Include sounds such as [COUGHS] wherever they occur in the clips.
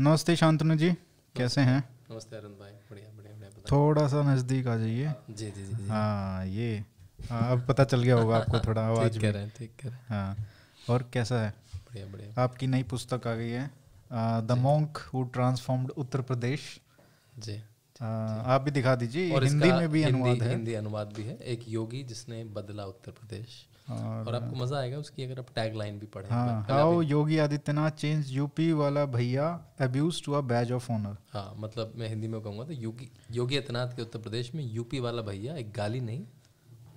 नमस्ते शांतनु जी कैसे हैं नमस्ते अरुण भाई बढ़िया बढ़िया बढ़िया थोड़ा सा नज़दीक आ जाइए जी जी जी हाँ ये हाँ अब पता चल गया होगा आपको थोड़ा [LAUGHS] आवाज कह रहे हैं ठीक कह रहे हाँ और कैसा है बढ़िया बढ़िया आपकी नई पुस्तक आ गई है the monk who transformed Uttar Pradesh जी आप भी दिखा दीजिए हिंदी में भी अनुवाद है हिंदी अनुवाद भी है एक योगी जिसने बदला उत्तर प्रदेश और, और आपको मजा आएगा उसकी अगर आप टैग लाइन भी पढ़े हाँ, हाँ योगी आदित्यनाथ चेंज यूपी वाला भैया abuse to a badge of honour हाँ मतलब मैं हिंदी में कहूँगा तो योगी योगी आदित्यनाथ के उत्तर प्रदेश में यूपी वाला भैया एक गाली नहीं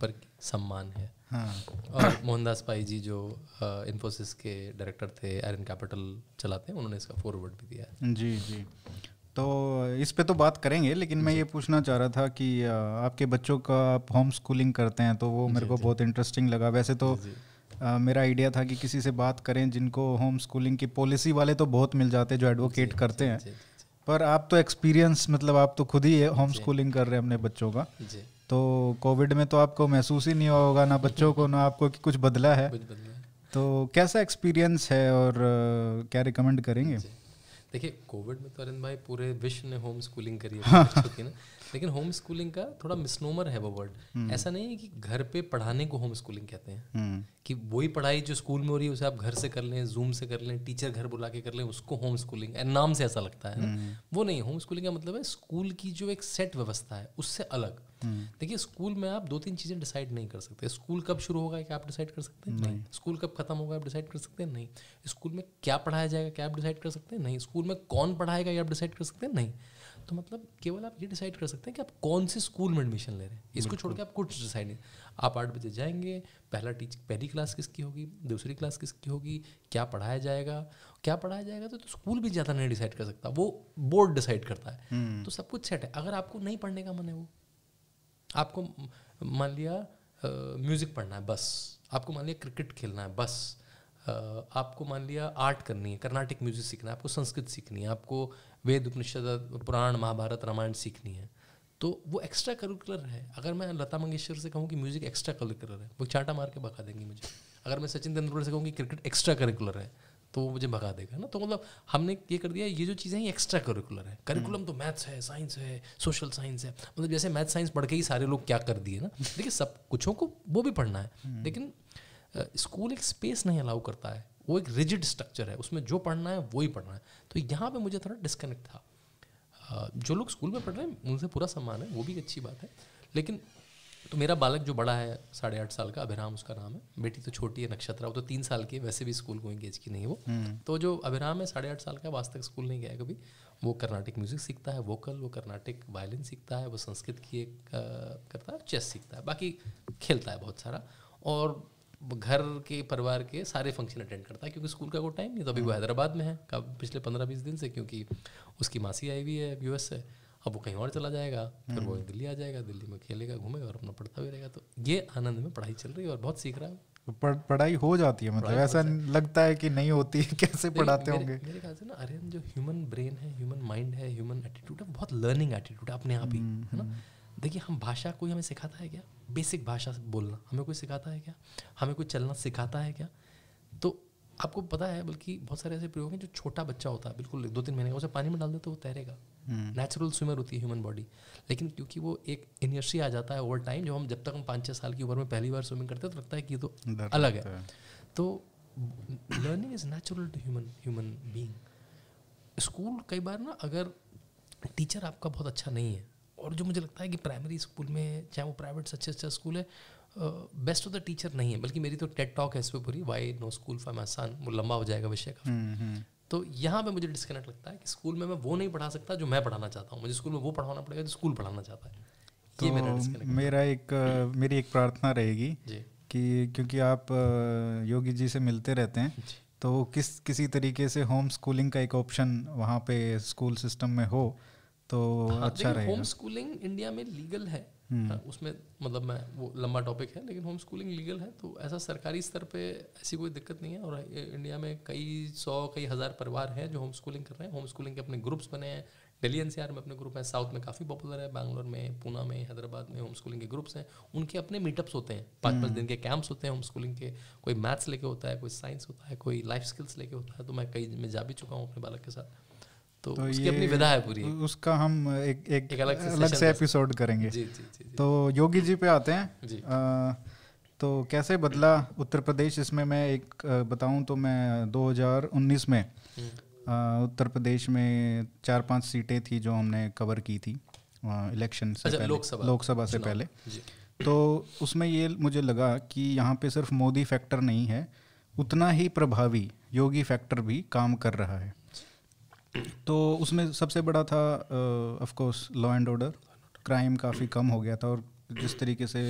पर सम्मान है हाँ. और मोहनदास पाई जी जो इंफोसिस के डायरेक्टर थे एरन कैपिटल चलाते हैं उन्होंने इसका फॉरवर्ड भी दिया है जी जी तो इस पे तो बात करेंगे लेकिन मैं ये पूछना चाह रहा था कि आपके बच्चों का आप होम स्कूलिंग करते हैं तो वो मेरे को बहुत इंटरेस्टिंग लगा वैसे तो आ, मेरा आइडिया था कि किसी से बात करें जिनको होम स्कूलिंग की पॉलिसी वाले तो बहुत मिल जाते हैं जो एडवोकेट करते हैं पर आप तो एक्सपीरियंस मतलब आप तो खुद ही होम स्कूलिंग कर रहे हैं अपने बच्चों का तो कोविड में तो आपको महसूस ही नहीं हुआ होगा ना बच्चों को ना आपको कि कुछ बदला है तो कैसा एक्सपीरियंस है और क्या रिकमेंड करेंगे देखिए कोविड में तो अरिंद भाई पूरे विश्व ने होम स्कूलिंग करी है हाँ। ना लेकिन होम स्कूलिंग का थोड़ा मिसनोमर है वो वर्ड हम्म। ऐसा नहीं है कि घर पे पढ़ाने को होम स्कूलिंग कहते हैं हम्म। कि वही पढ़ाई जो स्कूल में हो रही है उसे आप घर से कर लें जूम से कर लें टीचर घर बुला के कर लें उसको होम स्कूलिंग नाम से ऐसा लगता है हम्म। वो नहीं होम स्कूलिंग का मतलब है स्कूल की जो एक सेट व्यवस्था है उससे अलग देखिए स्कूल में आप दो तीन चीज़ें डिसाइड नहीं कर सकते स्कूल कब शुरू होगा क्या आप डिसाइड कर सकते हैं नहीं स्कूल कब खत्म होगा आप डिसाइड कर सकते हैं नहीं स्कूल में क्या पढ़ाया जाएगा क्या आप डिसाइड कर सकते हैं नहीं स्कूल में कौन पढ़ाएगा ये आप डिसाइड कर सकते हैं नहीं तो मतलब केवल आप ये डिसाइड कर सकते हैं कि आप कौन से स्कूल में एडमिशन ले रहे हैं इसको छोड़ के आप कुछ डिसाइड नहीं आप आठ बजे जाएंगे पहला टीच पहली क्लास किसकी होगी दूसरी क्लास किसकी होगी क्या पढ़ाया जाएगा क्या पढ़ाया जाएगा तो, तो स्कूल भी ज़्यादा नहीं डिसाइड कर सकता वो बोर्ड डिसाइड करता है हम्म। तो सब कुछ सेट है अगर आपको नहीं पढ़ने का मन है वो आपको मान लिया म्यूज़िक पढ़ना है बस आपको मान लिया क्रिकेट खेलना है बस आपको मान लिया आर्ट करनी है कर्नाटिक म्यूज़िक सीखना है आपको संस्कृत सीखनी है आपको वेद उपनिषद पुराण महाभारत रामायण सीखनी है तो वो एक्स्ट्रा करिकुलर है अगर मैं लता मंगेशकर से कहूँ कि म्यूज़िक एक्स्ट्रा करिकुलर है वो चाटा मार के भगा देंगी मुझे अगर मैं सचिन तेंदुलकर से कहूँ कि क्रिकेट एक्स्ट्रा करिकुलर है तो वो मुझे भगा देगा ना तो मतलब हमने ये कर दिया ये जो चीज़ें हैं एक्स्ट्रा करिकुलर है करिकुलम हम्म। तो मैथ्स है साइंस है सोशल साइंस है मतलब जैसे मैथ साइंस पढ़ के ही सारे लोग क्या कर दिए ना [LAUGHS] देखिए सब कुछों को वो भी पढ़ना है हम्म। लेकिन स्कूल एक स्पेस नहीं अलाउ करता है वो एक रिजिड स्ट्रक्चर है उसमें जो पढ़ना है वो ही पढ़ना है तो यहाँ पे मुझे थोड़ा डिस्कनेक्ट था जो लोग स्कूल में पढ़ रहे हैं उनसे पूरा सम्मान है वो भी अच्छी बात है लेकिन तो मेरा बालक जो बड़ा है साढ़े आठ साल का अभिराम उसका नाम है बेटी तो छोटी है नक्षत्रा वो तो तीन साल की है वैसे भी स्कूल गोइंग एज की नहीं वो हम्म। तो जो अभिराम है साढ़े आठ साल का वास्तव तक स्कूल नहीं गया कभी वो कर्नाटिक म्यूजिक सीखता है वोकल वो कर्नाटिक वायलिन सीखता है वो संस्कृत की एक करता है चेस सीखता है बाकी खेलता है बहुत सारा और घर के परिवार के सारे फंक्शन अटेंड करता है क्योंकि स्कूल का कोई टाइम नहीं तो अभी वो हाँ। हैदराबाद में है कब पिछले पंद्रह बीस दिन से क्योंकि उसकी मासी आई हुई है यू से अब वो कहीं और चला जाएगा फिर वो हम्म। दिल्ली आ जाएगा दिल्ली में खेलेगा घूमेगा और अपना पढ़ता भी रहेगा तो ये आनंद में पढ़ाई चल रही है और बहुत सीख रहा है तो पढ़ पढ़ाई हो जाती है मतलब ऐसा लगता है कि नहीं होती [LAUGHS] कैसे पढ़ाते मेरे, होंगे मेरे ख्याल से ना अरे जो ह्यूमन ब्रेन है ह्यूमन माइंड है ह्यूमन एटीट्यूड है बहुत लर्निंग एटीट्यूड है अपने आप ही हम्म, है ना हम्म। देखिए हम भाषा कोई हमें सिखाता है क्या बेसिक भाषा बोलना हमें कोई सिखाता है क्या हमें कोई चलना सिखाता है क्या तो आपको पता है बल्कि बहुत सारे ऐसे प्रयोग हैं जो छोटा बच्चा होता है बिल्कुल दो तीन महीने का उसे पानी में डाल दे तो वो तैरेगा नेचुरल हम्म। स्विमर होती है ह्यूमन बॉडी लेकिन क्योंकि वो एक इनर्सी आ जाता है ओवर टाइम जब हम जब तक हम पाँच छः साल की उम्र में पहली बार स्विमिंग करते हैं तो लगता है कि ये तो अलग है, है। तो learning is natural to human human being school कई बार ना अगर टीचर आपका बहुत अच्छा नहीं है और जो मुझे लगता है कि प्राइमरी स्कूल में चाहे वो प्राइवेट अच्छे अच्छे स्कूल है बेस्ट ऑफ द टीचर नहीं है बल्कि मेरी तो टेट टॉक है इस पर पूरी why no school for my son वो लंबा हो जाएगा विषय का हम्म, हम्म। तो यहाँ पे मुझे डिस्कनेक्ट लगता है कि स्कूल में मैं वो नहीं पढ़ा सकता जो मैं पढ़ाना चाहता हूँ मुझे स्कूल में वो पढ़ाना पड़ेगा जो स्कूल पढ़ाना चाहता है तो ये मेरा, तो मेरा एक मेरी एक प्रार्थना रहेगी कि क्योंकि आप योगी जी से मिलते रहते हैं तो किस किसी तरीके से होम स्कूलिंग का एक ऑप्शन वहाँ पे स्कूल सिस्टम में हो तो हाँ, अच्छा रहेगा होम स्कूलिंग इंडिया में लीगल है हम्म। हाँ, उसमें मतलब मैं वो लंबा टॉपिक है लेकिन होम स्कूलिंग लीगल है तो ऐसा सरकारी स्तर पे ऐसी कोई दिक्कत नहीं है और इंडिया में कई सौ कई हज़ार परिवार हैं जो होम स्कूलिंग कर रहे हैं होम स्कूलिंग के अपने ग्रुप्स बने हैं दिल्ली एनसीआर में अपने ग्रुप हैं साउथ में काफ़ी पॉपुलर है बैंगलोर में पूना में हैदराबाद में होम स्कूलिंग के ग्रुप्स हैं उनके अपने मीटअप्स होते हैं पाँच पाँच हम्म। दिन के कैंप्स होते हैं होम स्कूलिंग के कोई मैथ्स लेके होता है कोई साइंस होता है कोई लाइफ स्किल्स लेके होता है तो मैं कई में जा भी चुका हूँ अपने बालक के साथ तो, तो उसकी अपनी विधा है पूरी उसका हम एक एक, एक अलग से, अलग से एपिसोड करेंगे जी, जी, जी, जी। तो योगी जी पे आते हैं जी। आ, तो कैसे बदला उत्तर प्रदेश इसमें मैं एक बताऊं तो मैं 2019 में आ, हम्म। उत्तर प्रदेश में चार पांच सीटें थी जो हमने कवर की थी इलेक्शन से अच्छा, पहले लोकसभा लोकसभा से पहले तो उसमें ये मुझे लगा कि यहाँ पे सिर्फ मोदी फैक्टर नहीं है उतना ही प्रभावी योगी फैक्टर भी काम कर रहा है तो उसमें सबसे बड़ा था of course law and order crime काफ़ी कम हो गया था और जिस तरीके से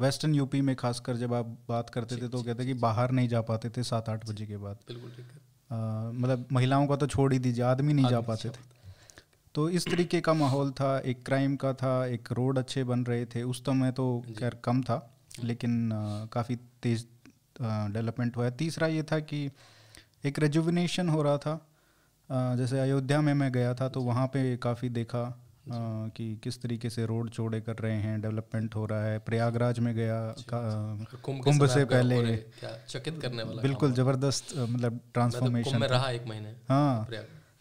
वेस्टर्न यूपी में खासकर जब आप बात करते थे तो कहते कि बाहर नहीं जा पाते थे सात आठ बजे के बाद मतलब महिलाओं का तो छोड़ ही दीजिए आदमी नहीं जा पाते थे तो इस तरीके का माहौल था एक क्राइम का था एक रोड अच्छे बन रहे थे उस समय तो खैर कम था हाँ। लेकिन काफ़ी तेज़ डेवलपमेंट हुआ तीसरा ये था कि एक रेजुविनेशन हो रहा था जैसे अयोध्या में मैं गया था तो वहाँ पे काफ़ी देखा कि किस तरीके से रोड चौड़े कर रहे हैं डेवलपमेंट हो रहा है प्रयागराज में गया कुंभ से पहले चकित करने वाला बिल्कुल जबरदस्त मतलब ट्रांसफॉर्मेशन तो रहा एक महीने हाँ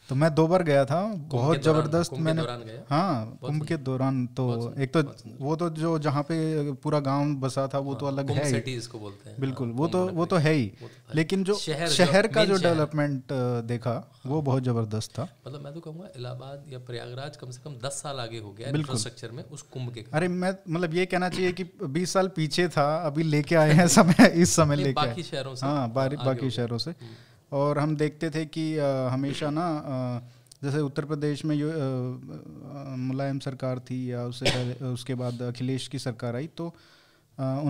तो मैं दो बार गया था बहुत जबरदस्त मैंने हाँ कुंभ के दौरान तो एक तो वो तो जो जहाँ पे पूरा गांव बसा था वो तो हाँ, अलग है इसको बोलते हैं बिल्कुल हाँ, वो तो, तो वो तो है ही लेकिन जो शहर का जो डेवलपमेंट देखा हाँ। वो बहुत जबरदस्त था मतलब मैं तो कहूँगा इलाहाबाद या प्रयागराज कम से कम दस साल आगे हो गया इंफ्रास्ट्रक्चर में उस कुंभ के अरे मैं मतलब ये कहना चाहिए कि बीस साल पीछे था अभी लेके आए हैं समय इस समय लेके बाकी शहरों से हाँ बाकी शहरों से हम्म। और हम देखते थे कि हमेशा ना जैसे उत्तर प्रदेश में मुलायम सरकार थी या उससे पहले उसके बाद अखिलेश की सरकार आई तो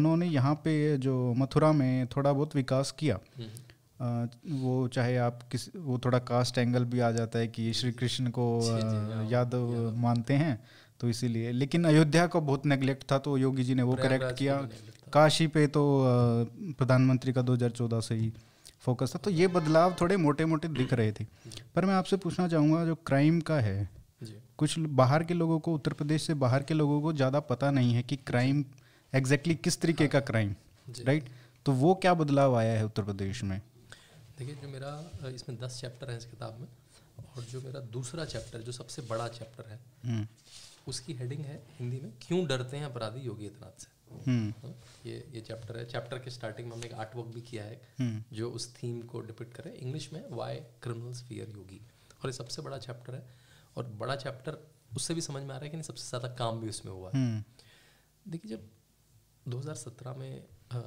उन्होंने यहाँ पे जो मथुरा में थोड़ा बहुत विकास किया हम्म। वो चाहे आप किस वो थोड़ा कास्ट एंगल भी आ जाता है कि श्री कृष्ण को हाँ। यादव मानते हैं तो इसीलिए लेकिन अयोध्या को बहुत नेग्लेक्ट था तो योगी जी ने वो करेक्ट किया काशी पे तो प्रधानमंत्री का 2014 से ही फोकस था तो ये बदलाव थोड़े मोटे मोटे दिख रहे थे पर मैं आपसे पूछना चाहूँगा जो क्राइम का है कुछ बाहर के लोगों को उत्तर प्रदेश से बाहर के लोगों को ज़्यादा पता नहीं है कि क्राइम एग्जैक्टली exactly किस तरीके का क्राइम राइट तो वो क्या बदलाव आया है उत्तर प्रदेश में देखिए जो मेरा इसमें दस चैप्टर है इस किताब में और जो मेरा दूसरा चैप्टर जो सबसे बड़ा चैप्टर है हम्म। उसकी हेडिंग है हिंदी में क्यों डरते हैं अपराधी योगी आदित्यनाथ से हम्म। ये ये चैप्टर है चैप्टर के स्टार्टिंग में हमने एक आर्ट वर्क भी किया है हम्म। जो उस थीम को डिपिक्ट करे इंग्लिश में वाई क्रिमिनल्स फियर योगी और ये सबसे बड़ा चैप्टर है और बड़ा चैप्टर उससे भी समझ में आ रहा है कि नहीं सबसे ज़्यादा काम भी उसमें हुआ है हम्म। देखिए जब 2017 में आ,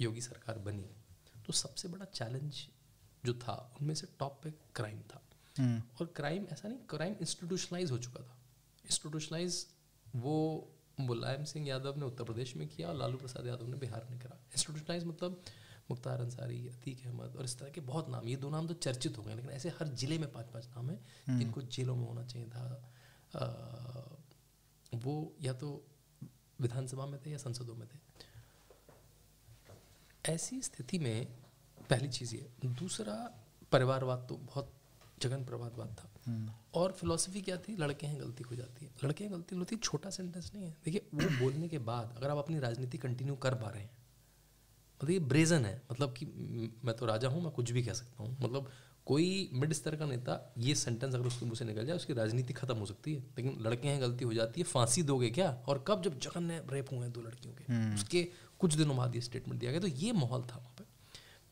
योगी सरकार बनी तो सबसे बड़ा चैलेंज जो था उनमें से टॉप पे क्राइम था और क्राइम ऐसा नहीं क्राइम इंस्टीट्यूशनलाइज हो चुका था इंस्टीट्यूशनलाइज वो मुलायम सिंह यादव ने उत्तर प्रदेश में किया और लालू प्रसाद यादव ने बिहार में करा इंस्टीट्यूशनलाइज मतलब मुख्तार अंसारी अतीक अहमद और इस तरह के बहुत नाम ये दो नाम तो चर्चित हो गए लेकिन ऐसे हर जिले में पाँच पाँच नाम हैं हम्म। जिनको जेलों में होना चाहिए था वो या तो विधानसभा में थे या संसदों में थे ऐसी स्थिति में पहली चीज़ ये दूसरा परिवारवाद तो बहुत जगन प्रभात बात था हम्म। और फिलोसफी क्या थी लड़के हैं गलती हो जाती है लड़के हैं गलती होती है छोटा सेंटेंस नहीं है देखिए वो [CLEARS THROAT] बोलने के बाद अगर आप अपनी राजनीति कंटिन्यू कर पा रहे हैं मतलब ये ब्रेजन है मतलब कि मैं तो राजा हूँ मैं कुछ भी कह सकता हूँ मतलब कोई मिड स्तर का नेता ये सेंटेंस अगर उसके मुंह से निकल जाए उसकी राजनीति खत्म हो सकती है लेकिन लड़के हैं गलती हो जाती है फांसी दोगे क्या और कब जब जगन ने रेप हुए हैं दो लड़कियों के हम्म। उसके कुछ दिनों बाद ये स्टेटमेंट दिया गया तो ये माहौल था वहाँ पर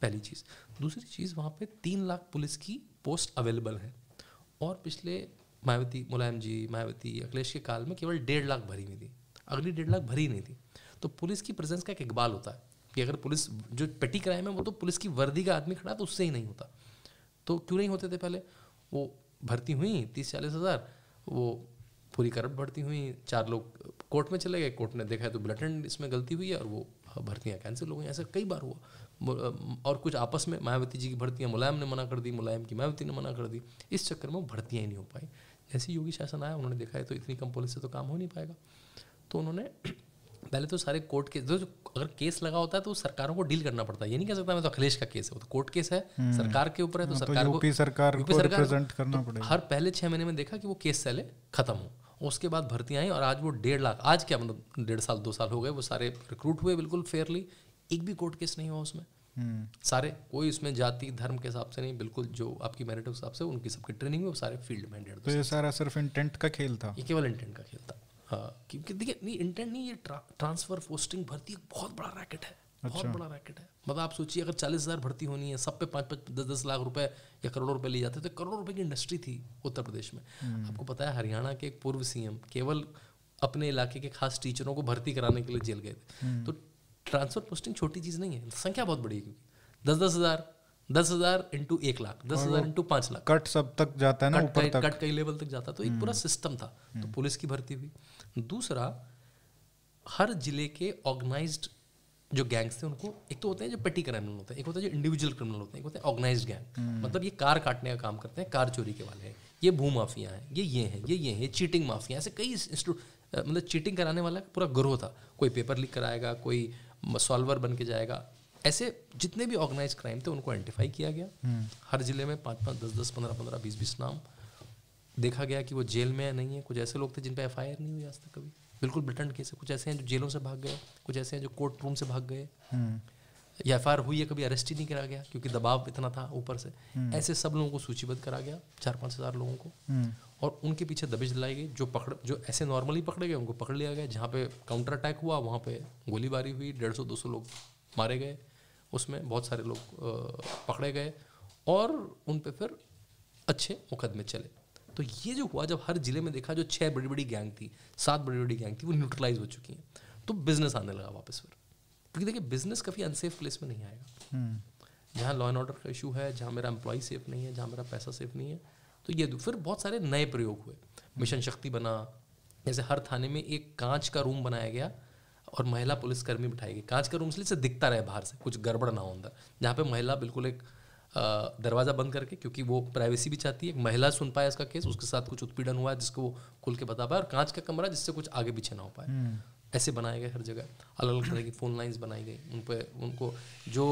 पहली चीज़ दूसरी चीज़ वहाँ पे तीन लाख पुलिस की पोस्ट अवेलेबल हैं और पिछले मायावती मुलायम जी मायावती अखिलेश के काल में केवल डेढ़ लाख भरी हुई थी अगली डेढ़ लाख भरी नहीं थी तो पुलिस की प्रेजेंस का एक इकबाल होता है कि अगर पुलिस जो पेटी क्राइम है वो तो पुलिस की वर्दी का आदमी खड़ा तो उससे ही नहीं होता तो क्यों नहीं होते थे पहले वो भर्ती हुई तीस चालीस हज़ार वो पूरी करप्ट भर्ती हुई चार लोग कोर्ट में चले गए कोर्ट ने देखा है तो बुलेटिन इसमें गलती हुई है और वो भर्तियाँ कैंसिल हो गई ऐसा कई बार हुआ और कुछ आपस में मायावती जी की भर्तियाँ मुलायम ने मना कर दी मुलायम की मायावती ने मना कर दी इस चक्कर में वो भर्तियाँ ही नहीं हो पाई जैसे योगी शासन आया उन्होंने देखा है तो इतनी कम पुलिस से तो काम हो नहीं पाएगा तो उन्होंने [CLEARS THROAT] पहले तो सारे कोर्ट के जो अगर केस लगा होता है तो सरकारों को डील करना पड़ता है ये नहीं कह सकता मैं तो अखिलेश का केस है वो तो कोर्ट केस है हम्म। सरकार के ऊपर है तो, हाँ, तो सरकार को सरकार को रिप्रेजेंट तो करना तो पड़ेगा हर पहले छः महीने में देखा कि वो केस चले खत्म हो उसके बाद भर्तियाँ आई और आज वो डेढ़ लाख आज क्या मतलब डेढ़ साल दो साल हो गए वो सारे रिक्रूट हुए बिल्कुल फेयरली एक भी कोर्ट केस नहीं हुआ उसमें हम्म। सारे कोई उसमें जाति धर्म के हिसाब से नहीं बिल्कुल जो आपकी मेरिट के हिसाब से उनकी सबकी ट्रेनिंग में सारे फील्ड में तो ये सारा सिर्फ इंटेंट का खेल था ये केवल इंटेंट का खेल था क्योंकि हाँ, देखिए नहीं इंटेंट नहीं ये ट्रांसफर पोस्टिंग भर्ती एक बहुत बड़ा रैकेट है अच्छा। बहुत बड़ा रैकेट है मतलब आप सोचिए अगर चालीस हज़ार भर्ती होनी है सब पे पाँच पाँच दस दस लाख रुपए या करोड़ों रुपए ले जाते तो करोड़ों रुपए की इंडस्ट्री थी उत्तर प्रदेश में हम्म। आपको पता है हरियाणा के एक पूर्व सीएम केवल अपने इलाके के खास टीचरों को भर्ती कराने के लिए जेल गए थे हम्म। तो ट्रांसफर पोस्टिंग छोटी चीज़ नहीं है तो संख्या बहुत बड़ी है क्योंकि दस दस हज़ार दस हज़ार इंटू एक लाख दस हज़ार इंटू पाँच लाख कट सब तक जाता है ना ऊपर तक कट कई लेवल तक जाता तो एक हम्म। पूरा सिस्टम था तो हम्म। पुलिस की भर्ती हुई दूसरा हर जिले के ऑर्गेनाइज जो गैंग्स थे उनको एक तो होते हैं जो पट्टी क्रिमिनल होते हैं एक होता है जो इंडिविजुअल क्रिमिनल होते हैं एक होते हैं ऑर्गेनाइज हम्म। गैंग मतलब ये कार काटने का काम करते हैं कार चोरी के वाले हैं ये भू माफिया हैं ये ये हैं ये ये हैं चीटिंग माफिया ऐसे कई मतलब चीटिंग कराने वाला पूरा ग्रोह था कोई पेपर लीक कराएगा कोई सॉल्वर बन के जाएगा ऐसे जितने भी ऑर्गेनाइज क्राइम थे उनको आइडेंटिफाई किया गया हम्म। हर जिले में पाँच पाँच दस दस पंद्रह पंद्रह बीस बीस नाम देखा गया कि वो जेल में नहीं है कुछ ऐसे लोग थे जिन पर एफ नहीं हुई आज तक कभी बिल्कुल ब्रिटेन केस है कुछ ऐसे हैं जो जेलों से भाग गए कुछ ऐसे हैं जो कोर्ट रूम से भाग गए हम्म। या एफ हुई है कभी अरेस्ट ही नहीं करा गया क्योंकि दबाव इतना था ऊपर से हम्म। ऐसे सब लोगों को सूचीबद्ध करा गया चार पाँच हज़ार लोगों को और उनके पीछे दबिश दिलाई गई जो पकड़ जो ऐसे नॉर्मली पकड़े गए उनको पकड़ लिया गया जहाँ पे काउंटर अटैक हुआ वहाँ पे गोलीबारी हुई डेढ़ सौ दो सौ लोग मारे गए उसमें बहुत सारे लोग पकड़े गए और उन पर फिर अच्छे मुकदमे चले तो ये जो हुआ जब हर जिले में देखा जो छः बड़ी बड़ी गैंग थी सात बड़ी बड़ी गैंग थी वो न्यूट्रलाइज हो चुकी हैं तो बिजनेस आने लगा वापस फिर क्योंकि देखिए बिजनेस कभी अनसेफ प्लेस में नहीं आएगा हम्म। जहाँ लॉ एंड ऑर्डर का इशू है जहाँ मेरा एम्प्लॉय सेफ नहीं है जहाँ मेरा पैसा सेफ नहीं है तो ये फिर बहुत सारे नए प्रयोग हुए मिशन शक्ति बना जैसे हर थाने में एक कांच का रूम बनाया गया और महिला पुलिसकर्मी बिठाई गई कांच का रूम इसलिए दिखता रहे बाहर से कुछ गड़बड़ ना हो अंदर जहाँ पे महिला बिल्कुल एक दरवाज़ा बंद करके क्योंकि वो प्राइवेसी भी चाहती है महिला सुन पाए इसका केस उसके साथ कुछ उत्पीड़न हुआ है जिसको वो खुल के बता पाए और कांच का कमरा जिससे कुछ आगे पीछे ना हो पाए हम्म। ऐसे बनाए गए हर जगह अलग अलग तरह की फ़ोन लाइंस बनाई गई उन पर उनको जो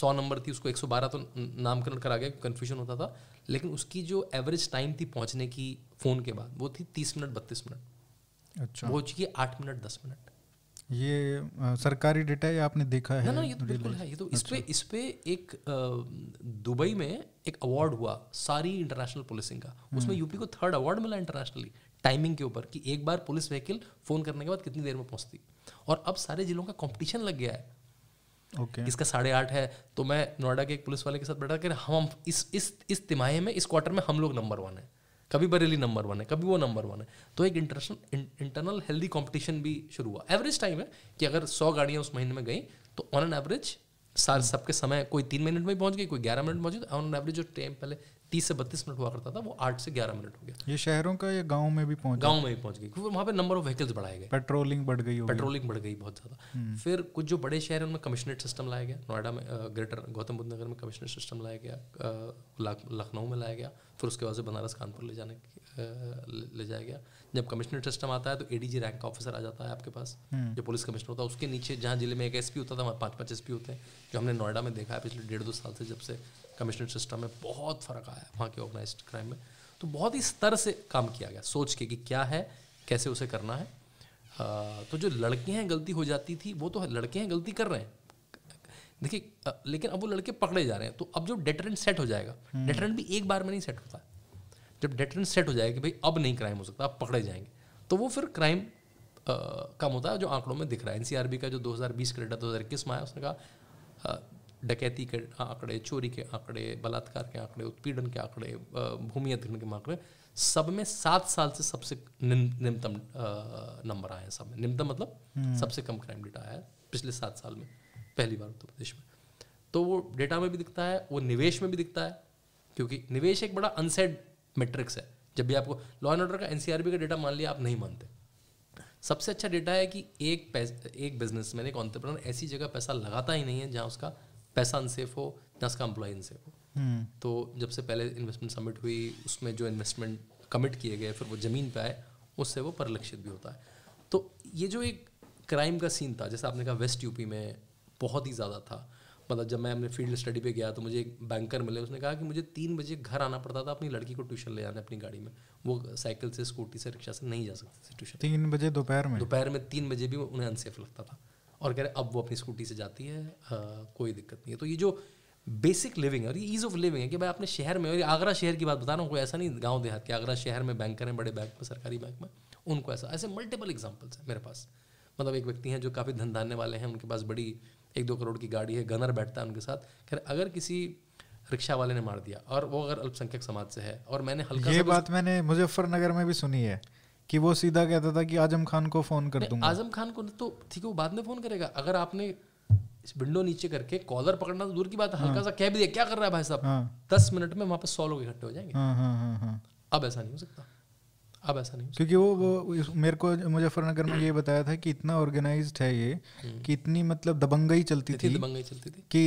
सौ नंबर थी उसको 112 तो नामकरण करा गया कन्फ्यूजन होता था लेकिन उसकी जो एवरेज टाइम थी पहुंचने की फ़ोन के बाद वो थी तीस मिनट बत्तीस मिनट अच्छा वो गई आठ मिनट दस मिनट ये आ, सरकारी डेटा है आपने देखा है ना ना ये तो बिल्कुल है ये तो इस पे अच्छा। इस पे एक दुबई में एक अवार्ड हुआ सारी इंटरनेशनल पुलिसिंग का उसमें यूपी हम्म। को थर्ड अवार्ड मिला इंटरनेशनली टाइमिंग के ऊपर कि एक बार पुलिस व्हीकल फ़ोन करने के बाद कितनी देर में पहुंचती और अब सारे जिलों का कंपटीशन लग गया है okay. इसका साढ़े आठ है तो मैं नोएडा के एक पुलिस वाले के साथ बैठा कि हम इस इस इस तिमाही में इस क्वार्टर में हम लोग नंबर वन है कभी बरेली नंबर वन है कभी वो नंबर वन है तो एक इंटरनेशनल इंटरनल हेल्दी कॉम्पिटिशन भी शुरू हुआ एवरेज टाइम है कि अगर सौ गाड़ियाँ उस महीने में गई तो ऑन एन एवरेज सारे सबके समय कोई तीन मिनट में पहुंच गई कोई ग्यारह मिनट में पहुंची ऑन तो एवरेज जो टाइम पहले तीस से बत्तीस मिनट हुआ करता था वो आठ से ग्यारह मिनट हो गया ये शहरों का या गाँव में भी पहुंच गाँव में भी पहुंच गई क्योंकि वहाँ पे नंबर ऑफ व्हीकल्स बढ़ाए गए पेट्रोलिंग बढ़ गई पेट्रोलिंग बढ़ गई बहुत ज़्यादा हम्म। फिर कुछ जो बड़े शहर हैं उनमें कमिश्नरेट सिस्टम लाया गया नोएडा में ग्रेटर गौतम बुद्ध नगर में कमिश्नरेट सिस्टम लाया गया लखनऊ में लाया गया फिर उसके बाद से बनारस कानपुर ले जाने ले जाया गया जब कमिश्नर सिस्टम आता है तो एडीजी रैंक का ऑफिसर आ जाता है आपके पास हम्म। जो पुलिस कमिश्नर होता है उसके नीचे जहाँ जिले में एक एसपी होता था वहाँ पाँच पाँच एसपी होते हैं जो हमने नोएडा में देखा है पिछले डेढ़ दो साल से जब से कमिश्नर सिस्टम में बहुत फ़र्क आया वहाँ के ऑर्गेनाइज क्राइम में तो बहुत ही स्तर से काम किया गया सोच के कि क्या है कैसे उसे करना है तो जो लड़के हैं गलती हो जाती थी वो तो लड़के हैं गलती कर रहे हैं देखिए लेकिन अब वो लड़के पकड़े जा रहे हैं तो अब जो डेटरेंट सेट हो जाएगा हम्म। डेटरेंट भी एक बार में नहीं सेट होता जब डेटरेंट सेट हो जाएगा कि भाई अब नहीं क्राइम हो सकता अब पकड़े जाएंगे तो वो फिर क्राइम कम होता है जो आंकड़ों में दिख रहा है एनसीआरबी का जो 2020 का डेटा इक्कीस में आया उसने कहा डकैती के आंकड़े चोरी के आंकड़े बलात्कार के आंकड़े उत्पीड़न के आंकड़े भूमि अधिग्रहण के आंकड़े सब में सात साल से सबसे निम्नतम नंबर आए हैं सब में निम्नतम मतलब हम्म। सबसे कम क्राइम डेटा आया है पिछले सात साल में पहली बार उत्तर प्रदेश में तो वो डेटा में भी दिखता है वो निवेश में भी दिखता है क्योंकि निवेश एक बड़ा अनसेड मेट्रिक्स है जब भी आपको लॉ एंड ऑर्डर का एनसीआरबी का डेटा मान लिया आप नहीं मानते सबसे अच्छा डेटा है कि एक एक बिजनेसमैन एक ऑन्टरप्रनर ऐसी जगह पैसा लगाता ही नहीं है जहाँ उसका पैसा अनसेफ हो ना उसका एम्प्लॉय अनसेफ हो हम्म। तो जब से पहले इन्वेस्टमेंट समिट हुई उसमें जो इन्वेस्टमेंट कमिट किए गए फिर वो ज़मीन पे आए उससे वो परिलक्षित भी होता है तो ये जो एक क्राइम का सीन था जैसे आपने कहा वेस्ट यूपी में बहुत ही ज़्यादा था मतलब जब मैं अपने फील्ड स्टडी पे गया तो मुझे एक बैंकर मिले उसने कहा कि मुझे तीन बजे घर आना पड़ता था अपनी लड़की को ट्यूशन ले जाना अपनी गाड़ी में वो साइकिल से स्कूटी से रिक्शा से नहीं जा सकते थे ट्यूशन तीन बजे दोपहर में दोपहर में तीन बजे भी उन्हें अनसेफ लगता था और कह रहे अब वो अपनी स्कूटी से जाती है आ, कोई दिक्कत नहीं है तो ये जो बेसिक लिविंग है और ये ईज़ ऑफ लिविंग है कि भाई अपने शहर में और आगरा शहर की बात बता रहा हूँ कोई ऐसा नहीं गाँव देहात के आगरा शहर में बैंकर हैं बड़े बैंक में सरकारी बैंक में उनको ऐसा ऐसे मल्टीपल एग्जाम्पल्स हैं मेरे पास मतलब एक व्यक्ति हैं जो काफ़ी धन धानने वाले हैं उनके पास बड़ी एक दो करोड़ की गाड़ी है गनर बैठता है उनके साथ खैर अगर किसी रिक्शा वाले ने मार दिया और वो अगर अल्पसंख्यक समाज से है और मैंने हल्का ये बात मैंने मुजफ्फरनगर में भी सुनी है कि वो सीधा कहता था कि आजम खान को फोन कर दूंगा आजम खान को तो ठीक है वो बाद में फोन करेगा अगर आपने विंडो नीचे करके कॉलर पकड़ना तो दूर की बात है हाँ। हल्का सा कह भी दिया क्या कर रहा है भाई साहब हाँ। दस मिनट में वहां पर सौ लोग इकट्ठे हो जाएंगे हाँ, अब ऐसा नहीं हो सकता अब ऐसा नहीं क्योंकि वो वो मेरे को मुजफ्फरनगर में ये बताया था कि इतना ऑर्गेनाइज है ये हम्म। कि इतनी मतलब दबंगई चलती थी दबंगई चलती थी कि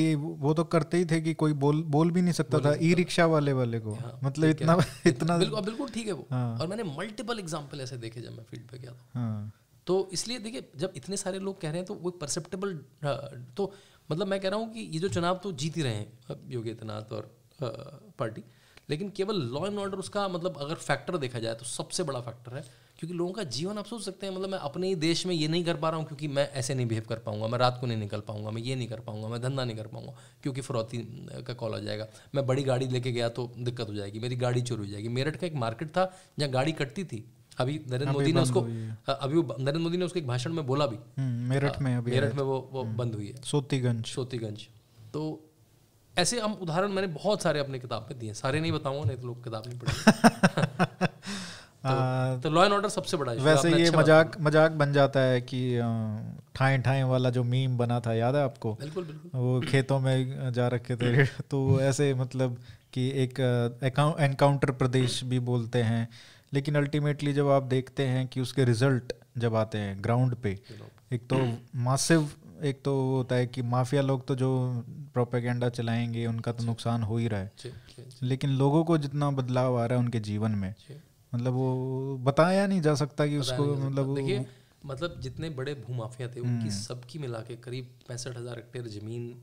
वो तो करते ही थे कि कोई बोल बोल भी नहीं सकता था ई रिक्शा वाले वाले को हाँ, मतलब इतना इतना बिल्कुल बिल्कुल ठीक है वो हाँ। और मैंने मल्टीपल एग्जाम्पल ऐसे देखे जब मैं फील्ड पे गया था हाँ। तो इसलिए देखिए जब इतने सारे लोग कह रहे हैं तो वो परसेप्टेबल तो मतलब मैं कह रहा हूँ कि ये जो चुनाव तो जीत ही रहे हैं योगी आदित्यनाथ और पार्टी लेकिन केवल लॉ एंड ऑर्डर उसका मतलब अगर फैक्टर देखा जाए तो सबसे बड़ा फैक्टर है क्योंकि लोगों का जीवन आप सोच सकते हैं मतलब मैं अपने ही देश में ये नहीं कर पा रहा हूँ क्योंकि मैं ऐसे नहीं बिहेव कर पाऊंगा मैं रात को नहीं निकल पाऊंगा मैं ये नहीं कर पाऊंगा मैं धंधा नहीं कर पाऊंगा क्योंकि फरौती का कॉल आ जाएगा मैं बड़ी गाड़ी लेके गया तो दिक्कत हो जाएगी मेरी गाड़ी चोरी हो जाएगी मेरठ का एक मार्केट था जहाँ गाड़ी कटती थी अभी नरेंद्र हाँ, मोदी ने उसको अभी नरेंद्र मोदी ने उसको एक भाषण में बोला भी हम्म, मेरठ हाँ, में मेरठ में वो वो हम्म। बंद हुई है सोतीगंज सोतीगंज तो ऐसे हम उदाहरण मैंने बहुत सारे अपने किताब में दिए सारे नहीं बताऊंगा नहीं तो लोग किताब नहीं पढ़े [LAUGHS] तो लॉ एंड ऑर्डर सबसे बड़ा वैसे ये अच्छा मजाक मजाक बन जाता है कि ठाए ठाए वाला जो मीम बना था याद है आपको बिल्कुल बिल्कुल वो खेतों में जा रखे थे [LAUGHS] तो ऐसे मतलब कि एक एनकाउंटर प्रदेश भी बोलते हैं लेकिन अल्टीमेटली जब आप देखते हैं कि उसके रिजल्ट जब आते हैं ग्राउंड पे एक तो मासिव एक तो होता है कि माफिया लोग तो जो प्रोपेगेंडा चलाएंगे उनका तो नुकसान हो ही रहा है लेकिन लोगों को जितना बदलाव आ रहा है उनके जीवन में मतलब वो बताया नहीं जा सकता कि उसको मतलब मतलब जितने बड़े भूमाफिया थे उनकी हम्म। सबकी मिला के करीब पैंसठ हज़ार हेक्टेयर ज़मीन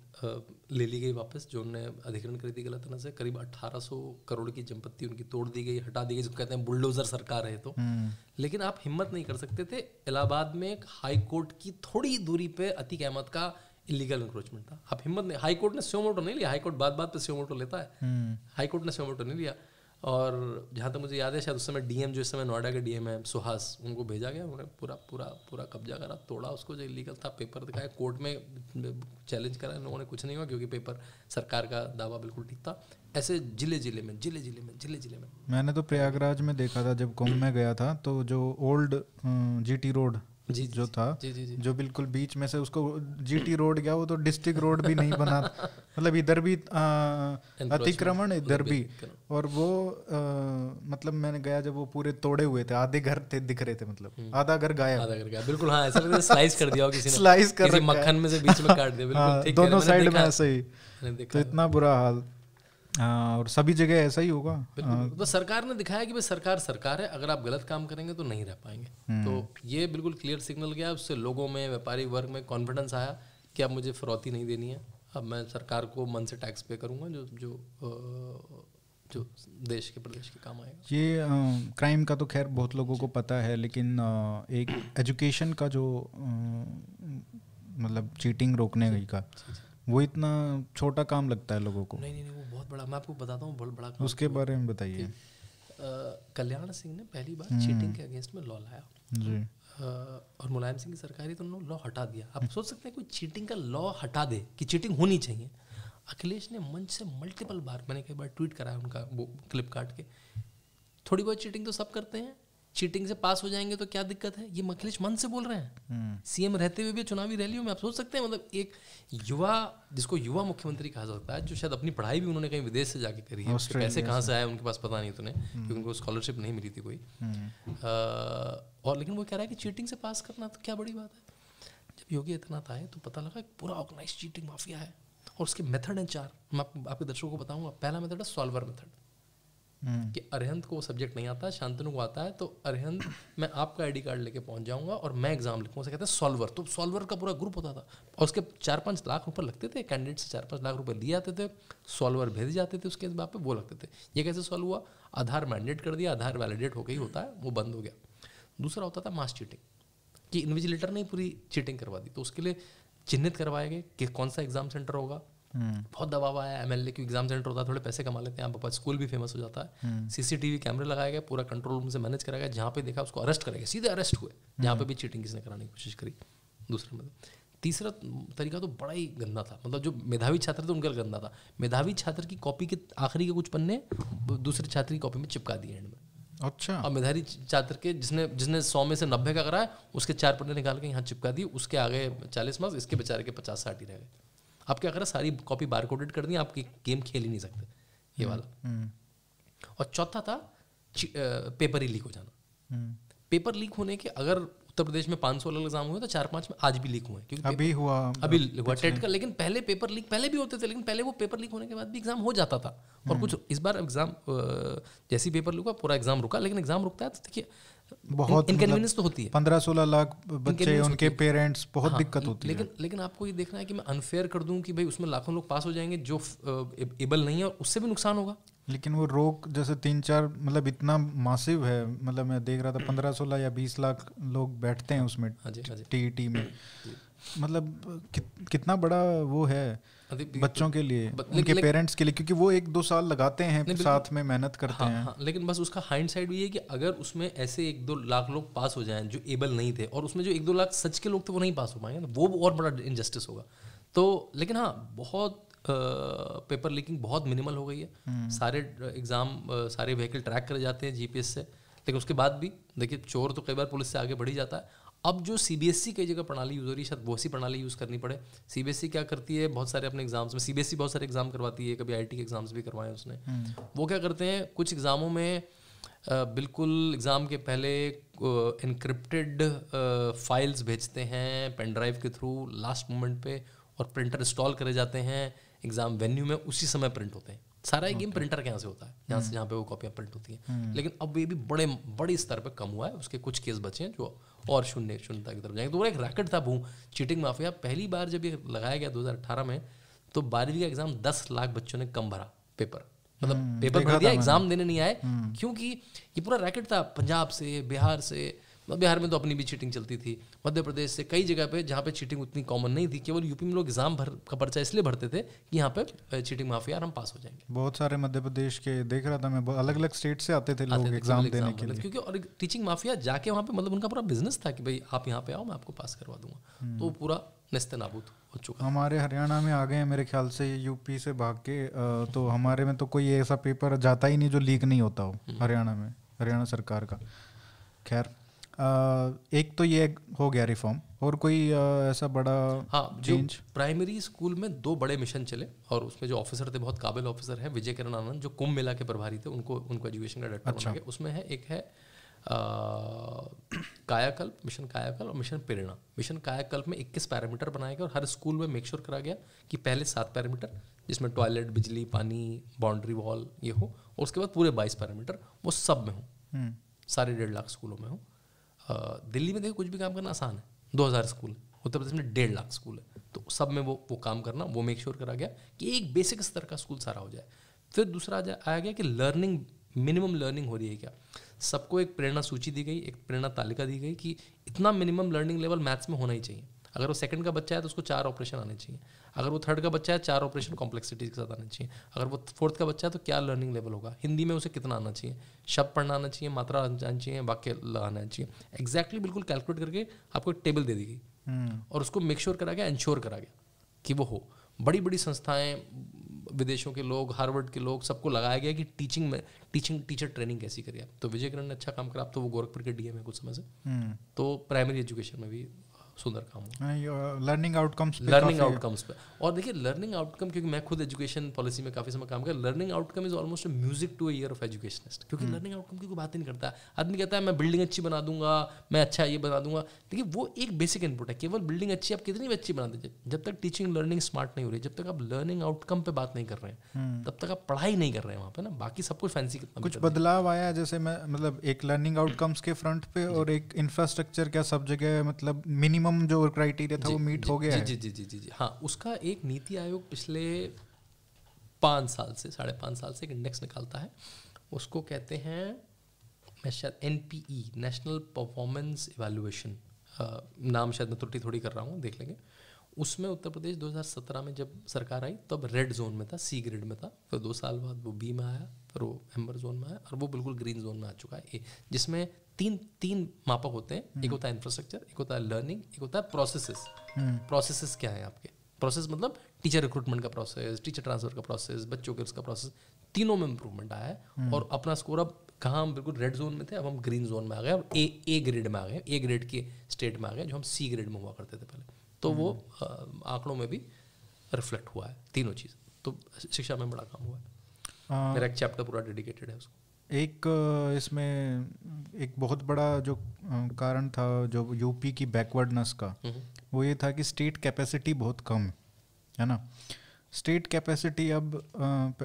ले ली गई वापस जो उन्होंने अधिग्रहण खरीदी गलत तरह से करीब 1800 करोड़ की संपत्ति उनकी तोड़ दी गई हटा दी गई जिसको कहते हैं बुलडोज़र सरकार है तो हम्म। लेकिन आप हिम्मत नहीं कर सकते थे इलाहाबाद में एक हाई कोर्ट की थोड़ी दूरी पर अति कहमत का इलीगल इंक्रोचमेंट था आप हिम्मत नहीं हाई कोर्ट ने मोटो नहीं लिया हाई कोर्ट बात बात पर स्योमोटो लेता है हम्म। हाई कोर्ट ने मोटो नहीं लिया और जहाँ तक मुझे याद है शायद उस समय डीएम जो इस समय नोएडा के डीएम है सुहास उनको भेजा गया उन्होंने पूरा पूरा पूरा कब्जा करा तोड़ा उसको जो इलीगल था पेपर दिखाया कोर्ट में चैलेंज करा लोगों ने कुछ नहीं हुआ क्योंकि पेपर सरकार का दावा बिल्कुल ठीक था ऐसे जिले जिले में जिले जिले में जिले जिले में मैंने तो प्रयागराज में देखा था जब कुंभ में गया था तो जो ओल्ड जी रोड जी जो था जी, जी, जी. जो बिल्कुल बीच में से उसको जीटी रोड गया वो तो डिस्ट्रिक्ट रोड भी नहीं बना [LAUGHS] मतलब इधर भी अतिक्रमण इधर भी, और वो आ, मतलब मैंने गया जब वो पूरे तोड़े हुए थे आधे घर थे दिख रहे थे मतलब हम्म। आधा घर गाया बिल्कुल हाँ ऐसा लगता है स्लाइस कर दिया किसी स्लाइस [LAUGHS] कर मक्खन में से बीच में काट दिया बिल्कुल हाँ, दोनों साइड में ऐसे ही तो इतना बुरा हाल हाँ, और सभी जगह ऐसा ही होगा तो सरकार ने दिखाया कि भाई सरकार सरकार है अगर आप गलत काम करेंगे तो नहीं रह पाएंगे हम्म। तो ये बिल्कुल क्लियर सिग्नल गया उससे लोगों में व्यापारी वर्ग में कॉन्फिडेंस आया कि अब मुझे फिरौती नहीं देनी है अब मैं सरकार को मन से टैक्स पे करूँगा जो जो जो देश के प्रदेश के काम आएगा ये आ, क्राइम का तो खैर बहुत लोगों को पता है लेकिन आ, एक एजुकेशन का जो आ, मतलब चीटिंग रोकने का जी, जी. वो इतना छोटा काम लगता है लोगों को नहीं नहीं, नहीं वो बहुत बड़ा मैं आपको बताता हूँ बहुत बड़ा काम उसके बारे में बताइए कल्याण सिंह ने पहली बार चीटिंग हम्म। के अगेंस्ट में लॉ लाया जी और मुलायम सिंह की सरकारी तो उन्होंने लॉ हटा दिया आप सोच सकते हैं कोई चीटिंग का लॉ हटा दे कि चीटिंग होनी चाहिए अखिलेश ने मंच से मल्टीपल बार मैंने कई बार ट्वीट कराया उनका वो क्लिप काट के थोड़ी बहुत चीटिंग तो सब करते हैं चीटिंग से पास हो जाएंगे तो क्या दिक्कत है ये मखिलेश मन से बोल रहे हैं सीएम हम्म। रहते हुए भी चुनावी रैलियों में आप सोच सकते हैं मतलब एक युवा जिसको युवा मुख्यमंत्री कहा जाता है जो शायद अपनी पढ़ाई भी उन्होंने कहीं विदेश से जाके करी है पैसे कहाँ से आए उनके पास पता नहीं उतने हम्म। क्योंकि उनको स्कॉलरशिप नहीं मिली थी कोई हम्म। और लेकिन वो कह रहा है कि चीटिंग से पास करना तो क्या बड़ी बात है जब योगी आदित्यनाथ आए तो पता लगा पूरा ऑर्गेनाइज चीटिंग माफिया है और उसके मेथड हैं चार मैं आपके दर्शकों को बताऊंगा पहला मेथड है सॉल्वर मेथड हम्म। कि अरहंत को वो सब्जेक्ट नहीं आता शांतनु को आता है तो अरहंत [COUGHS] मैं आपका आई कार्ड लेके पहुंच जाऊंगा और मैं एग्जाम लिखूंगा उसे कहते हैं सॉल्वर तो सॉल्वर का पूरा ग्रुप होता था और उसके चार पाँच लाख रुपये लगते थे कैंडिडेट से चार पाँच लाख रुपये लिए जाते थे सॉल्वर भेज जाते थे उसके बाद पे वो लगते थे ये कैसे सॉल्व हुआ आधार मैंडेट कर दिया आधार वैलिडेट होकर ही होता है वो बंद हो गया दूसरा होता था मास चीटिंग कि इन्विजिलेटर ने पूरी चीटिंग करवा दी तो उसके लिए चिन्हित करवाए गए कि कौन सा एग्जाम सेंटर होगा बहुत दबाव आया एम एल ए क्यों एग्जाम सेंटर होता है थोड़े पैसे कमा लेते हैं आप स्कूल भी फेमस हो जाता है सीसीटीवी कैमरे लगाए गए पूरा कंट्रोल रूम से मैनेज करा गया जहाँ पे देखा उसको अरेस्ट करेगा सीधे अरेस्ट हुए जहाँ पे हम्म। भी चीटिंग किसने कराने की कोशिश करी दूसरे मतलब तीसरा तरीका तो बड़ा ही गंदा था मतलब जो मेधावी छात्र थे उनका गंदा था मेधावी छात्र की कॉपी के आखिरी के कुछ पन्ने दूसरे छात्र की कॉपी में चिपका दिए एंड में अच्छा और मेधावी छात्र के जिसने जिसने सौ में से नब्बे का कराया उसके चार पन्ने निकाल के यहाँ चिपका दिए उसके आगे चालीस मार्क्स इसके बेचारे के पचास साठ ही रह गए आप क्या करें सारी कॉपी बार कोडेड कर दी आप गेम खेल ही नहीं सकते ये हम्म, वाला हम्म। और चौथा था पेपर ही लीक हो जाना पेपर हम्म। लीक होने के अगर उत्तर प्रदेश में पांच सौ अलग एग्जाम हुए तो चार पांच में आज भी लीक हुए क्योंकि अभी हुआ अभी हुआ टेट का लेकिन पहले पेपर लीक पहले भी होते थे लेकिन पहले वो पेपर लीक होने के बाद भी एग्जाम हो जाता था और हम्म। कुछ इस बार एग्जाम जैसे पेपर लीक हुआ पूरा एग्जाम रुका लेकिन एग्जाम रुकता है तो देखिए बहुत इनकन्वीनियंस मतलब तो होती है पंद्रह सोलह लाख बच्चे उनके पेरेंट्स बहुत हाँ, दिक्कत होती लेकिन, है लेकिन लेकिन आपको ये देखना है कि मैं अनफेयर कर दूं कि भाई उसमें लाखों लोग पास हो जाएंगे जो एबल नहीं है और उससे भी नुकसान होगा लेकिन वो रोग जैसे तीन चार मतलब इतना मासिव है मतलब मैं देख रहा था पंद्रह सोलह या बीस लाख लोग बैठते हैं उसमें टी हाँ हाँ टी में [CLEARS THROAT] मतलब कि, कितना बड़ा वो है बच्चों के लिए उनके पेरेंट्स के लिए क्योंकि वो एक दो साल लगाते हैं साथ में मेहनत हाँ, करते हाँ, हैं हाँ, लेकिन बस उसका हाइंड साइड भी है कि अगर उसमें ऐसे एक दो लाख लोग पास हो जाएं जो एबल नहीं थे और उसमें जो एक दो लाख सच के लोग थे वो नहीं पास हो पाएंगे ना वो और बड़ा इनजस्टिस होगा तो लेकिन हाँ बहुत पेपर लीकिंग बहुत मिनिमल हो गई है हम्म। सारे एग्ज़ाम सारे व्हीकल ट्रैक करे जाते हैं जीपीएस से लेकिन उसके बाद भी देखिए चोर तो कई बार पुलिस से आगे बढ़ ही जाता है अब जो सी बी एस ई कई जगह प्रणाली यूज़ हो रही है शायद बहुत सी प्रणाली यूज़ करनी पड़े सी बी एस ई क्या करती है बहुत सारे अपने एग्जाम्स में सी बी एस ई बहुत सारे एग्जाम करवाती है कभी आई टी के एग्जाम्स भी करवाए उसने हम्म। वो क्या करते हैं कुछ एग्ज़ामों में बिल्कुल एग्ज़ाम के पहले इनक्रिप्टेड फाइल्स भेजते हैं पेन ड्राइव के थ्रू लास्ट मोमेंट पे और प्रिंटर इंस्टॉल करे जाते हैं एग्जाम वेन्यू में उसी समय प्रिंट होते हैं सारा एक गेम प्रिंटर के यहाँ से होता है यहाँ से hmm. जहाँ पे वो कॉपियाँ प्रिंट होती हैं hmm. लेकिन अब ये भी बड़े बड़े स्तर पर कम हुआ है उसके कुछ केस बचे हैं जो और शून्य शून्यता की तरफ जाएंगे तो वो एक रैकेट था भू चीटिंग माफिया पहली बार जब ये लगाया गया दो में तो बारहवीं का एग्जाम दस लाख बच्चों ने कम भरा पेपर मतलब hmm. पेपर भर दिया एग्जाम देने नहीं आए क्योंकि ये पूरा रैकेट था पंजाब से बिहार से मतलब बिहार में तो अपनी भी चीटिंग चलती थी मध्य प्रदेश से कई जगह पे जहाँ पे चीटिंग उतनी कॉमन नहीं थी केवल यूपी में लोग एग्जाम भर का पर्चा इसलिए भरते थे कि यहाँ पे चीटिंग माफिया हम पास हो जाएंगे बहुत सारे मध्य प्रदेश के देख रहा था मैं अलग अलग स्टेट से आते थे लोग एग्जाम देने के लिए क्योंकि और टीचिंग माफिया जाके वहाँ पे मतलब उनका पूरा बिजनेस था कि भाई आप यहाँ पे आओ मैं आपको पास करवा दूंगा हम्म। तो पूरा नस्त नाबूद हो चुका हमारे हरियाणा में आ गए हैं मेरे ख्याल से यूपी से भाग के तो हमारे में तो कोई ऐसा पेपर जाता ही नहीं जो लीक नहीं होता हो हम्म। हरियाणा में हरियाणा सरकार का खैर एक तो ये हो गया रिफॉर्म और कोई ऐसा बड़ा हाँ चेंज प्राइमरी स्कूल में दो बड़े मिशन चले और उसमें जो ऑफिसर थे बहुत काबिल ऑफिसर हैं विजय किरण आनंद जो कुंभ मेला के प्रभारी थे उनको उनको एजुकेशन का डायरेक्टर अच्छा। उसमें है एक है कायाकल्प मिशन कायाकल्प और मिशन प्रेरणा मिशन कायाकल्प में 21 पैरामीटर बनाए गए और हर स्कूल में मेक श्योर करा गया कि पहले सात पैरामीटर जिसमें टॉयलेट बिजली पानी बाउंड्री वॉल ये हो और उसके बाद पूरे बाईस पैरामीटर वो सब में हो हम्म। सारे डेढ़ लाख स्कूलों में हों दिल्ली में देखो कुछ भी काम करना आसान है दो हज़ार स्कूल उत्तर प्रदेश में डेढ़ लाख स्कूल है तो सब में वो वो काम करना वो मेक श्योर करा गया कि एक बेसिक स्तर का स्कूल सारा हो जाए फिर दूसरा आया गया कि लर्निंग मिनिमम लर्निंग हो रही है क्या सबको एक प्रेरणा सूची दी गई एक प्रेरणा तालिका दी गई कि इतना मिनिमम लर्निंग लेवल मैथ्स में होना ही चाहिए अगर वो सेकंड का बच्चा है तो उसको चार ऑपरेशन आने चाहिए अगर वो थर्ड का बच्चा है चार ऑपरेशन कॉम्प्लेक्सिटीज के साथ आना चाहिए अगर वो फोर्थ का बच्चा है तो क्या लर्निंग लेवल होगा हिंदी में उसे कितना आना चाहिए शब्द पढ़ना आना चाहिए मात्रा आना चाहिए वाक्य लगाना चाहिए एग्जैक्टली बिल्कुल कैलकुलेट करके आपको एक टेबल दे दी गई हम्म। और उसको मेक श्योर करा गया इंश्योर करा गया कि वो हो बड़ी बड़ी संस्थाएं विदेशों के लोग हार्वर्ड के लोग सबको लगाया गया कि टीचिंग में टीचिंग टीचर ट्रेनिंग कैसी करिए तो विजय किरण ने अच्छा काम करा तो वो गोरखपुर के डीएम है कुछ समय से हम्म। तो प्राइमरी एजुकेशन में भी सुंदर काम हो लर्निंग आउटकम्स लर्निंग आउटकम्स पे और देखिए लर्निंग आउटकम क्योंकि मैं खुद एजुकेशन पॉलिसी में काफ़ी समय काम कर learning outcome is almost music to ear of educationist क्योंकि लर्निंग hmm. आउटकम की कोई बात ही नहीं करता आदमी कहता है मैं बिल्डिंग अच्छी बना दूंगा मैं अच्छा ये बना दूंगा देखिए वो एक बेसिक इनपुट है केवल बिल्डिंग अच्छी आप कितनी भी अच्छी बना दीजिए जब तक टीचिंग लर्निंग स्मार्ट नहीं हो रही जब तक आप लर्निंग आउटकम पे बात नहीं कर रहे हैं hmm. तब तक आप पढ़ाई नहीं कर रहे हैं वहाँ पे ना बाकी सब कुछ फैंसी कितना कुछ बदलाव आया जैसे मैं मतलब एक लर्निंग आउटकम्स के फ्रंट पे और एक इंफ्रास्ट्रक्चर क्या सब जगह मतलब मिनिमम मिनिमम जो क्राइटेरिया था वो मीट हो गया जी जी जी जी जी हाँ उसका एक नीति आयोग पिछले पाँच साल से साढ़े पाँच साल से एक इंडेक्स निकालता है उसको कहते हैं मैं शायद N P E national performance evaluation नाम शायद मैं त्रुटि थोड़ी कर रहा हूँ देख लेंगे उसमें उत्तर प्रदेश 2017 में जब सरकार आई तब रेड जोन में था सी ग्रेड में था फिर दो साल बाद वो बी में आया और वो एम्बर जोन में है और वो बिल्कुल ग्रीन जोन में आ चुका है जिसमें तीन तीन मापक होते हैं एक होता है इंफ्रास्ट्रक्चर एक होता है लर्निंग एक होता है प्रोसेसेस हम्म। प्रोसेसेस क्या है आपके प्रोसेस मतलब टीचर रिक्रूटमेंट का प्रोसेस टीचर ट्रांसफर का प्रोसेस बच्चों के उसका प्रोसेस तीनों में इंप्रूवमेंट आया है हम्म। और अपना स्कोर अब कहाँ हम बिल्कुल रेड जोन में थे अब हम ग्रीन जोन में आ गए अब ए ए ग्रेड में आ गए ए ग्रेड के स्टेट में आ गए जो हम सी ग्रेड में हुआ करते थे पहले तो वो हम्म। आंकड़ों में भी रिफ्लेक्ट हुआ है तीनों चीज़ तो शिक्षा में बड़ा काम हुआ है हाँ। मेरा एक चैप्टर पूरा डेडिकेटेड है उसको एक इसमें एक बहुत बड़ा जो कारण था जो यूपी की बैकवर्डनेस का हम्म। वो ये था कि स्टेट कैपेसिटी बहुत कम है ना स्टेट कैपेसिटी अब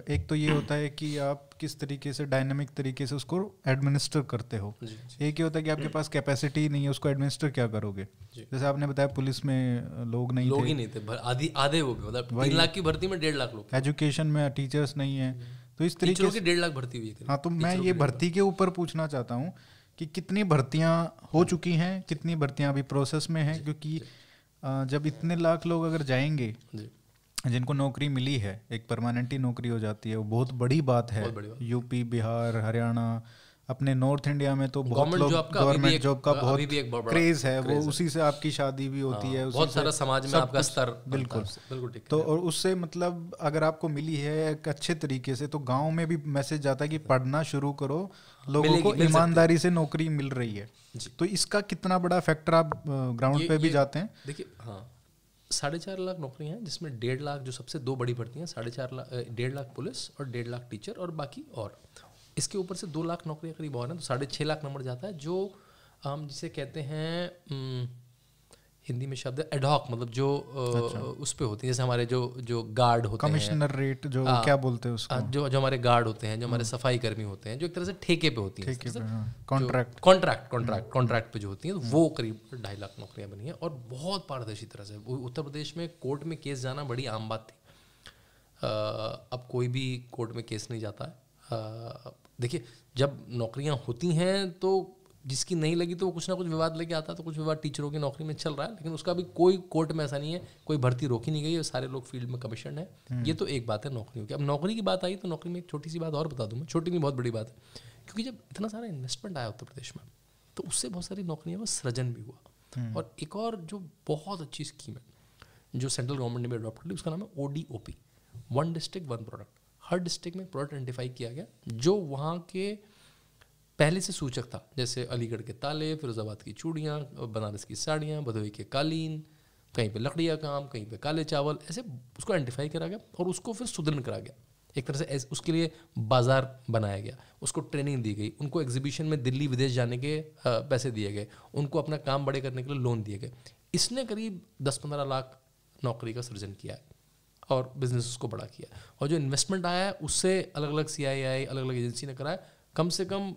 एक तो ये होता है कि आप किस तरीके से डायनामिक तरीके से उसको एडमिनिस्टर करते हो एक ये होता है कि आपके पास कैपेसिटी नहीं है उसको एडमिनिस्टर क्या करोगे जैसे आपने बताया पुलिस में लोग नहीं लोग थे। ही नहीं थे आधे वो भी मतलब लाख की भर्ती में डेढ़ लाख लोग एजुकेशन में टीचर्स नहीं है हम्म। तो इस तरीके से डेढ़ लाख भर्ती हुई हाँ तो मैं ये भर्ती के ऊपर पूछना चाहता हूँ कि कितनी भर्तियाँ हो हाँ। चुकी हैं कितनी भर्तियाँ अभी प्रोसेस में हैं क्योंकि जब इतने लाख लोग अगर जाएंगे जिनको नौकरी मिली है एक परमानेंटी नौकरी हो जाती है वो बहुत बड़ी बात है बड़ी बात। यूपी बिहार हरियाणा अपने नॉर्थ इंडिया में तो गवर्नमेंट जॉब का गवर्नमेंट जॉब का बहुत क्रेज है वो उसी से आपकी शादी भी होती हाँ, है बहुत सारा समाज में आपका स्तर बिल्कुल तो और उससे मतलब अगर आपको मिली है एक अच्छे तरीके से तो गाँव में भी मैसेज जाता है कि पढ़ना शुरू करो लोगों को ईमानदारी से नौकरी मिल रही है तो इसका कितना बड़ा फैक्टर आप ग्राउंड पे भी जाते हैं देखिए हाँ साढ़े चार लाख नौकरियां हैं जिसमें डेढ़ लाख जो सबसे दो बड़ी पड़ती हैं साढ़े चार लाख डेढ़ लाख पुलिस और डेढ़ लाख टीचर और बाकी और इसके ऊपर से दो लाख नौकरियाँ करीब और हैं तो साढ़े छः लाख नंबर जाता है जो हम जिसे कहते हैं हिंदी में शब्द एडॉक मतलब जो अच्छा। उस पर होती है जैसे हमारे जो जो गार्ड होते कमिश्नर रेट जो आ, हाँ। क्या बोलते हैं उसको हाँ, जो जो हमारे गार्ड होते हैं जो हमारे हाँ। सफाई कर्मी होते हैं जो एक तरह से ठेके पे होती है कॉन्ट्रैक्ट कॉन्ट्रैक्ट कॉन्ट्रैक्ट कॉन्ट्रैक्ट पे जो होती है तो वो करीब ढाई लाख नौकरियां बनी है और बहुत पारदर्शी तरह से उत्तर प्रदेश में कोर्ट में केस जाना बड़ी आम बात थी अब कोई भी कोर्ट में केस नहीं जाता है देखिए जब नौकरियां होती हैं तो जिसकी नहीं लगी तो वो कुछ ना कुछ विवाद लेके आता तो कुछ विवाद टीचरों की नौकरी में चल रहा है लेकिन उसका भी कोई कोर्ट में ऐसा नहीं है कोई भर्ती रोकी नहीं गई है सारे लोग फील्ड में कमीशन है हम्म। ये तो एक बात है नौकरियों की अब नौकरी की बात आई तो नौकरी में एक छोटी सी बात और बता दूँ मैं छोटी नहीं बहुत बड़ी बात है क्योंकि जब इतना सारा इन्वेस्टमेंट आया उत्तर प्रदेश में तो उससे बहुत सारी नौकरियों का सृजन भी हुआ हम्म। और एक और जो बहुत अच्छी स्कीम है जो सेंट्रल गवर्नमेंट ने भी अडॉप्ट कर ली उसका नाम है O O P one district one product हर डिस्ट्रिक्ट में प्रोडक्ट आइडेंटिफाई किया गया जो वहाँ के पहले से सूचक था जैसे अलीगढ़ के ताले फिरोजाबाद की चूड़ियाँ बनारस की साड़ियाँ भदोही के कालीन कहीं पे लकड़िया काम कहीं पे काले चावल ऐसे उसको आइडेंटिफाई करा गया और उसको फिर सुदृढ़ करा गया एक तरह से उसके लिए बाजार बनाया गया उसको ट्रेनिंग दी गई उनको एग्जीबिशन में दिल्ली विदेश जाने के पैसे दिए गए उनको अपना काम बड़े करने के लिए लोन दिए गए इसने करीब दस पंद्रह लाख नौकरी का सृजन किया है और बिजनेस उसको बड़ा किया और जो इन्वेस्टमेंट आया है उससे अलग अलग सी आई आई अलग अलग एजेंसी ने कराया कम से कम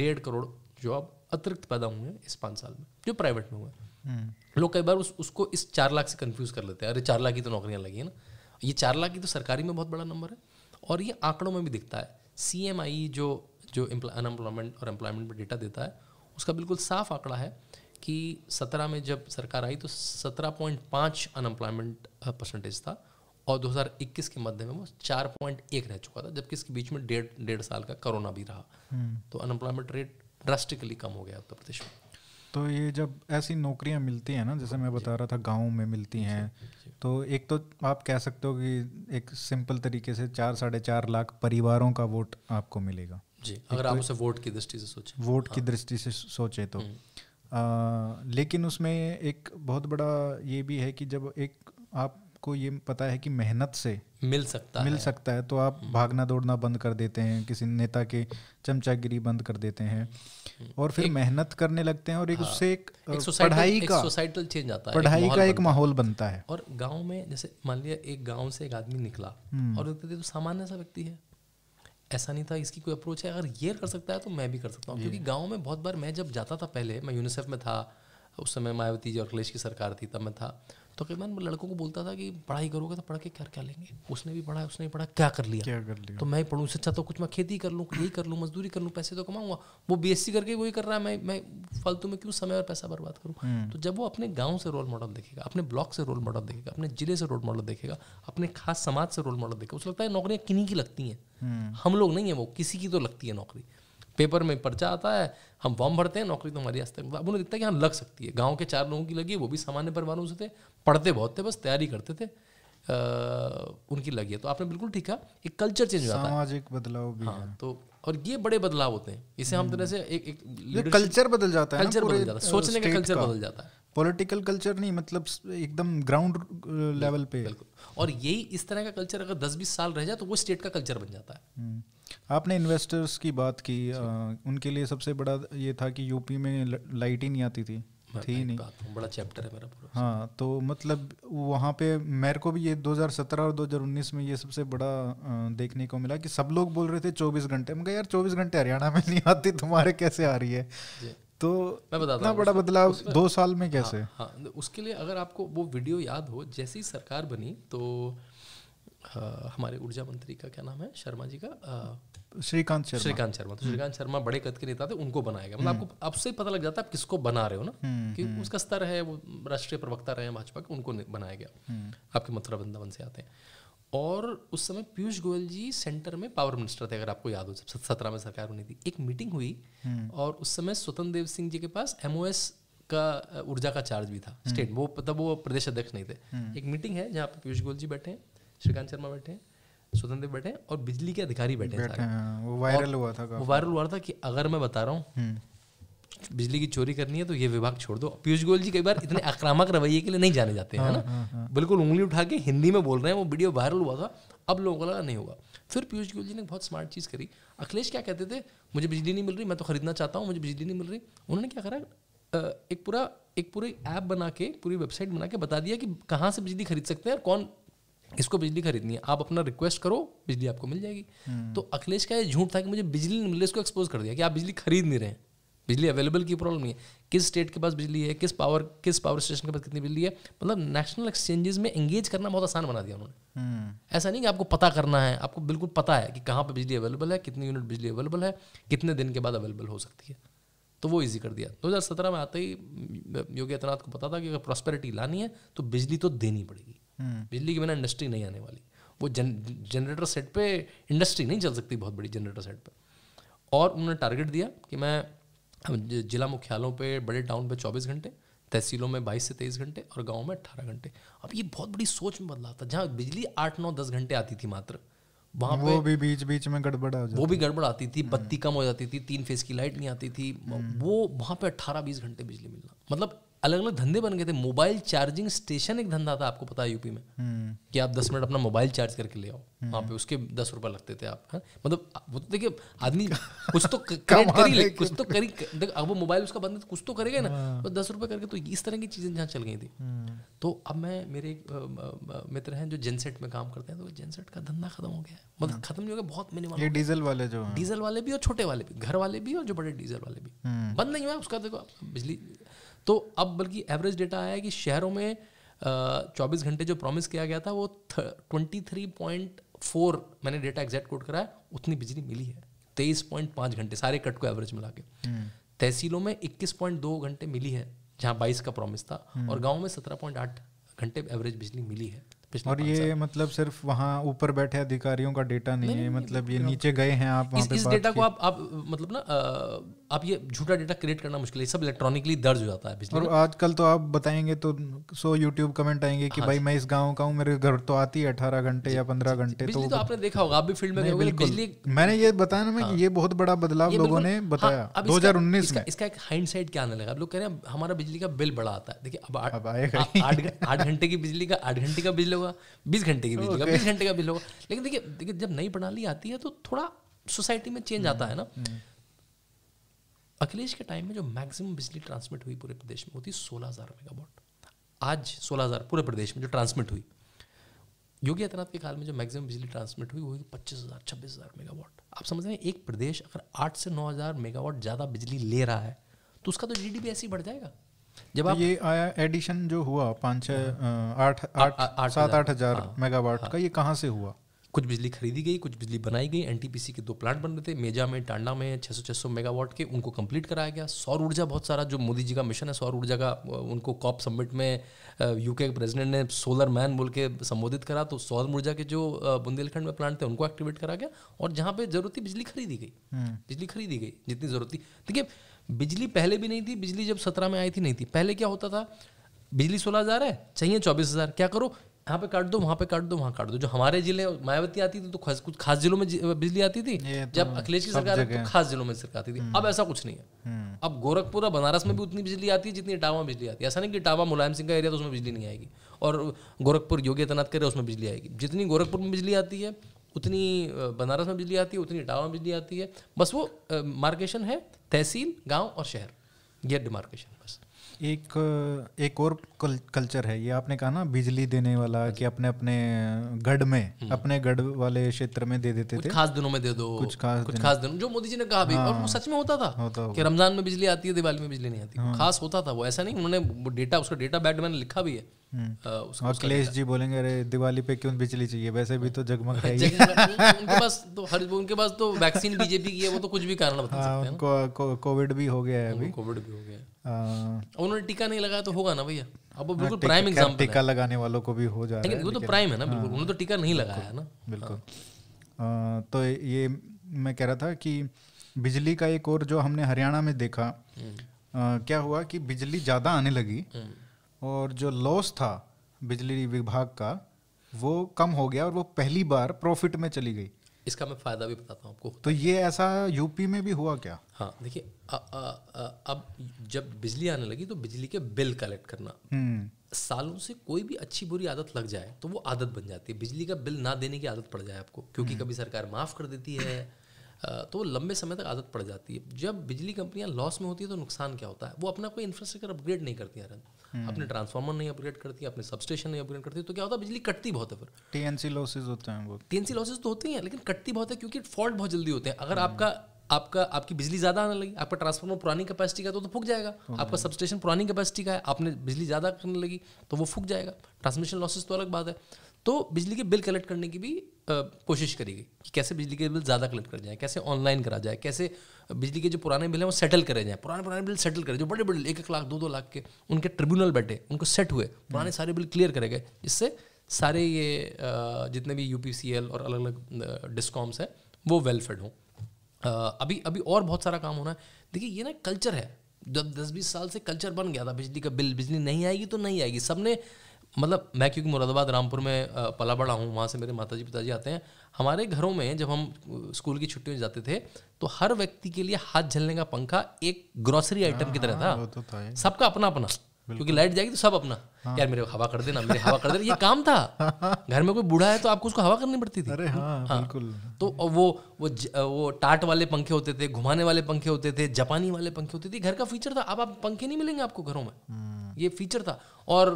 डेढ़ करोड़ जॉब अतिरिक्त पैदा हुए हैं इस पाँच साल में जो प्राइवेट में हुए हैं हम्म। लोग कई बार उस उसको इस चार लाख से कंफ्यूज कर लेते हैं अरे चार लाख की तो नौकरियाँ लगी हैं ना ये चार लाख की तो सरकारी में बहुत बड़ा नंबर है और ये आंकड़ों में भी दिखता है सी जो जो अनएम्प्लॉयमेंट और एम्प्लॉयमेंट पर डेटा देता है उसका बिल्कुल साफ आंकड़ा है कि सत्रह में जब सरकार आई तो सत्रह पॉइंट पाँच अनएम्प्लॉयमेंट परसेंटेज था और 2021 के मध्य में वो 4.1 रह चुका था जबकि इसके बीच में डेढ़ डेढ़ साल का कोरोना भी रहा हम्म। तो अनएम्प्लॉयमेंट रेट ड्रास्टिकली कम हो गया उत्तर प्रदेश में तो ये जब ऐसी नौकरियां मिलती हैं ना जैसे मैं बता रहा था गाँव में मिलती हैं तो एक तो आप कह सकते हो कि एक सिंपल तरीके से चार साढ़े चार लाख परिवारों का वोट आपको मिलेगा जी अगर तो आप उसे वोट की दृष्टि से सोचे वोट की हाँ। दृष्टि से सोचे तो हम्म। आ, लेकिन उसमें एक बहुत बड़ा ये भी है कि जब एक आप आपको ये पता है कि मेहनत से मिल सकता मिल है। सकता है तो आप हम्म। भागना दौड़ना बंद कर देते हैं किसी नेता के चमचागिरी बंद कर देते हैं हम्म। और फिर मेहनत करने लगते हैं और एक हाँ, उससे एक, एक पढ़ाई का सोसाइटल चेंज आता है पढ़ाई का एक माहौल बनता है और गाँव में जैसे मान लिया एक गाँव से एक आदमी निकला हम्म। और तो सामान्य सा व्यक्ति है ऐसा नहीं था इसकी कोई अप्रोच है अगर ये कर सकता है तो मैं भी कर सकता हूँ क्योंकि गाँव में बहुत बार मैं जब जाता था पहले मैं यूनिसेफ में था उस समय मायावती जी और अखिलेश की सरकार थी तब मैं था तकरीबन तो मैं लड़कों को बोलता था कि पढ़ाई करोगे तो पढ़ के क्या क्या लेंगे उसने भी पढ़ा उसने भी पढ़ा क्या कर लिया क्या कर लिया तो मैं पढ़ूँ उससे अच्छा तो कुछ मैं खेती कर लूँ यही कर लूँ मजदूरी कर लूँ पैसे तो कमाऊँगा वो सी करके वही कर रहा है मैं मैं फालतू में क्यों समय और पैसा बर्बाद करूँ हम्म। तो जब वो अपने गाँव से रोल मॉडल देखेगा अपने ब्लॉक से रोल मॉडल देखेगा अपने जिले से रोल मॉडल देखेगा अपने खास समाज से रोल मॉडल देखेगा उसको लगता है नौकरियाँ किन्हीं की लगती हैं हम्म। हम लोग नहीं है वो किसी की तो लगती है नौकरी पेपर में पर्चा आता है हम फॉर्म भरते हैं नौकरी तो हमारी आज तक अब उन्हें दिखता है कि हाँ लग सकती है गाँव के चार लोगों की लगी वो भी सामान्य परिवारों से थे पढ़ते बहुत थे बस तैयारी करते थे आ, उनकी लगी है तो आपने बिल्कुल ठीक कहा एक कल्चर चेंज हो जाता है सामाजिक बदलाव भी हाँ है। तो और ये बड़े बदलाव होते हैं इसे हम हम्म। तरह से एक एक कल्चर बदल जाता है कल्चर बदल जाता है सोचने का कल्चर बदल जाता है पॉलिटिकल कल्चर नहीं मतलब एकदम ग्राउंड uh, लेवल पे बिल्कुल और यही इस तरह का कल्चर अगर दस बीस साल रह जाए तो वो स्टेट का कल्चर बन जाता है हम्म। आपने इन्वेस्टर्स की बात की आ, उनके लिए सबसे बड़ा ये था कि यूपी में लाइट ही नहीं आती थी थी नहीं बड़ा चैप्टर है मेरा पूरा हाँ तो मतलब वहाँ पे मेरे को भी ये 2017 और 2019 में ये सबसे बड़ा देखने को मिला कि सब लोग बोल रहे थे 24 घंटे मैं यार 24 घंटे हरियाणा में नहीं आती तुम्हारे कैसे आ रही है तो मैं बताता हूँ बड़ा बदलाव दो साल में हाँ, कैसे हाँ, हाँ उसके लिए अगर आपको वो वीडियो याद हो जैसी सरकार बनी तो आ, हमारे ऊर्जा मंत्री का क्या नाम है शर्मा जी का श्रीकांत शर्मा श्रीकांत शर्मा तो हम्म। श्रीकांत शर्मा बड़े कद के नेता थे उनको बनाया गया मतलब हम्म। आपको आपसे पता लग जाता है आप किसको बना रहे हो ना हम्म, कि उसका स्तर है वो राष्ट्रीय प्रवक्ता रहे हैं भाजपा के उनको बनाया गया आपके मथुरा वृंदावन से आते हैं और उस समय पीयूष गोयल जी सेंटर में पावर मिनिस्टर थे अगर आपको याद हो जब सत्रह में सरकार बनी थी एक मीटिंग हुई हम्म। और उस समय स्वतंत्र देव सिंह जी के पास एमओएस का ऊर्जा का चार्ज भी था स्टेट हम्म। वो तब वो प्रदेश अध्यक्ष नहीं थे हम्म। एक मीटिंग है जहाँ पे पीयूष गोयल जी बैठे हैं श्रीकांत शर्मा बैठे हैं स्वतंत्र बैठे हैं और बिजली के अधिकारी बैठे, बैठे हैं वो वायरल हुआ था वो वायरल हुआ था कि अगर मैं बता रहा हूँ बिजली की चोरी करनी है तो ये विभाग छोड़ दो पीयूष गोयल जी कई बार इतने आक्रामक रवैये के लिए नहीं जाने जाते हैं ना हाँ, हाँ, हाँ। बिल्कुल उंगली उठा के हिंदी में बोल रहे हैं वो वीडियो वायरल हुआ था अब लोगों का नहीं होगा फिर पीयूष गोयल जी ने बहुत स्मार्ट चीज़ करी अखिलेश क्या कहते थे मुझे बिजली नहीं मिल रही मैं तो खरीदना चाहता हूँ मुझे बिजली नहीं मिल रही उन्होंने क्या करा एक पूरा एक पूरी ऐप बना के पूरी वेबसाइट बना के बता दिया कि कहाँ से बिजली खरीद सकते हैं और कौन इसको बिजली खरीदनी है आप अपना रिक्वेस्ट करो बिजली आपको मिल जाएगी हम्म। तो अखिलेश का ये झूठ था कि मुझे बिजली नहीं मिल रही इसको एक्सपोज कर दिया कि आप बिजली खरीद नहीं रहे हैं बिजली अवेलेबल की प्रॉब्लम नहीं है किस स्टेट के पास बिजली है किस पावर किस पावर स्टेशन के पास कितनी बिजली है मतलब नेशनल एक्सचेंजेस में एंगेज करना बहुत आसान बना दिया उन्होंने हम्म। ऐसा नहीं कि आपको पता करना है आपको बिल्कुल पता है कि कहाँ पर बिजली अवेलेबल है कितनी यूनिट बिजली अवेलेबल है कितने दिन के बाद अवेलेबल हो सकती है तो वो ईजी कर दिया 2017 में आते ही योगी आदित्यनाथ को पता था कि अगर प्रॉस्पेरिटी लानी है तो बिजली तो देनी पड़ेगी हम्म। बिजली के बिना इंडस्ट्री नहीं आने वाली वो जन जनरेटर सेट पे इंडस्ट्री नहीं चल सकती बहुत बड़ी जनरेटर सेट पे और उन्होंने टारगेट दिया कि मैं जिला मुख्यालयों पे बड़े टाउन पे 24 घंटे तहसीलों में 22 से 23 घंटे और गाँव में 18 घंटे अब ये बहुत बड़ी सोच में बदलाव था जहाँ बिजली आठ नौ दस घंटे आती थी मात्र वहाँ वो भी बीच बीच में गड़बड़ वो भी गड़बड़ आती थी बत्ती हम्म। कम हो जाती थी तीन फेज की लाइट नहीं आती थी हम्म। वो वहाँ पे अट्ठारह बीस घंटे बिजली मिलना मतलब अलग अलग धंधे बन गए थे मोबाइल चार्जिंग स्टेशन एक धंधा था आपको पता है यूपी में हम्म। कि आप दस मिनट अपना मोबाइल चार्ज करके ले आओ हम्म। वहाँ पे उसके दस रुपए लगते थे आप है? हाँ? मतलब वो तो देखिए आदमी [LAUGHS] कुछ तो कर ही कुछ तो करी देख अब वो मोबाइल उसका बंद है तो कुछ तो करेगा ना हाँ। तो दस रुपए करके तो इस तरह की चीज़ें जहाँ चल गई थी हम्म। तो अब मैं मेरे एक मित्र हैं जो जेनसेट में काम करते हैं तो जेनसेट का धंधा खत्म हो गया मतलब हाँ। खत्म नहीं हो गया बहुत मिनिमम डीजल वाले जो डीजल वाले भी और छोटे वाले भी घर वाले भी और जो बड़े डीजल वाले भी बंद नहीं हुआ उसका देखो बिजली तो अब बल्कि एवरेज डेटा आया है कि शहरों में चौबीस घंटे जो प्रॉमिस किया गया था वो ट्वेंटी थ्री पॉइंट फोर मैंने डेटा एग्जैक्ट कोट कराया उतनी बिजली मिली है तेईस पॉइंट पाँच घंटे सारे कट को एवरेज मिला के हम्म। तहसीलों में इक्कीस पॉइंट दो घंटे मिली है जहाँ बाईस का प्रॉमिस था हम्म। और गाँव में सत्रह पॉइंट आठ घंटे एवरेज बिजली मिली है और ये मतलब सिर्फ वहाँ ऊपर बैठे अधिकारियों का डेटा नहीं, नहीं है मतलब ये नीचे गए हैं आप इस, इस डेटा को आप आप मतलब ना आप ये झूठा डेटा क्रिएट करना मुश्किल है सब इलेक्ट्रॉनिकली दर्ज हो जाता है बिजली और आजकल तो आप बताएंगे तो सो यूट्यूब कमेंट आएंगे कि हाँ भाई मैं इस गांव का हूँ मेरे घर तो आती है अठारह घंटे या पंद्रह घंटे तो, तो आपने देखा होगा आप भी फील्ड में बिजली मैंने ये बताया ना मैं हाँ। ये बहुत बड़ा बदलाव लोगों ने हाँ, बताया दो हजार उन्नीस में इसका एक हाइंड साइड क्या आने लगा आप लोग कह रहे हैं हमारा बिजली का बिल बड़ा आता है देखिए अब आठ घंटे की बिजली का आठ घंटे का बिल होगा बीस घंटे की बिजली का बीस घंटे का बिल होगा लेकिन देखिए देखिए जब नई प्रणाली आती है तो थोड़ा सोसाइटी में चेंज हम्म, आता है ना हम्म। अखिलेश के टाइम में जो मैक्सिमम बिजली ट्रांसमिट हुई पूरे प्रदेश में वो थी सोलह हज़ार मेगावाट आज सोलह हज़ार पूरे प्रदेश में जो ट्रांसमिट हुई योगी आदित्यनाथ के काल में जो मैक्सिमम बिजली ट्रांसमिट हुई वो हुई पच्चीस हज़ार छब्बीस हज़ार मेगावाट आप समझ रहे हैं एक प्रदेश अगर आठ से नौ हज़ार मेगावाट ज़्यादा बिजली ले रहा है तो उसका तो जीडीपी ऐसे ही बढ़ जाएगा जब तो आप ये आया एडिशन जो हुआ पाँच छः हाँ। आठ आठ सात आठ हज़ार मेगावाट हाँ। का हाँ। ये कहाँ से हुआ कुछ बिजली खरीदी गई कुछ बिजली बनाई गई एन के दो प्लांट बन रहे थे मेजा में टांडा में 600-600 मेगावाट के उनको कंप्लीट कराया गया सौर ऊर्जा बहुत सारा जो मोदी जी का मिशन है सौर ऊर्जा का उनको कॉप समिट में यूके के प्रेसिडेंट ने सोलर मैन बोल के संबोधित करा तो सौर ऊर्जा के जो बुंदेलखंड में प्लांट थे उनको एक्टिवेट करा गया और जहाँ पर जरूरत थी बिजली खरीदी गई हम्म। बिजली खरीदी गई जितनी जरूरत थी देखिए बिजली पहले भी नहीं थी बिजली जब सत्रह में आई थी नहीं थी पहले क्या होता था बिजली सोलह हज़ार है चाहिए चौबीस हज़ार क्या करो यहाँ पे काट दो वहाँ पे काट दो वहाँ काट दो जो हमारे जिले मायावती आती थी तो खास, कुछ खास जिलों में बिजली आती थी तो जब अखिलेश की सरकार तो खास जिलों में सरकार आती थी हम्म। अब ऐसा कुछ नहीं है हम्म। अब गोरखपुर और बनारस में भी उतनी बिजली आती है जितनी इटावा में बिजली आती है ऐसा नहीं कि इटावा मुलायम सिंह का एरिया तो उसमें बिजली नहीं आएगी और गोरखपुर योगी आदित्यनाथ के उसमें बिजली आएगी जितनी गोरखपुर में बिजली आती है उतनी बनारस में बिजली आती है उतनी इटावा में बिजली आती है बस वो मार्केशन है तहसील गाँव और शहर ये डिमार्केशन बस एक एक और कल्चर है ये आपने कहा ना बिजली देने वाला कि हाँ अपने अपने गढ़ में हम्म। अपने गढ़ वाले क्षेत्र में दे देते थे खास दिनों में दे दो कुछ खास कुछ खास दिनों जो मोदी जी ने कहा भी और वो हाँ। सच में होता था कि रमजान में बिजली आती है दिवाली में बिजली नहीं आती हाँ। खास होता था वो ऐसा नहीं उन्होंने डेटा उसका डेटा बैड मैंने लिखा भी है हम्म। अखिलेश जी बोलेंगे अरे दिवाली पे क्यों बिजली चाहिए वैसे भी तो जगमग है उनके पास तो हर उनके पास तो वैक्सीन बीजेपी की है वो तो कुछ भी कारण बता सकते हैं उनको कोविड भी हो गया है अभी कोविड भी हो गया उन्होंने टीका नहीं लगाया तो होगा ना भैया अब वो हाँ, बिल्कुल प्राइम एग्जाम्पल टीका लगाने वालों को भी हो जा रहा है वो तो प्राइम है ना हाँ। बिल्कुल उन्होंने तो टीका नहीं लगाया है ना बिल्कुल हाँ। तो ये मैं कह रहा था कि बिजली का एक और जो हमने हरियाणा में देखा हम्म। क्या हुआ कि बिजली ज़्यादा आने लगी हम्म। और जो लॉस था बिजली विभाग का वो कम हो गया और वो पहली बार प्रॉफिट में चली गई इसका मैं फ़ायदा भी बताता हूँ आपको तो ये ऐसा यूपी में भी हुआ क्या हाँ देखिए अब जब बिजली आने लगी तो बिजली के बिल कलेक्ट करना हम्म। सालों से कोई भी अच्छी बुरी आदत लग जाए तो वो आदत बन जाती है बिजली का बिल ना देने की आदत पड़ जाए आपको क्योंकि हम्म। कभी सरकार माफ़ कर देती है तो लंबे समय तक आदत पड़ जाती है जब बिजली कंपनियां लॉस में होती है तो नुकसान क्या होता है वो अपना कोई इंफ्रास्ट्रक्चर अपग्रेड नहीं करती हैं अपने हम्म। ट्रांसफार्मर नहीं अपग्रेड करती अपने आपने सबस्टेशन नहीं अपग्रेड करती तो क्या होता है बिजली कटती बहुत है फिर टीएनसी लॉसेज होते हैं वो टीएनसी लॉसेज तो होते हैं लेकिन कटती बहुत है क्योंकि फॉल्ट बहुत जल्दी होते हैं अगर हम्म। आपका आपका आपकी बिजली ज़्यादा आने लगी आपका ट्रांसफार्मर पुरानी कैपेसिटी का तो तो फूक जाएगा आपका सबस्टेशन पुरानी कैपेसिटी का है आपने बिजली ज़्यादा करने लगी तो वो फूक जाएगा ट्रांसमिशन लॉसेज तो अलग बात है तो बिजली के बिल कलेक्ट करने की भी आ, कोशिश करेगी कि कैसे बिजली के बिल ज़्यादा कलेक्ट कर जाए कैसे ऑनलाइन करा जाए कैसे बिजली के जो पुराने बिल हैं वो सेटल करे जाएँ पुराने पुराने बिल सेटल करे जो बड़े बड़े एक एक लाख दो दो लाख के उनके ट्रिब्यूनल बैठे उनको सेट हुए पुराने सारे बिल क्लियर करे गए इससे सारे ये जितने भी यू और अलग अलग डिस्कॉम्स हैं वो वेलफेड हों अभी अभी और बहुत सारा काम होना है देखिए ये ना कल्चर है जब दस बीस साल से कल्चर बन गया था बिजली का बिल बिजली नहीं आएगी तो नहीं आएगी सबने मतलब मैं क्योंकि मुरादाबाद रामपुर में पला बड़ा हूँ वहाँ से मेरे माता जी पिताजी आते हैं हमारे घरों में जब हम स्कूल की छुट्टियों जाते थे तो हर व्यक्ति के लिए हाथ झलने का पंखा एक ग्रोसरी आइटम की तरह था, हाँ, तो था सबका अपना अपना क्योंकि लाइट जाएगी तो सब अपना हाँ। यार मेरे को हवा कर देना मेरे हवा कर देना ये काम था [LAUGHS] घर में कोई बूढ़ा है तो आपको उसको हवा करनी पड़ती थी अरे हाँ, हाँ। बिल्कुल तो वो वो ज, वो टाट वाले पंखे होते थे घुमाने वाले पंखे होते थे जापानी वाले पंखे होते थे घर का फीचर था अब आप पंखे नहीं मिलेंगे आपको घरों में हम्म। ये फीचर था और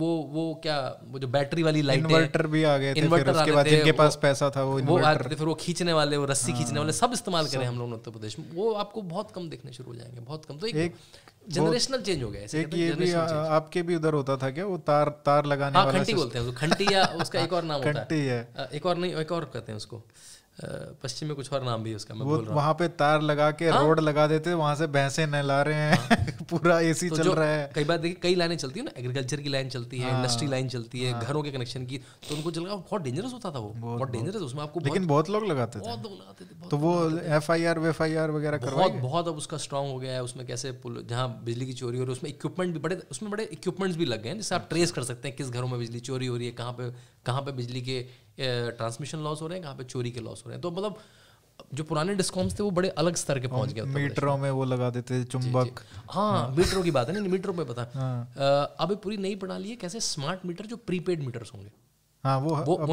वो वो क्या वो जो बैटरी वाली लाइट इन्वर्टर भी आ गए थे इन्वर्टर उसके बाद जिनके पास पैसा था वो वो आते थे फिर वो खींचने वाले वो रस्सी खींचने हाँ। वाले सब इस्तेमाल करें हम लोग उत्तर तो प्रदेश में वो आपको बहुत कम देखने शुरू हो जाएंगे बहुत कम तो एक जनरेशनल चेंज हो गया ऐसे एक ये भी आ, आपके भी उधर होता था क्या वो तार तार लगाने हाँ, वाला खंटी बोलते हैं उसको खंटी या उसका हाँ, एक और नाम होता है खंटी है एक और नहीं एक और कहते हैं उसको पश्चिम में कुछ और नाम भी है उसका मैं वो वहाँ पे तार लगा के हाँ? रोड लगा देते वहाँ से भैंसे नहला रहे हैं हाँ? [LAUGHS] पूरा एसी तो चल रहा है कई बार देखिए कई लाइनें चलती है ना एग्रीकल्चर की लाइन चलती है हाँ। इंडस्ट्री लाइन चलती है हाँ। घरों के कनेक्शन की तो उनको चल रहा बहुत डेंजरस होता था वो बहुत डेंजरस उसमें आपको लेकिन बहुत लोग लगाते थे तो वो एफ आई आर वेफ आई आर वगैरह बहुत बहुत अब उसका स्ट्रांग हो गया है उसमें कैसे जहाँ बिजली की चोरी हो रही है उसमें इक्विपमेंट भी बड़े उसमें बड़े इक्विपमेंट्स भी लग गए हैं जिससे आप ट्रेस अच्छा। कर सकते हैं किस घरों में बिजली चोरी हो रही है कहाँ पे कहाँ पे बिजली के ट्रांसमिशन लॉस हो रहे हैं कहाँ पे चोरी के लॉस हो रहे हैं तो मतलब जो पुराने डिस्कॉम्स थे वो बड़े अलग स्तर के पहुंच गए मीटरों में वो लगा देते थे चुंबक हाँ, हाँ मीटरों की बात है नहीं मीटरों पे पता हाँ। अब पूरी नई प्रणाली है कैसे स्मार्ट मीटर जो प्रीपेड मीटर्स होंगे हाँ वो वो हाँ,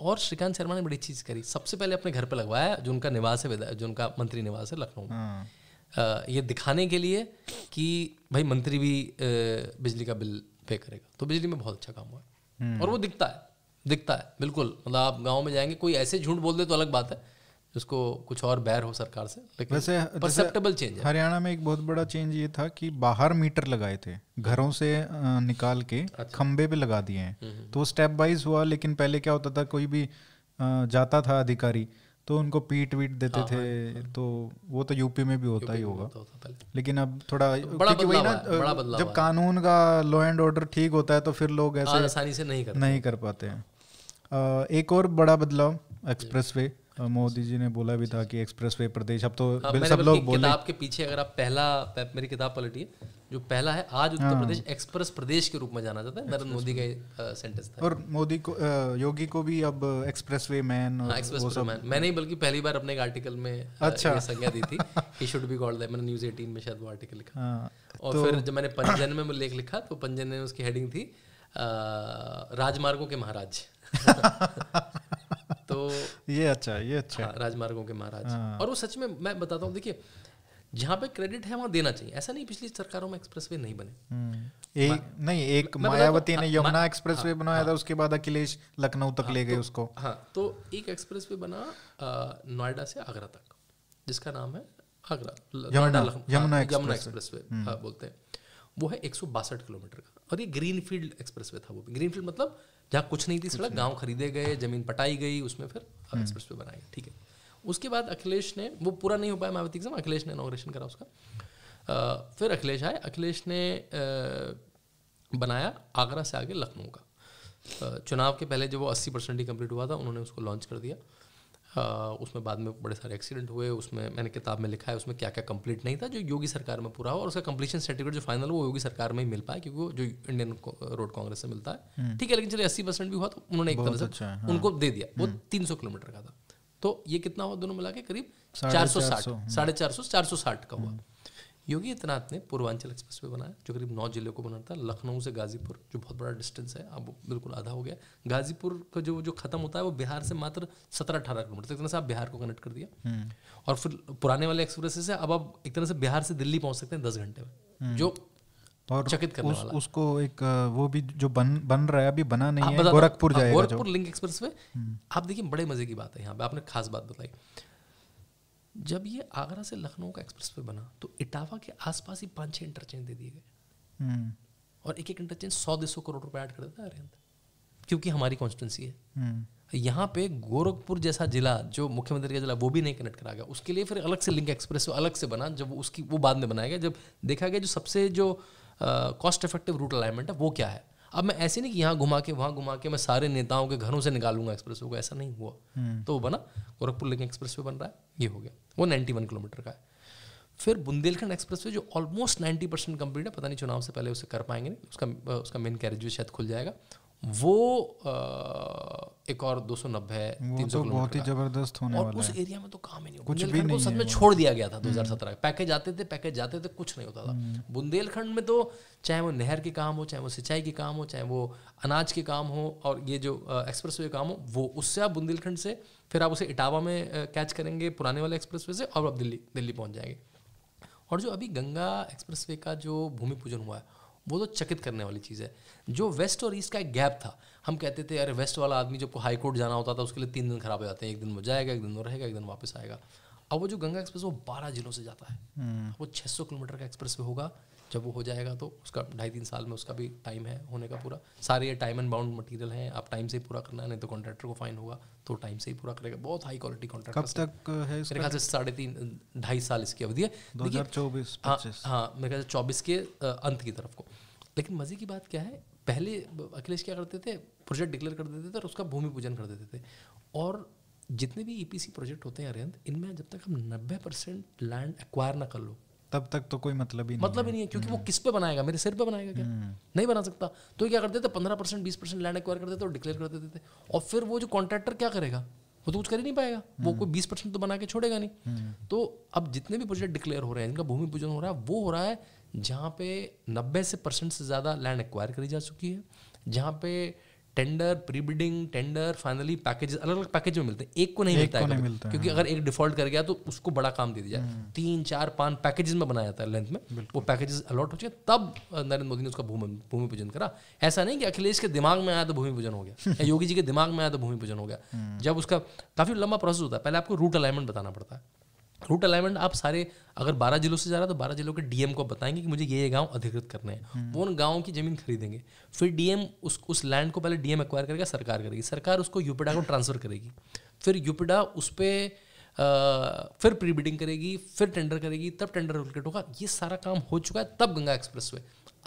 और श्रीकांत शर्मा ने बड़ी चीज करी सबसे पहले अपने घर पे लगवाया जो उनका निवास है जो उनका मंत्री निवास है लखनऊ में ये दिखाने के लिए कि भाई मंत्री भी बिजली का बिल पे करेगा तो बिजली में बहुत अच्छा काम हुआ है हम्म। और वो दिखता है दिखता है बिल्कुल मतलब आप गाँव में जाएंगे कोई ऐसे झूठ बोल दे तो अलग बात है उसको कुछ और बैर हो सरकार से लेकिन वैसे परसेप्टेबल चेंज है हरियाणा में एक बहुत बड़ा चेंज ये था कि बाहर मीटर लगाए थे घरों से निकाल के अच्छा। खंबे पे लगा दिए हैं हम्म, हम्म। तो स्टेप वाइज हुआ लेकिन पहले क्या होता था कोई भी जाता था अधिकारी तो उनको पीट वीट देते हाँ, थे हाँ। तो वो तो यूपी में भी होता ही होगा लेकिन अब थोड़ा क्योंकि वही ना जब कानून का लॉ एंड ऑर्डर ठीक होता है तो फिर लोग हाँ, ऐसे आसानी से नहीं कर नहीं कर पाते हैं एक और बड़ा बदलाव एक्सप्रेस वे मोदी जी ने बोला भी था कि एक्सप्रेस वे प्रदेश अब तो हाँ, बिल सब लोग बोले किताब के पीछे अगर आप पहला मेरी किताब पलटी है जो पहला है आज उत्तर हाँ। प्रदेश एक्सप्रेस प्रदेश के रूप में जाना जाता है नरेंद्र मोदी का सेंटेंस था और मोदी को योगी को भी अब एक्सप्रेस वे मैन हाँ, एक्सप्रेस मैन मैंने ही बल्कि पहली बार अपने एक आर्टिकल में अच्छा संज्ञा दी थी ही शुड बी कॉल्ड मैंने न्यूज एटीन में शायद वो आर्टिकल लिखा हाँ, और तो फिर जब मैंने पंजन में लेख लिखा तो पंजन ने उसकी हेडिंग थी राजमार्गों के महाराज [LAUGHS] [LAUGHS] तो ये अच्छा ये अच्छा हाँ, राजमार्गों के महाराज हाँ। और वो सच में मैं बताता हूँ देखिए जहाँ पे क्रेडिट है वहाँ देना चाहिए ऐसा नहीं पिछली सरकारों में एक्सप्रेस वे नहीं बने हम्म। एक नहीं एक मायावती ने हाँ, यमुना एक्सप्रेस वे बनाया था हाँ। उसके बाद अखिलेश लखनऊ तक हाँ, ले गए तो- उसको हाँ तो एक एक्सप्रेसवे बना नोएडा से आगरा तक जिसका नाम है आगरा यमुना एक्सप्रेसवे हम्म। बोलते हैं वो है एक किलोमीटर का और ये ग्रीन फील्ड एक्सप्रेसवे था वो ग्रीन फील्ड मतलब जहाँ कुछ नहीं थी सड़क गांव खरीदे गए जमीन पटाई गई उसमें फिर एक्सप्रेस हम्म। वे बनाई ठीक है उसके बाद अखिलेश ने वो पूरा नहीं हो पाया मायावती एग्जाम अखिलेश ने इनोग्रेशन करा उसका फिर अखिलेश आए अखिलेश ने बनाया आगरा से आगे लखनऊ का चुनाव के पहले जब वो अस्सी परसेंट ही कम्प्लीट हुआ था उन्होंने उसको लॉन्च कर दिया उसमें बाद में बड़े सारे एक्सीडेंट हुए उसमें मैंने किताब में लिखा है उसमें क्या क्या कंप्लीट नहीं था जो योगी सरकार में पूरा हुआ और उसका कंप्लीशन सर्टिफिकेट जो फाइनल वो योगी सरकार में ही मिल पाया क्योंकि जो इंडियन रोड कांग्रेस से मिलता है हम्म। ठीक है लेकिन चलिए अस्सी परसेंट भी हुआ तो उन्होंने एक तरह से अच्छा, हाँ। उनको दे दिया वो हम्म। तीन सौ किलोमीटर का था तो ये कितना हुआ दोनों मिला के करीब चार सौ साठ हम्म। साढ़े चार सौ चार सौ साठ का हुआ योगी आदित्यनाथ ने पूर्वांचल एक्सप्रेस वे बनाया जो करीब नौ जिले को बनाता है लखनऊ से गाजीपुर जो बहुत बड़ा डिस्टेंस है अब बिल्कुल आधा हो गया गाजीपुर का जो जो खत्म होता है वो बिहार से मात्र सत्रह अठारह किलोमीटर तो एक से आप बिहार को कनेक्ट कर दिया हम्म। और फिर पुराने वाले एक्सप्रेस से अब आप एक तरह से बिहार से दिल्ली पहुंच सकते हैं दस घंटे में हम्म। जो और चकित करने उस, वाला उसको एक वो भी जो बन बन रहा है अभी बना नहीं है गोरखपुर हाँ, जाएगा गोरखपुर लिंक एक्सप्रेस वे हम्म। आप देखिए बड़े मजे की बात है यहाँ पे आपने खास बात बताई जब ये आगरा से लखनऊ का एक्सप्रेस वे बना तो इटावा के आसपास ही पाँच छः इंटरचेंज दे दिए गए हम्म। और एक एक इंटरचेंज सौ दो सौ करोड़ रुपए ऐड कर देता है क्योंकि हमारी कॉन्स्टिट्यूंसी है हम्म। यहाँ पे गोरखपुर जैसा जिला जो मुख्यमंत्री का जिला वो भी नहीं कनेक्ट करा गया उसके लिए फिर अलग से लिंक एक्सप्रेस अलग से बना जब उसकी वो बाद में बनाया गया जब देखा गया जो सबसे जो कॉस्ट इफेक्टिव रूट अलाइनमेंट है वो क्या है अब मैं ऐसे नहीं कि यहाँ घुमा के वहाँ घुमा के मैं सारे नेताओं के घरों से निकालूंगा एक्सप्रेस को ऐसा नहीं हुआ हम्म। तो वो बना गोरखपुर लेकिन एक्सप्रेस वे बन रहा है ये हो गया वो नाइन्टी वन किलोमीटर का है फिर बुंदेलखंड एक्सप्रेस वे जो ऑलमोस्ट नाइन्टी परसेंट कम्प्लीट है पता नहीं चुनाव से पहले उसे कर पाएंगे नहीं उसका उसका मेन कैरेज शायद खुल जाएगा वो एक और दो सौ नब्बे तो बहुत ही जबरदस्त होने और वाला उस एरिया में तो काम ही नहीं कुछ भी नहीं सच में छोड़ दिया गया था 2017 हम्म। सत्रह पैकेज आते थे पैकेज जाते थे कुछ नहीं होता था हम्म। बुंदेलखंड में तो चाहे वो नहर के काम हो चाहे वो सिंचाई के काम हो चाहे वो अनाज के काम हो और ये जो एक्सप्रेस वे काम हो वो उससे आप बुंदेलखंड से फिर आप उसे इटावा में कैच करेंगे पुराने वाले एक्सप्रेस से और आप दिल्ली दिल्ली पहुँच जाएंगे और जो अभी गंगा एक्सप्रेस का जो भूमि पूजन हुआ है वो तो चकित करने वाली चीज़ है जो वेस्ट और ईस्ट का एक गैप था हम कहते थे अरे वेस्ट वाला आदमी को हाई कोर्ट जाना होता था उसके लिए तीन दिन खराब हो जाते हैं एक दिन वो जाएगा एक दिन वो रहेगा एक दिन वापस आएगा अब वो जो गंगा एक्सप्रेस वो बारह जिलों से जाता है हम्म। वो छः सौ किलोमीटर का एक्सप्रेस वे होगा जब वो हो जाएगा तो उसका ढाई तीन साल में उसका भी टाइम है होने का पूरा सारे ये टाइम एंड बाउंड मटेरियल हैं आप टाइम से ही पूरा करना है नहीं तो कॉन्ट्रैक्टर को फाइन होगा तो टाइम से ही पूरा करेगा बहुत हाई क्वालिटी कॉन्ट्रैक्ट कब तक है मेरे ख्याल से साढ़े तीन ढाई साल इसकी अवधि है दो हज़ार चौबीस हाँ हाँ मेरे ख्याल से चौबीस के अंत की तरफ को लेकिन मज़े की बात क्या है पहले अखिलेश क्या करते थे प्रोजेक्ट डिक्लेयर कर देते थे और उसका भूमि पूजन कर देते थे और जितने भी ईपीसी e प्रोजेक्ट होते हैं अरेंद इनमें जब तक हम नब्बे परसेंट लैंड एक्वायर ना कर लो तब तक तो कोई मतलब ही मतलब ही नहीं है क्योंकि वो हम्म। किस पे बनाएगा मेरे सिर पे बनाएगा क्या हम्म। नहीं बना सकता तो क्या करते थे पंद्रह परसेंट बीस परसेंट लैंड एक्वायर करते थे और डिक्लेयर कर देते थे और फिर वो जो कॉन्ट्रैक्टर क्या करेगा वो तो कुछ कर ही नहीं पाएगा वो हम्म। कोई बीस परसेंट तो बना के छोड़ेगा नहीं तो अब जितने भी प्रोजेक्ट डिक्लेयर हो रहे हैं इनका भूमि पूजन हो रहा है वो हो रहा है जहाँ पे नब्बे से परसेंट से ज़्यादा लैंड एक्वायर करी जा चुकी है जहाँ पे tender pre bidding tender finally package अलग अलग पैकेज में मिलते हैं एक को नहीं एक मिलता को है नहीं मिलता क्योंकि हाँ। अगर एक डिफॉल्ट कर गया तो उसको बड़ा काम दे दिया हम्म। तीन चार पांच पैकेजेस में बनाया जाता है लेंथ में वो पैकेजेस अलॉट हो चुके तब नरेंद्र मोदी ने उसका भूमि पूजन करा ऐसा नहीं कि अखिलेश के दिमाग में आया तो भूमि पूजन हो गया [LAUGHS] या योगी जी के दिमाग में आया तो भूमि पूजन हो गया हम्म। जब उसका काफी लंबा प्रोसेस होता है पहले आपको रूट अलाइनमेंट बताना पड़ता है रूट अलाइनमेंट आप सारे अगर बारह जिलों से जा रहा है तो बारह जिलों के डीएम को बताएंगे कि मुझे ये ये गांव अधिकृत करने हैं हम्म। वो उन गाँव की जमीन खरीदेंगे फिर डीएम उस उस लैंड को पहले डीएम एक्वायर करेगा सरकार करेगी सरकार उसको यूपीडा को ट्रांसफर करेगी फिर यूपीडा उस पर फिर प्री बिडिंग करेगी फिर टेंडर करेगी तब टेंडर विकेट होगा ये सारा काम हो चुका है तब गंगा एक्सप्रेस वे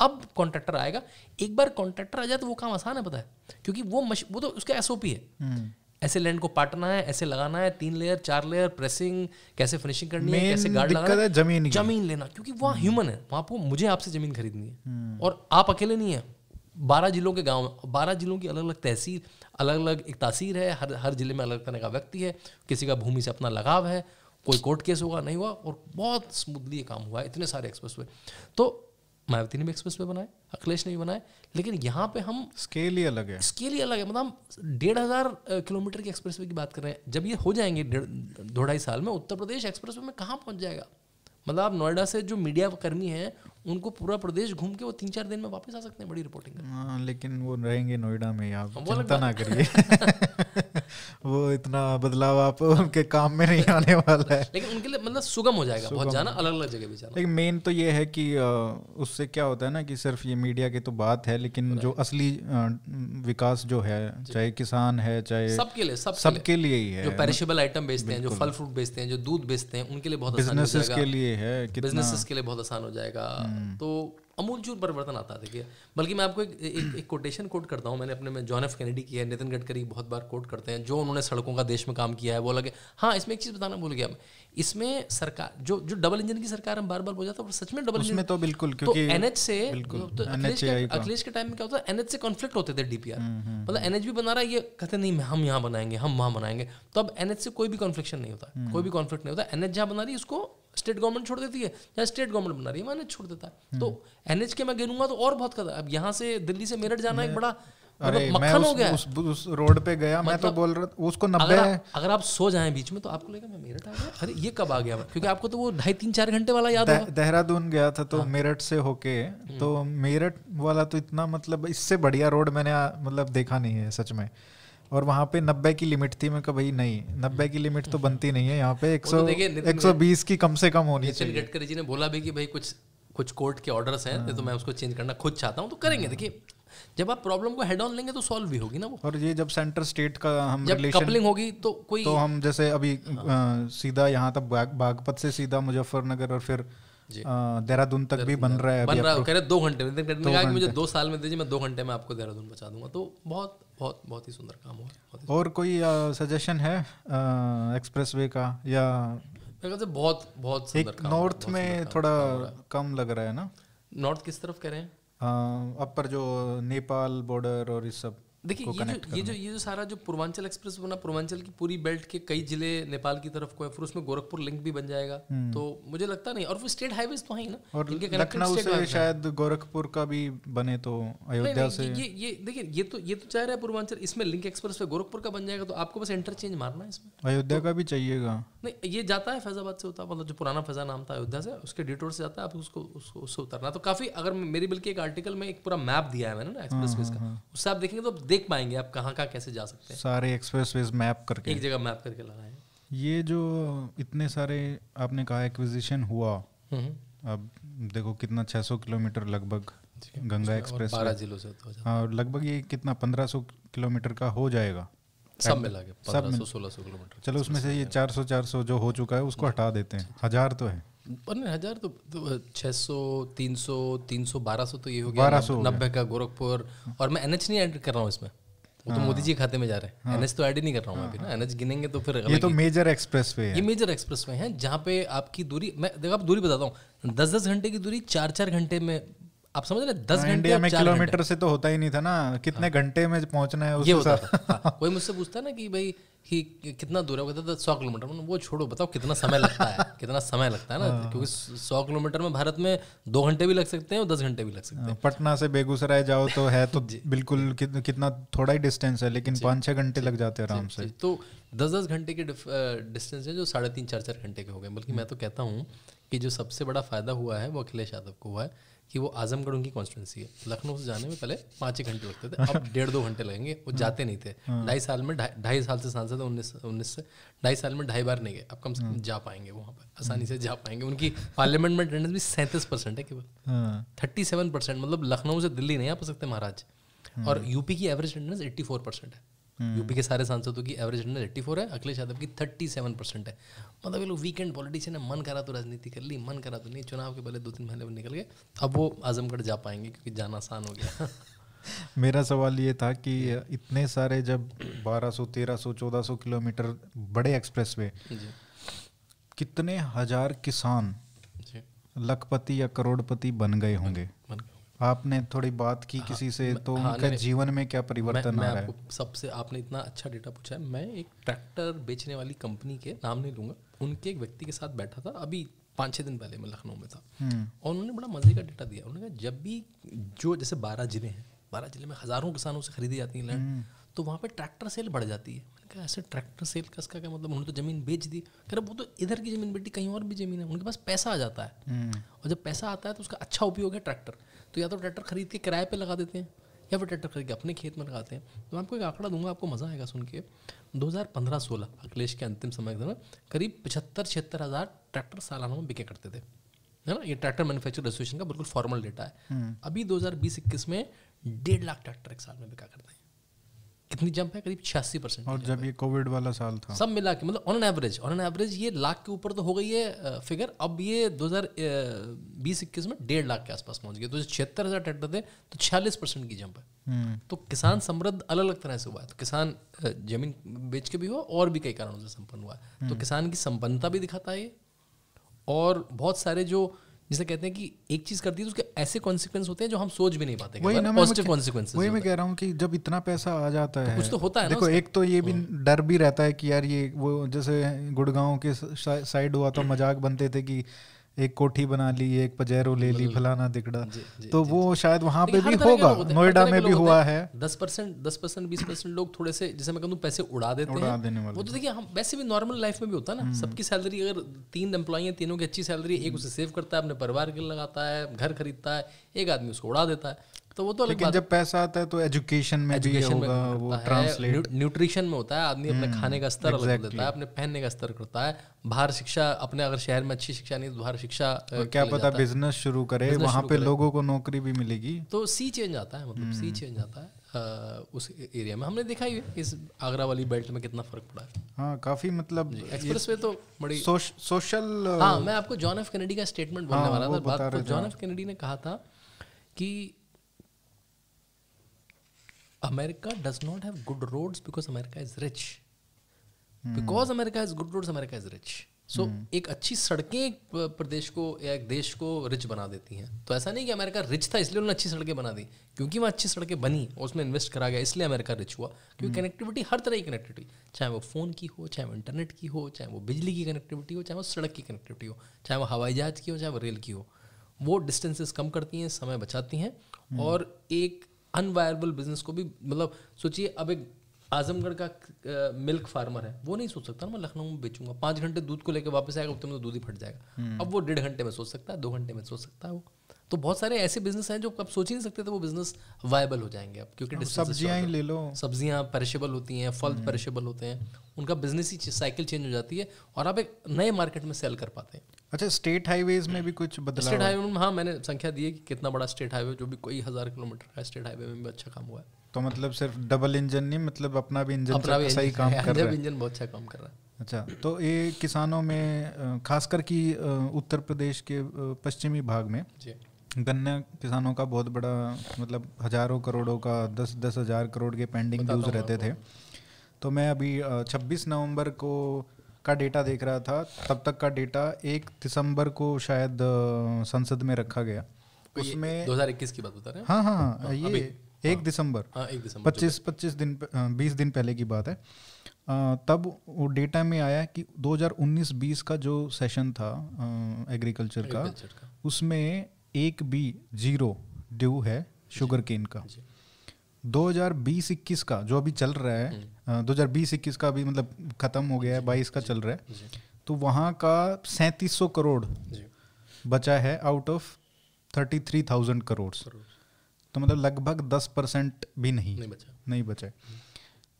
अब कॉन्ट्रैक्टर आएगा एक बार कॉन्ट्रैक्टर आ जाए तो वो काम आसान है पता है क्योंकि वो मश वो तो उसका एस है हम्म। ऐसे लैंड को पाटना है ऐसे लगाना है तीन लेयर चार लेयर प्रेसिंग कैसे फिनिशिंग करनी है कैसे गार्ड लगाना है जमीन जमीन लेना क्योंकि वहाँ ह्यूमन है वहाँ पर मुझे आपसे जमीन खरीदनी है हम्म। और आप अकेले नहीं है बारह जिलों के गांव में बारह जिलों की अलग अलग तहसील अलग अलग एक तासीर है हर हर जिले में अलग तरह का व्यक्ति है किसी का भूमि से अपना लगाव है कोई कोर्ट केस होगा नहीं हुआ और बहुत स्मूथली ये काम हुआ है इतने सारे एक्सप्रेस हुए तो मायावती ने भी एक्सप्रेस वे बनाए अखिलेश ने भी बनाए लेकिन यहाँ पे हम स्केल ही अलग है स्केल ही अलग है मतलब हम डेढ़ हज़ार किलोमीटर की एक्सप्रेस वे की बात कर रहे हैं जब ये हो जाएंगे दो ढाई साल में उत्तर प्रदेश एक्सप्रेस वे में कहाँ पहुँच जाएगा मतलब आप नोएडा से जो मीडिया कर्मी है उनको पूरा प्रदेश घूम के वो तीन चार दिन में वापस आ सकते हैं बड़ी रिपोर्टिंग हाँ, लेकिन वो रहेंगे नोएडा में आप चिंता ना करिए [LAUGHS] [LAUGHS] वो इतना बदलाव आप उनके काम में नहीं आने वाला है लेकिन उनके लिए मतलब सुगम हो जाएगा बहुत जाना अलग अलग जगह भी जाना लेकिन मेन तो ये है कि उससे क्या होता है ना कि सिर्फ ये मीडिया की तो बात है लेकिन जो असली विकास जो है चाहे किसान है चाहे सबके लिए सब सबके लिए ही है जो पेरिशेबल आइटम बेचते हैं जो फल फ्रूट बेचते हैं जो दूध बेचते हैं उनके लिए बहुत बिजनेस के लिए है बिजनेस के लिए बहुत आसान हो जाएगा हम्म। तो अमूलचूर परिवर्तन आता देखिए बल्कि मैं आपको एक एक, एक कोटेशन कोट करता हूँ मैंने अपने में जॉन एफ कैनेडी किया है नितिन गडकरी बहुत बार कोट करते हैं जो उन्होंने सड़कों का देश में काम किया है वो लगे हाँ इसमें एक चीज़ बताना भूल गया इसमें सरकार जो जो डबल इंजन की सरकार हम बार बार बोल जाता है सच में डबल इंजन में तो बिल्कुल तो क्योंकि तो एनएच से तो अखिलेश के टाइम में क्या होता है एनएच से कॉन्फ्लिक्ट होते थे डीपीआर हम्म, हम्म, मतलब एनएच हम्म। भी बना रहा है ये कहते नहीं हम यहाँ बनाएंगे हम वहाँ बनाएंगे तो अब एनएच से कोई भी कॉन्फ्लिक्शन नहीं होता कोई भी कॉन्फ्लिक्ट नहीं होता एनएच जहाँ बना रही है उसको स्टेट गवर्नमेंट छोड़ देती है या स्टेट गवर्नमेंट बना रही है वहाँ छोड़ देता है तो एनएच के मैं गिनूंगा तो और बहुत कदम अब यहाँ से दिल्ली से मेरठ जाना एक बड़ा मतलब अरे मैं गया उस, उस रोड पे गया मतलब, मैं तो मतलब बोल रहा उसको नब्बे अगर, अगर आप सो जाए बीच में तो आपको लगेगा मैं मेरठ आ गया अरे ये कब आ गया क्योंकि आपको तो वो ढाई तीन चार घंटे वाला याद होगा देहरादून गया था तो हाँ। मेरठ से होके हम्म। तो मेरठ वाला तो इतना मतलब इससे बढ़िया रोड मैंने मतलब देखा नहीं है सच में और वहाँ पे नब्बे की लिमिट थी मैं कभी नहीं नब्बे की लिमिट तो बनती नहीं है यहाँ पे एक तो सौ एक सौ बीस की कम से कम होनी चाहिए गडकरी जी ने बोला भी कि भाई कुछ कुछ कोर्ट के ऑर्डर्स हैं तो हाँ। मैं उसको चेंज करना खुद चाहता हूँ तो करेंगे हाँ। देखिए जब आप प्रॉब्लम को हेड ऑन लेंगे तो सॉल्व भी होगी ना वो और ये जब सेंटर स्टेट का हम जब कपलिंग होगी तो कोई तो हम जैसे अभी हाँ। आ, सीधा यहाँ तक बागपत से सीधा मुजफ्फरनगर और फिर देहरादून तक भी बन रहा है बन रहा कह रहे दो घंटे में कहा कि मुझे दो साल में दीजिए मैं दो घंटे में आपको देहरादून पहुंचा दूंगा तो बहुत बहुत बहुत ही सुंदर काम हुआ और कोई सजेशन है एक्सप्रेस का या बहुत बहुत एक नॉर्थ में थोड़ा कम लग रहा है ना नॉर्थ किस तरफ कह रहे हैं अपर जो नेपाल बॉर्डर और इस सब देखिए ये जो ये जो ये जो सारा जो पूर्वांचल एक्सप्रेस बना पूर्वांचल की पूरी बेल्ट के कई जिले नेपाल की तरफ को है फिर उसमें गोरखपुर लिंक भी बन जाएगा हम्म। तो मुझे लगता नहीं और फिर स्टेट हाईवे तो है ना और लखनऊ से शायद गोरखपुर का भी बने तो अयोध्या से ये ये देखिए ये तो ये तो चाह रहा है पूर्वांचल इसमें लिंक एक्सप्रेस वे गोरखपुर का बन जाएगा तो आपको बस इंटरचेंज मारना है इसमें अयोध्या का भी चाहिएगा नहीं ये जाता है फैजाबाद से होता है मतलब जो पुराना फैजा नाम था अयोध्या से उसके डिटोर से जाता है आप उसको उसको उससे उतरना तो काफ़ी अगर मेरी बल्कि एक आर्टिकल में एक पूरा मैप दिया है मैंने ना एक्सप्रेस हाँ, वेज हाँ, का हाँ। उससे आप देखेंगे तो आप देख पाएंगे आप कहाँ कहाँ कैसे जा सकते हैं सारे एक्सप्रेस वेज मैप करके एक जगह मैप करके लगाए ये जो इतने सारे आपने कहा एक्विजिशन हुआ हम्म, हम्म। अब देखो कितना 600 किलोमीटर लगभग गंगा एक्सप्रेस और, तो और लगभग ये कितना 1500 किलोमीटर का हो जाएगा सब मिला के सब सौ सोलह सौ किलोमीटर चलो उसमें से ये चार सौ चार सौ जो हो चुका है उसको हटा देते हैं हजार तो है नहीं हजार तो, तो छः सौ तीन सौ तीन सौ बारह सौ तो ये हो गया बारह सौ नब्बे का गोरखपुर और मैं एनएच नहीं ऐड कर रहा हूँ इसमें वो तो हाँ। मोदी जी खाते में जा रहे हैं एनएच हाँ। तो ऐड ही नहीं कर रहा हूँ अभी ना एनएच हाँ। गिनेंगे तो फिर ये तो मेजर एक्सप्रेस वे ये मेजर एक्सप्रेस वे है जहाँ पे आपकी दूरी मैं देखो आप दूरी बताता हूँ दस दस घंटे की दूरी चार चार घंटे में आप समझ रहे दस हाँ, घंटे में किलोमीटर से तो होता ही नहीं था ना कितने हाँ। घंटे हाँ। में पहुंचना है ये होता था हाँ। कोई मुझसे पूछता ना कि भाई कि कितना दूर है कहता था सौ किलोमीटर वो छोड़ो बताओ कितना समय लगता है [LAUGHS] कितना समय लगता है ना हाँ। क्योंकि सौ किलोमीटर में भारत में दो घंटे भी लग सकते हैं और दस घंटे भी लग सकते हैं पटना से बेगूसराय जाओ तो है तो [LAUGHS] बिल्कुल कितना थोड़ा ही डिस्टेंस है लेकिन पाँच छः घंटे लग जाते हैं आराम से तो दस दस घंटे के डिस्टेंस है जो साढ़े तीन चार चार घंटे के हो गए बल्कि हम्म। मैं तो कहता हूँ कि जो सबसे बड़ा फायदा हुआ है वो अखिलेश यादव को हुआ है कि वो आजमगढ़ उनकी कॉन्स्टिटेंसी है लखनऊ से जाने में पहले पाँच ही घंटे लगते थे अब [LAUGHS] डेढ़ दो घंटे लगेंगे वो हाँ। जाते नहीं थे हाँ। ढाई साल में ढाई साल से सांसद उन्नीस उन्नीस से ढाई साल में ढाई बार नहीं गए अब कम से कम हाँ। जा पाएंगे वहाँ पर आसानी से जा पाएंगे उनकी पार्लियामेंट में अटेंडेंस भी सैंतीस परसेंट है केवल थर्टी सेवन परसेंट मतलब लखनऊ से दिल्ली नहीं आ पा सकते महाराज और यूपी की average attendance eighty four percent है हम्म। यूपी के सारे सांसदों की एवरेज अटेंडेंस एट्टी फोर है अखिलेश यादव की थर्टी सेवन परसेंट है मतलब ये लोग वीकेंड पॉलिटिशियन है मन करा तो राजनीति कर ली मन करा तो नहीं चुनाव के पहले दो तीन महीने निकल गए अब वो आजमगढ़ जा पाएंगे क्योंकि जाना आसान हो गया [LAUGHS] मेरा सवाल ये था कि इतने सारे जब 1200 1300 1400 किलोमीटर बड़े एक्सप्रेसवे कितने हजार किसान लखपति या करोड़पति बन गए होंगे आपने थोड़ी बात की हाँ, किसी से तो हाँ, उनके जीवन में क्या परिवर्तन मैं, आ रहा है सबसे आपने इतना अच्छा डेटा पूछा है मैं एक ट्रैक्टर बेचने वाली कंपनी के नाम नहीं लूंगा उनके एक व्यक्ति के साथ बैठा था अभी पाँच छः दिन पहले मैं लखनऊ में था हम्म। और उन्होंने बड़ा मजे का डेटा दिया उन्होंने कहा जब भी जो जैसे बारह जिले हैं बारह जिले में हज़ारों किसानों से खरीदी जाती है लैंड हम्म। तो वहाँ पर ट्रैक्टर सेल बढ़ जाती है मैंने कहा ऐसे ट्रैक्टर सेल का इसका क्या मतलब उन्होंने तो ज़मीन बेच दी कह रहे वो तो इधर की ज़मीन बेटी कहीं और भी ज़मीन है उनके पास पैसा आ जाता है हम्म। और जब पैसा आता है तो उसका अच्छा उपयोग है ट्रैक्टर तो या तो ट्रैक्टर खरीद के किराए पर लगा देते हैं या फिर ट्रैक्टर खरीद के अपने खेत में लगाते हैं तो मैं आपको एक आंकड़ा दूंगा आपको मज़ा आएगा सुन के दो हजार पंद्रह सोलह अखिलेश के अंतिम समय में करीब पचहत्तर छिहत्तर हज़ार ट्रैक्टर सालाना में बिके करते थे है ना ये ट्रैक्टर मैन्युफैक्चर एसोसिएशन का बिल्कुल फॉर्मल डेटा है हम्म। अभी बीस इक्कीस में डेढ़ लाख ट्रैक्टर एक साल में बिका करते हैं कितनी जंप है करीब छियासी परसेंट और जब ये कोविड वाला साल था सब मिला के मतलब on an average on an average ये लाख के ऊपर तो हो गई है फिगर अब ये दो हज़ार बीस इक्कीस में डेढ़ लाख के आसपास पहुंच गया तो जो छिहत्तर हज़ार ट्रैक्टर थे तो छियालीस परसेंट की जंप है हम्म। तो किसान समृद्ध अलग अलग तरह से हुआ है तो किसान जमीन बेच के भी हुआ और भी कई कारणों से संपन्न हुआ है तो हम्म। किसान की संपन्नता भी दिखाता है और बहुत सारे जो जिसे कहते हैं कि एक चीज करती है तो उसके ऐसे कॉन्सिक्वेंस होते हैं जो हम सोच भी नहीं पाते वही ना पॉजिटिव कॉन्सिक्वेंस वही मैं कह रहा हूँ कि जब इतना पैसा आ जाता तो है कुछ तो होता है देखो एक तो ये भी हाँ। डर भी रहता है कि यार ये वो जैसे गुड़गांव के साइड हुआ तो [CLEARS THROAT] मजाक बनते थे कि एक कोठी बना ली एक पजेरो ले ली फलाना दिखड़ा जी, जी, तो जी, वो शायद वहां पे भी होगा नोएडा में भी हुआ है दस परसेंट दस परसेंट बीस परसेंट लोग थोड़े से जैसे मैं कहूँ तो पैसे उड़ा देते उड़ा हैं वो तो देखिए हम वैसे भी नॉर्मल लाइफ में भी होता है ना हम्म। सबकी सैलरी अगर तीन एम्प्लॉय है तीनों की अच्छी सैलरी एक हम्म। उसे सेव करता है अपने परिवार के लगाता है घर खरीदता है एक आदमी उसको उड़ा देता है तो वो तो लेकिन जब पैसा आता है तो एजुकेशन में एजुकेशन भी होगा वो ट्रांसलेट न्यूट्रिशन में होता है आदमी अपने हम्म, खाने का स्तर exactly. अलग कर देता है अपने पहनने का स्तर करता है बाहर शिक्षा अपने अगर शहर में अच्छी शिक्षा नहीं तो बाहर शिक्षा तो क्या पता बिजनेस शुरू करे वहाँ पे लोगों को नौकरी भी मिलेगी तो सी चेंज आता है मतलब सी चेंज हम्म। आता है उस एरिया में हमने देखा ही इस आगरा वाली बेल्ट में कितना फर्क पड़ा है हाँ काफी मतलब एक्सप्रेस वे तो बड़ी सोशल हाँ मैं आपको जॉन एफ कैनेडी का स्टेटमेंट हाँ, बोलने वाला था बात जॉन एफ कैनेडी ने कहा था कि America does not have good roads because America is rich because America is good roads America is rich so so, hmm. एक अच्छी सड़कें एक प्रदेश को या एक देश को रिच बना देती हैं तो ऐसा नहीं कि अमेरिका रिच था इसलिए उन्होंने अच्छी सड़कें बना दी क्योंकि वहाँ अच्छी सड़कें बनी और उसमें इन्वेस्ट करा गया इसलिए अमेरिका रिच हुआ क्योंकि hmm. कनेक्टिविटी हर तरह की कनेक्टिविटी चाहे वो फ़ोन की हो चाहे वो इंटरनेट की हो चाहे वो बिजली की कनेक्टिविटी हो चाहे वो सड़क की कनेक्टिविटी हो चाहे वो हवाई जहाज़ की हो चाहे वो रेल की हो वो डिस्टेंसेस कम करती हैं समय बचाती हैं hmm. और एक अनवायरबल बिजनेस को भी मतलब सोचिए अब एक आजमगढ़ का मिल्क फार्मर है वो नहीं सोच सकता ना मैं लखनऊ में बेचूंगा पांच घंटे दूध को लेकर वापस आएगा उतने में तो दूध ही फट जाएगा हम्म। अब वो डेढ़ घंटे में सोच सकता है दो घंटे में सोच सकता है वो तो बहुत सारे ऐसे बिजनेस हैं जो आप सोच ही नहीं सकते थे वो बिजनेस वायबल हो जाएंगे अब क्योंकि अच्छा सब्जियां ही ले लो सब्जियां पेरिशेबल होती हैं फल पेरिशेबल हम्म। होते हैं उनका बिजनेस ही साइकिल चेंज हो जाती है और आप एक नए मार्केट में सेल कर पाते हैं अच्छा स्टेट हाईवेज में भी कुछ बदलाव स्टेट हाईवे में हाँ मैंने संख्या दी है कि कितना बड़ा स्टेट हाईवे जो भी कोई हज़ार किलोमीटर का स्टेट हाईवे में भी अच्छा काम हुआ है तो मतलब सिर्फ डबल इंजन नहीं मतलब अपना भी इंजन अपना भी सही काम [LAUGHS] कर रहा है इंजन बहुत अच्छा काम कर रहा है अच्छा तो ये किसानों में खासकर कि उत्तर प्रदेश के पश्चिमी भाग में गन्ना किसानों का बहुत बड़ा मतलब हजारों करोड़ों का दस दस हजार करोड़ के पेंडिंग ड्यूज रहते थे तो मैं अभी छब्बीस नवंबर को का डेटा देख रहा था तब तक का डेटा एक दिसंबर को शायद संसद में रखा गया तो उसमें 2021 की बात बता रहे हैं हाँ हाँ, हाँ, हाँ ये हाँ। हाँ, एक दिसंबर एक दिसंबर पच्चीस पच्चीस दिन बीस दिन पहले की बात है आ, तब वो डेटा में आया कि 2019-20 का जो सेशन था एग्रीकल्चर का, का उसमें एक बी जीरो ड्यू है शुगर केन का दो हजार बीस इक्कीस का जो अभी चल रहा है हम्म। दो हजार बीस इक्कीस का अभी मतलब ख़त्म हो गया है बाईस का चल रहा है तो वहाँ का सैंतीस करोड़ बचा है out of thirty three thousand crore तो मतलब लगभग दस परसेंट भी नहीं नहीं बचा नहीं बचा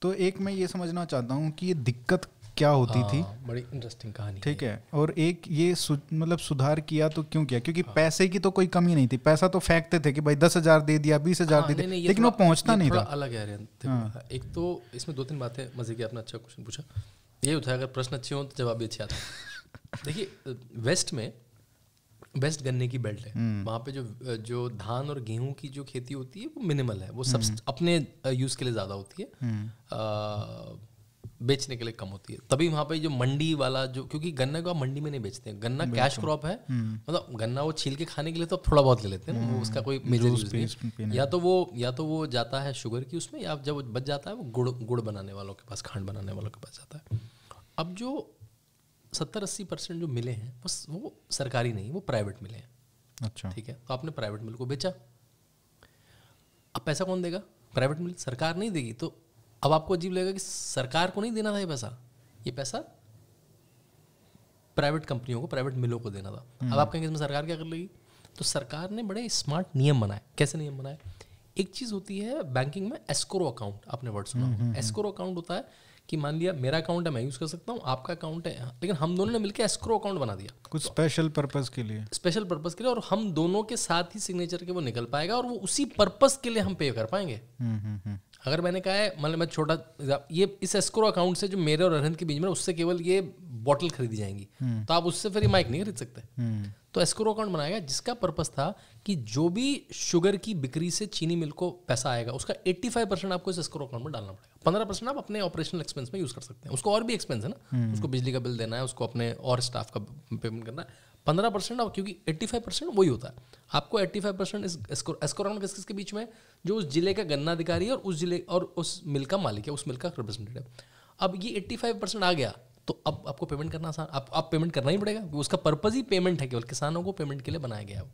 तो एक मैं ये समझना चाहता हूँ कि ये दिक्कत क्या होती हाँ, थी बड़ी इंटरेस्टिंग कहानी ठीक है।, है और एक ये सु, मतलब सुधार किया तो क्यों किया क्योंकि हाँ, पैसे की तो कोई कमी नहीं थी पैसा तो फेंकते थे कि भाई दस हजार दे दिया बीस हजार हाँ, दे दिया लेकिन वो पहुंचता नहीं था अलग है हाँ।, हाँ। एक तो इसमें दो तीन बातें मजे की आपने अच्छा क्वेश्चन पूछा ये उठा अगर प्रश्न अच्छे हों तो जवाब भी अच्छा आता [LAUGHS] देखिए वेस्ट में वेस्ट गन्ने की बेल्ट है हम्म। वहाँ पे जो जो धान और गेहूं की जो खेती होती है वो मिनिमल है वो सब हम्म। अपने यूज के लिए ज्यादा होती है हम्म। बेचने के लिए कम होती है तभी वहाँ पे जो मंडी वाला जो क्योंकि गन्ने को आप मंडी में नहीं बेचते हैं गन्ना कैश क्रॉप है हम्म। मतलब गन्ना वो छील के खाने के लिए तो आप थोड़ा बहुत ले लेते हैं ना उसका हम्म। कोई मेजर या तो वो या तो वो जाता है शुगर की उसमें या जब बच जाता है वो गुड़ गुड़ बनाने वालों के पास खांड बनाने वालों के पास जाता है अब जो सत्तर अस्सी परसेंट जो मिले हैं बस वो सरकारी नहीं वो प्राइवेट मिले हैं अच्छा ठीक है तो आपने प्राइवेट मिल को बेचा अब पैसा कौन देगा प्राइवेट मिल सरकार नहीं देगी तो अब आपको अजीब लगेगा कि सरकार को नहीं देना था ये पैसा ये पैसा प्राइवेट कंपनियों को प्राइवेट मिलों को देना था अब हम्म। आप कहेंगे इसमें सरकार क्या कर लेगी तो सरकार ने बड़े स्मार्ट नियम बनाए कैसे नियम बनाए एक चीज़ होती है बैंकिंग में एस्क्रो अकाउंट आपने वर्ड सुना एस्क्रो हम्म, हम्म, अकाउंट होता है कि मान लिया मेरा अकाउंट है मैं यूज़ कर सकता हूँ आपका अकाउंट है लेकिन हम दोनों ने मिलकर एस्क्रो अकाउंट बना दिया कुछ स्पेशल तो पर्पज़ के लिए स्पेशल पर्पज़ के लिए और हम दोनों के साथ ही सिग्नेचर के वो निकल पाएगा और वो उसी पर्पज़ के लिए हम पे कर पाएंगे अगर मैंने कहा है मतलब मैं छोटा ये इस एस्क्रो अकाउंट से जो मेरे और अरहंत के बीच में उससे केवल ये बॉटल खरीदी जाएंगी हम्म। तो आप उससे फिर ये माइक नहीं खरीद सकते हम्म। तो एस्क्रो अकाउंट बनाया गया जिसका पर्पज था कि जो भी शुगर की बिक्री से चीनी मिल को पैसा आएगा उसका एट्टी फाइव परसेंट आपको इस एस्क्रो अकाउंट में डालना पड़ेगा पंद्रह परसेंट आप अपने ऑपरेशनल एक्सपेंस में यूज कर सकते हैं उसको और भी एक्सपेंस है ना हम्म। उसको बिजली का बिल देना है उसको अपने और स्टाफ का पेमेंट करना है पंद्रह परसेंट और क्योंकि एट्टी फाइव परसेंट वही होता है आपको एट्टी फाइव परसेंट इस एस्कोराउन केसेस के बीच में जो उस जिले का गन्ना अधिकारी है और उस जिले और उस मिल का मालिक है उस मिल का रिप्रेजेंटेटिव अब ये एट्टी फाइव परसेंट आ गया तो अब आपको पेमेंट करना आसान आप आप पेमेंट करना ही पड़ेगा उसका पर्पज़ ही पेमेंट है केवल किसानों को पेमेंट के लिए बनाया गया है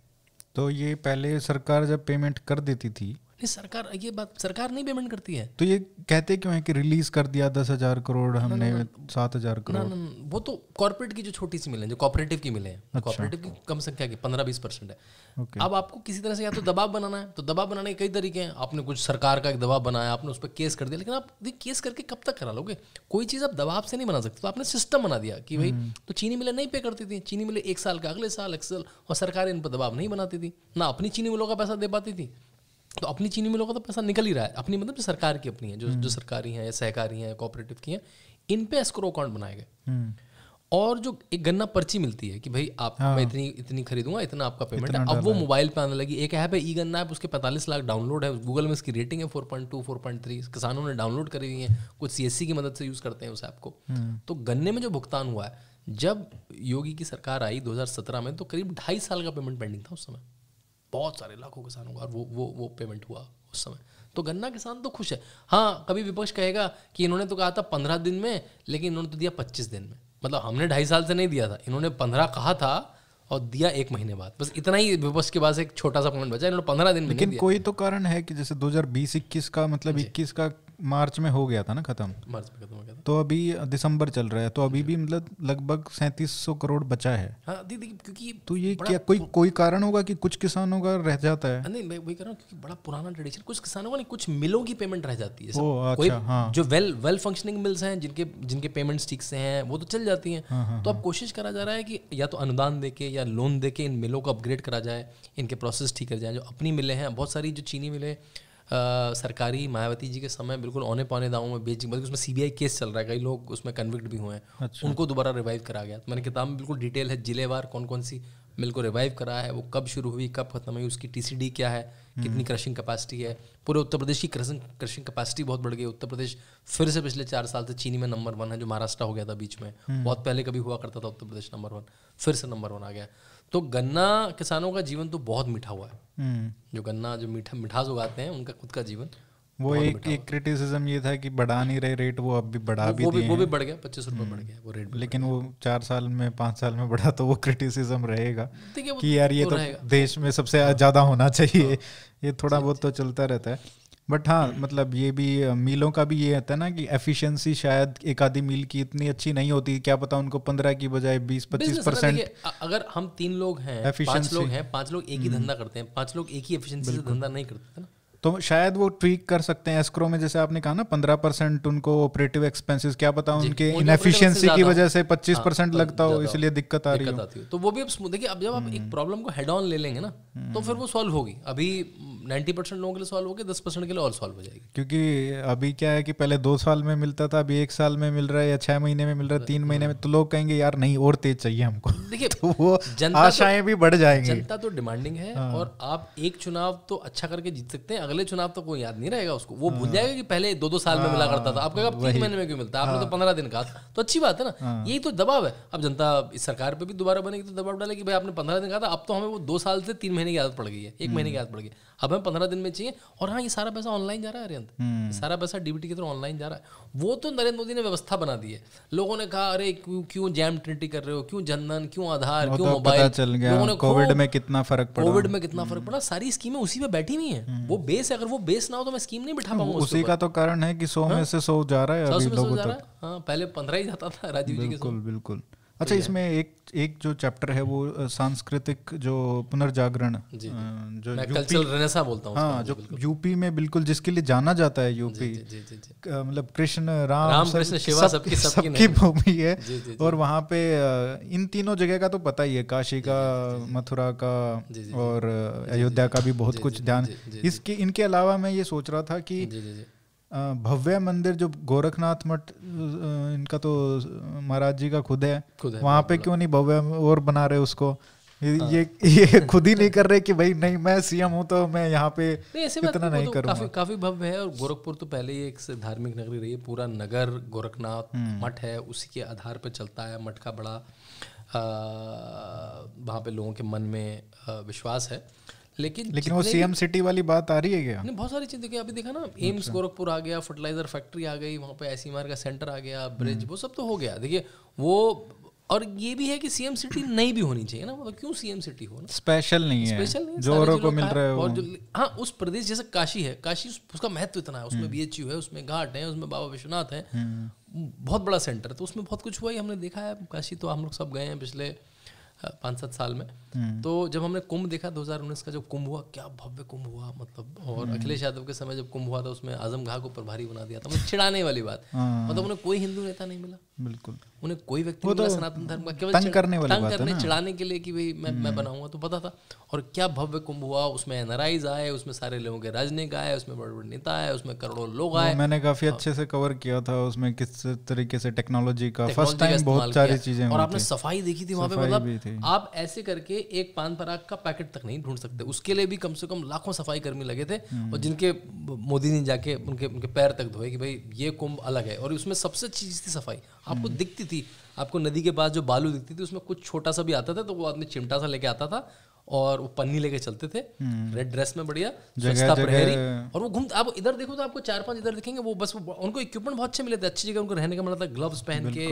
तो ये पहले सरकार जब पेमेंट कर देती थी नहीं सरकार ये बात सरकार नहीं पेमेंट करती है तो ये कहते क्यों है कि रिलीज कर दिया दस हजार करोड़ हमने सात हजार करोड़ ना, ना, वो तो कॉर्पोरेट की जो छोटी सी मिले जो कॉपरेटिव की मिले हैं कॉपरेटिव की कम संख्या की पंद्रह बीस परसेंट है अब आपको किसी तरह से या तो दबाव बनाना है तो दबाव बनाने के कई तरीके हैं आपने कुछ सरकार का एक दबाव बनाया आपने उस पर केस कर दिया लेकिन आप केस करके कब तक करा लोगे कोई चीज़ आप दबाव से नहीं बना सकते तो आपने सिस्टम बना दिया कि भाई हम्म। तो चीनी मिले नहीं पे करती थी चीनी मिले एक साल का अगले साल एक साल और सरकार इन पर दबाव नहीं बनाती थी ना अपनी चीनी मिलों का पैसा दे पाती थी तो अपनी चीनी मिलों का तो पैसा निकल ही रहा है अपनी मतलब जो सरकार की अपनी है जो जो हम्म। सरकारी हैं या सहकारी हैं कोऑपरेटिव की हैं इन पे एस्क्रो अकाउंट बनाए गए हम्म। और जो एक गन्ना पर्ची मिलती है कि भाई आप हाँ। मैं इतनी इतनी खरीदूंगा इतना आपका पेमेंट इतना है अब वो मोबाइल पे आने लगी एक ऐप है ई गन्ना ऐप उसके 45 लाख डाउनलोड है गूगल में इसकी रेटिंग है 4.2 4.3 किसानों ने डाउनलोड करी हुई है कुछ सीएससी की मदद से यूज़ करते हैं उस ऐप को हम्म। तो गन्ने में जो भुगतान हुआ है जब योगी की सरकार आई दो में तो करीब ढाई साल का पेमेंट पेंडिंग था उस समय बहुत सारे लाखों किसानों का और वो वो वो पेमेंट हुआ उस समय तो गन्ना किसान तो खुश है हाँ कभी विपक्ष कहेगा कि इन्होंने तो कहा था पंद्रह दिन में लेकिन इन्होंने तो दिया पच्चीस दिन में मतलब हमने ढाई साल से नहीं दिया था इन्होंने पंद्रह कहा था और दिया एक महीने बाद बस इतना ही विपक्ष के पास एक छोटा सा पॉइंट बचा इन्होंने पंद्रह दिन लेकिन कोई तो कारण है कि जैसे दो हजार का मतलब इक्कीस का मार्च में हो गया था ना खत्म मार्च में खत्म हो गया था तो अभी दिसंबर चल रहा है तो अभी भी मतलब लगभग सैंतीस सौ करोड़ बचा है हाँ दीदी क्योंकि तो ये क्या कोई कोई कारण होगा कि कुछ किसानों का रह जाता है नहीं मैं वही कह रहा हूँ क्योंकि बड़ा पुराना ट्रेडिशन कुछ किसानों का नहीं कुछ मिलों की पेमेंट रह जाती है ओ, अच्छा, हाँ। जो वेल वेल फंक्शनिंग मिल्स हैं जिनके जिनके पेमेंट्स ठीक से हैं वो तो चल जाती हैं हाँ, हाँ, तो अब कोशिश करा जा रहा है कि या तो अनुदान दे के या लोन दे के इन मिलों को अपग्रेड करा जाए इनके प्रोसेस ठीक कर जाए जो अपनी मिलें हैं बहुत सारी जो चीनी मिलें सरकारी मायावती जी के समय बिल्कुल औने पौने दामों में बेच बल्कि मतलब उसमें सीबीआई केस चल रहा है कई लोग उसमें कन्विक्ट भी हुए हैं अच्छा। उनको दोबारा रिवाइव करा गया तो मैंने किताब में बिल्कुल डिटेल है जिलेवार कौन कौन सी मिल को रिवाइव करा है वो कब शुरू हुई कब खत्म हुई उसकी टीसीडी क्या है हम्म। कितनी क्रशिंग कैपेसिटी है पूरे उत्तर प्रदेश की क्रशिंग क्रशिंग कैपेसिटी बहुत बढ़ गई उत्तर प्रदेश फिर से पिछले चार साल से चीनी में नंबर वन है जो महाराष्ट्र हो गया था बीच में हम्म। बहुत पहले कभी हुआ करता था उत्तर प्रदेश नंबर वन फिर से नंबर वन आ गया तो गन्ना किसानों का जीवन तो बहुत मीठा हुआ है हम्म। जो गन्ना जो मीठा मिठास उगाते हैं उनका खुद का जीवन वो एक एक क्रिटिसिज्म ये था कि बढ़ा नहीं रहे रेट वो अब भी बढ़ा वो, भी वो भी वो भी बढ़ गया पच्चीस रुपए बढ़ हम्म। गया वो रेट लेकिन वो चार साल में पांच साल में बढ़ा तो वो क्रिटिसिज्म रहेगा कि यार तो ये तो देश में सबसे ज्यादा होना चाहिए हाँ। ये थोड़ा बहुत तो चलता रहता है बट हाँ मतलब ये भी मीलों का भी ये होता है ना कि एफिशिएंसी शायद एक आधी मील की इतनी अच्छी नहीं होती क्या पता उनको पंद्रह की बजाय बीस पच्चीस परसेंट मतलब अगर हम तीन लोग हैं पांच लोग हैं पांच लोग एक ही धंधा हम्म। करते हैं पांच लोग एक ही एफिशिएंसी से धंधा नहीं करते ना तो शायद वो ट्वीक कर सकते हैं एस्क्रो में जैसे आपने कहा ना पंद्रह परसेंट उनको ऑपरेटिव एक्सपेंसेस क्या पता उनके इनएफिशिएंसी की वजह से पच्चीस परसेंट हाँ, लगता हो इसलिए दिक्कत आ रही है तो वो भी अब देखिए अब जब आप एक प्रॉब्लम हम्म। को हेड ऑन ले लेंगे ना तो फिर हम्म। वो सॉल्व होगी अभी नाइन्टी परसेंट लोगों के लिए सॉल्व होगी दस परसेंट के लिए और सॉल्व हो जाएगी क्योंकि अभी क्या है कि पहले दो साल में मिलता था अभी एक साल में मिल रहा है या छह महीने में मिल रहा है तीन महीने में तो लोग कहेंगे यार नहीं और तेज चाहिए हमको देखिए [LAUGHS] तो वो तो- आशाएं भी बढ़ जाएंगी जनता तो डिमांडिंग है हाँ। और आप एक चुनाव तो अच्छा करके जीत सकते हैं अगले चुनाव तक कोई याद नहीं रहेगा उसको वो भूल हाँ। जाएगा कि पहले दो दो साल में मिला करता था आपको तीन महीने में क्यों मिलता आपने तो हाँ। पंद्रह दिन कहा था तो अच्छी बात है ना हाँ। यही तो दबाव है अब जनता इस सरकार पर भी दोबारा बनेगी तो दबाव डाले भाई आपने पंद्रह दिन कहा था अब तो हमें वो दो साल से तीन महीने की आदत पड़ गई है एक महीने की आदत पड़ गई है अब हमें पंद्रह दिन में चाहिए और हाँ ये सारा पैसा ऑनलाइन जा रहा है अरियंत हम्म। सारा पैसा डीबीटी के थ्रू ऑनलाइन जा रहा है वो तो नरेंद्र मोदी ने व्यवस्था बना दी है लोगों ने कहा अरे क्यों क्यों जैम ट्रिटी कर रहे हो क्यों जनधन क्यों आधार क्यों मोबाइल तो चल गया कोविड में कितना फर्क पड़ा कोविड में कितना फर्क हम्म। पड़ा सारी स्कीमें उसी पे बैठी हुई है हम्म। वो बेस है अगर वो बेस ना हो तो मैं स्कीम नहीं बैठा हाँ, पाऊंगा उसी का तो कारण है कि सौ हाँ? में से सौ जा रहा है हाँ, पहले पंद्रह ही जाता था राजीव जी के बिल्कुल बिल्कुल अच्छा इसमें एक एक जो चैप्टर है वो सांस्कृतिक जो पुनर्जागरण जो मैं कल्चरल रेनेसा बोलता हूँ हाँ जो यूपी में बिल्कुल जिसके लिए जाना जाता है यूपी मतलब कृष्ण राम, राम कृष्ण शिवा सबकी सबकी भूमि है और वहाँ पे इन तीनों जगह का तो पता ही है काशी का मथुरा का और अयोध्या का भी बहुत कुछ ध्यान इसके इनके अलावा मैं ये सोच रहा था की भव्य मंदिर जो गोरखनाथ मठ इनका तो महाराज जी का खुद है, खुद है वहां पे क्यों नहीं भव्य और बना रहे उसको हाँ। ये ये खुद ही नहीं कर रहे कि भाई नहीं मैं सीएम हूँ तो मैं यहाँ पे नहीं, इतना नहीं तो करूँगा काफी काफी भव्य है और गोरखपुर तो पहले ही एक धार्मिक नगरी रही है पूरा नगर गोरखनाथ हम्म। मठ है उसी के आधार पर चलता है मठ का बड़ा वहाँ पे लोगों के मन में विश्वास है लेकिन लेकिन वो सीएम सिटी वाली बात आ रही है क्या नहीं बहुत सारी चीज़ देखिए अभी देखा ना एम्स अच्छा। गोरखपुर आ गया फर्टिलाइजर फैक्ट्री आ गई वहाँ पे एस का सेंटर आ गया ब्रिज हम्म। वो सब तो हो गया देखिए वो और ये भी है कि सीएम सिटी नहीं भी होनी चाहिए ना मतलब क्यों सीएम सिटी हो ना स्पेशल नहीं है स्पेशल नहीं जो जोरों को मिल रहा है और जो हाँ उस प्रदेश जैसे काशी है काशी उसका महत्व इतना है उसमें बी हम्म। है उसमें घाट है उसमें बाबा विश्वनाथ है हम्म। बहुत बड़ा सेंटर है तो उसमें बहुत कुछ हुआ ही हमने देखा है काशी तो हम लोग सब गए हैं पिछले पाँच सात साल में हम्म। तो जब हमने कुंभ देखा 2019 का जो कुंभ हुआ क्या भव्य कुंभ हुआ मतलब और हम्म। अखिलेश यादव के समय जब कुंभ हुआ था उसमें आजम घा को प्रभारी बना दिया था मतलब छिड़ाने वाली बात हाँ। मतलब उन्हें कोई हिंदू नेता नहीं मिला बिल्कुल उन्हें कोई व्यक्ति तो मिला सनातन धर्म का केवल तंग करने वाली तंग करने चिढ़ाने के लिए कि भाई मैं मैं हम्म। बनाऊंगा तो पता था और क्या भव्य कुंभ हुआ उसमें एनआरआईज आए उसमें सारे लोगों के राजनीतिक आए उसमें बड़े बड़े नेता आए उसमें करोड़ों लोग आए मैंने काफी हाँ। अच्छे से कवर किया था उसमें किस तरीके से टेक्नोलॉजी का फर्स्ट टाइम बहुत सारी चीजें और आपने सफाई देखी थी वहां पे मतलब आप ऐसे करके एक पान पराग का पैकेट तक नहीं ढूंढ सकते उसके लिए भी कम से कम लाखों सफाई कर्मी लगे थे हम्म। और जिनके मोदी ने जाके उनके उनके पैर तक धोए कि भाई ये कुंभ अलग है और उसमें सबसे अच्छी चीज़ थी सफाई आपको हम्म। दिखती थी आपको नदी के पास जो बालू दिखती थी उसमें कुछ छोटा सा भी आता था तो वो आदमी चिमटा सा लेके आता था और वो पन्नी लेके चलते थे रेड हम्म। ड्रेस में बढ़िया स्वच्छता प्रहरी और वो घूमते आप इधर देखो तो आपको चार पांच इधर दिखेंगे वो बस वो, उनको इक्विपमेंट बहुत अच्छे मिले थे अच्छी जगह उनको रहने का मतलब ग्लव्स पहन के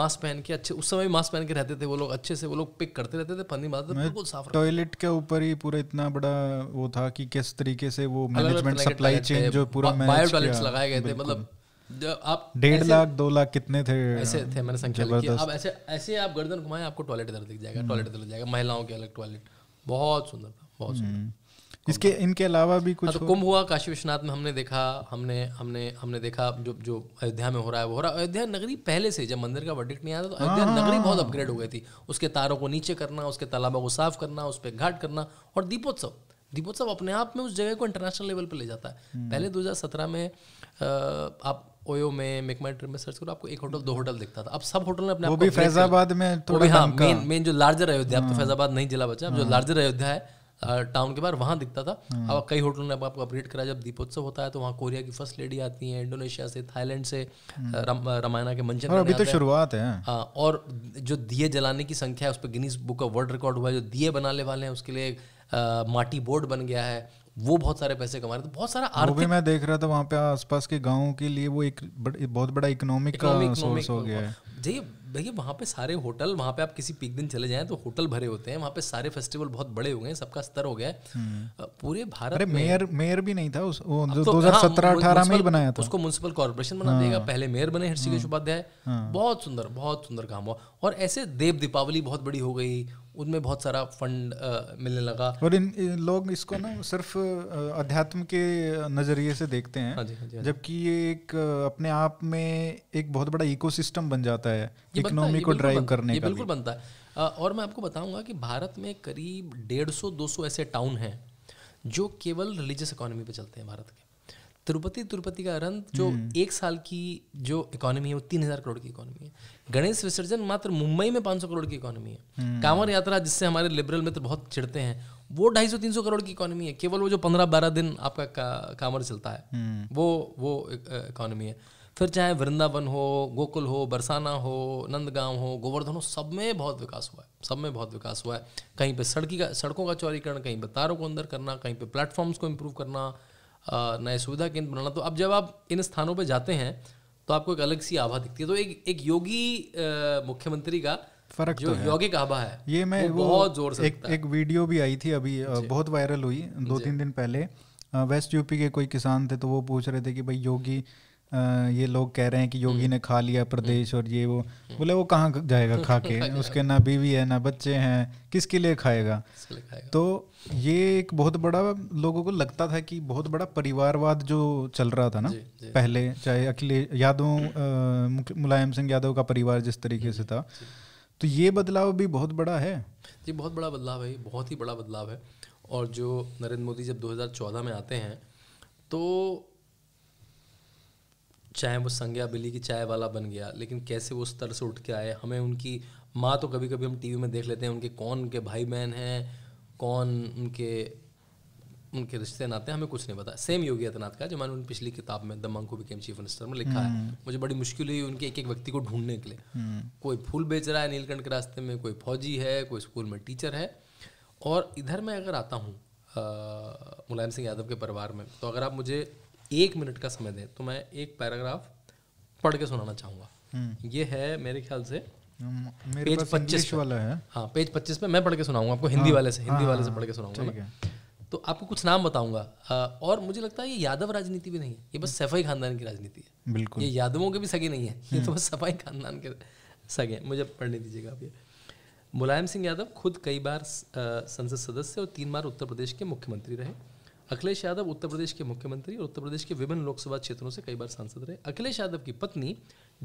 मास्क पहन के अच्छे उस समय भी मास्क पहन के रहते थे वो लोग अच्छे से वो लोग पिक करते रहते थे पन्नी मारते बिल्कुल साफ टॉयलेट के ऊपर ही पूरा इतना बड़ा वो था कि किस तरीके से वो मैनेजमेंट सप्लाई चेन जो पूरा बायो टॉयलेट लगाए गए थे मतलब आप डेढ़ लाख दो लाख कितने थे ऐसे थे मैंने संख्या लिखी आप ऐसे ऐसे आप गर्दन घुमाएं आपको टॉयलेट इधर दिख जाएगा टॉयलेट इधर जाएगा महिलाओं के अलग टॉयलेट बहुत सुंदर था बहुत सुंदर हम्म। इसके इनके अलावा भी कुछ हाँ, तो कुंभ हुआ काशी विश्वनाथ में हमने देखा हमने हमने हमने देखा जो जो अयोध्या में हो रहा है वो हो रहा है अयोध्या नगरी पहले से जब मंदिर का वर्डिक्ट नहीं आया तो अयोध्या हाँ, नगरी हाँ, बहुत अपग्रेड हो गई थी उसके तारों को नीचे करना उसके तालाबों को साफ करना उस पर घाट करना और दीपोत्सव दीपोत्सव अपने आप में उस जगह को इंटरनेशनल लेवल पर ले जाता है हम्म। पहले दो में आप ओयो में मेक माई ट्रिप में सर्च करो आपको एक होटल दो होटल दिखता था अब सब होटल ने अपने वो भी फैजाबाद में थोड़ा हाँ मेन मेन जो लार्जर अयोध्या अब तो हम्म। फैजाबाद नहीं जिला बचा अब जो लार्जर हम्म। अयोध्या है टाउन के बाहर वहाँ दिखता था हम्म। अब कई होटलों ने अब आपको अपडेट करा जब दीपोत्सव होता है तो वहाँ कोरिया की फर्स्ट लेडी आती है इंडोनेशिया से थाईलैंड से रामायणा के मंचन अभी तो शुरुआत है हाँ और जो दिए जलाने की संख्या है उस पर Guinness book of world record हुआ है जो दिए बनाने वाले हैं उसके लिए माटी बोर्ड बन गया है वो बहुत सारे पैसे कमा रहे थे तो बहुत सारा आर्थिक वो भी मैं देख रहा था वहाँ पे आसपास के गाँव के लिए वो एक बड़, बहुत बड़ा इकोनॉमिक सोर्स uh, हो गया है भैया वहाँ पे सारे होटल वहाँ पे आप किसी पीक दिन चले जाएं तो होटल भरे होते हैं वहाँ पे सारे फेस्टिवल बहुत बड़े हो गए सबका स्तर हो गया हम्म। पूरे भारत अरे मेयर मेयर भी नहीं था उस वो जो तो, 2017 हाँ, में ही बनाया था उसको म्यूनसिपल कॉर्पोरेशन बना हाँ, देगा पहले मेयर बने हर्षिकेश हाँ। उपाध्याय हाँ, बहुत सुंदर बहुत सुंदर काम हुआ और ऐसे देव दीपावली बहुत बड़ी हो गई उनमें बहुत सारा फंड मिलने लगा और इन, इन लोग इसको ना सिर्फ अध्यात्म के नज़रिए से देखते हैं हाँ हाँ हाँ जबकि ये एक अपने आप में एक बहुत बड़ा इकोसिस्टम बन जाता है इकोनॉमी को ड्राइव करने का बिल्कुल बनता है और मैं आपको बताऊंगा कि भारत में करीब डेढ़ सौ दो सौ ऐसे टाउन हैं जो केवल रिलीजियस इकोनॉमी पे चलते हैं भारत के तिरुपति तिरुपति का रन जो हम्म। एक साल की जो इकोनॉमी है वो तीन हजार करोड़ की इकोनॉमी है गणेश विसर्जन मात्र मुंबई में पांच सौ करोड़ की इकोनॉमी है हम्म। कांवर यात्रा जिससे हमारे लिबरल मित्र बहुत चिड़ते हैं वो ढाई सौ तीन सौ करोड़ की इकोनॉमी है केवल वो जो पंद्रह बारह दिन आपका कांवर चलता है हम्म। वो वो इकोनॉमी है फिर चाहे वृंदावन हो गोकुल हो बरसाना हो नंदगांव हो गोवर्धन हो सब में बहुत विकास हुआ है सब में बहुत विकास हुआ है कहीं पे सड़की का सड़कों का चौरीकरण कहीं पे तारों को अंदर करना कहीं पे प्लेटफॉर्म्स को इम्प्रूव करना नए सुविधा केंद्र बनाना तो अब जब आप इन स्थानों पर जाते हैं तो आपको एक अलग सी आभा दिखती है तो एक एक योगी मुख्यमंत्री का फर्क जो तो यौगिक आभा है ये मैं वो, वो बहुत जोर से एक, एक वीडियो भी आई थी अभी बहुत वायरल हुई दो तीन दिन पहले वेस्ट यूपी के कोई किसान थे तो वो पूछ रहे थे कि भाई योगी ये लोग कह रहे हैं कि योगी हम्म। ने खा लिया प्रदेश हम्म। और ये वो हम्म। बोले वो कहाँ जाएगा खा के [LAUGHS] उसके ना बीवी है ना बच्चे हैं किसके लिए खाएगा तो ये एक बहुत बड़ा लोगों को लगता था कि बहुत बड़ा परिवारवाद जो चल रहा था ना जी, जी। पहले चाहे अखिलेश यादव मुलायम सिंह यादव का परिवार जिस तरीके से था तो ये बदलाव भी बहुत बड़ा है जी बहुत बड़ा बदलाव है बहुत ही बड़ा बदलाव है और जो नरेंद्र मोदी जब 2014 में आते हैं तो चाहे वो संज्ञा बिली की चाय वाला बन गया लेकिन कैसे वो स्तर से उठ के आए हमें उनकी माँ तो कभी कभी हम टीवी में देख लेते हैं उनके कौन उनके भाई बहन हैं कौन उनके उनके रिश्ते नाते हमें कुछ नहीं पता सेम योगी आदित्यनाथ का जो मैंने उन पिछली किताब में the monk monk became chief minister में लिखा है हम्म। मुझे बड़ी मुश्किल हुई उनके एक एक व्यक्ति को ढूंढने के लिए हम्म। कोई फूल बेच रहा है नीलकंठ के रास्ते में कोई फौजी है कोई स्कूल में टीचर है और इधर मैं अगर आता हूँ मुलायम सिंह यादव के परिवार में तो अगर आप मुझे एक मिनट का समय दें तो मैं एक पैराग्राफ पढ़ के सुनाना चाहूंगा हम्म। ये है मेरे ख्याल से पेज पच्चीस वाला है हाँ पेज पच्चीस पे मैं पढ़ के सुनाऊंगा आपको हिंदी हाँ, वाले से हिंदी हाँ, वाले से हाँ, पढ़ के सुनाऊंगा तो आपको कुछ नाम बताऊंगा और मुझे लगता है ये यादव राजनीति भी नहीं है ये बस हम्म। सफाई खानदान की राजनीति है बिल्कुल ये यादवों के भी सगे नहीं है ये तो हम्म। बस सफाई खानदान के सगे हैं मुझे पढ़ने दीजिएगा आप ये मुलायम सिंह यादव खुद कई बार संसद सदस्य और तीन बार उत्तर प्रदेश के मुख्यमंत्री रहे अखिलेश यादव उत्तर प्रदेश के मुख्यमंत्री और उत्तर प्रदेश के विभिन्न लोकसभा क्षेत्रों से कई बार सांसद रहे अखिलेश यादव की पत्नी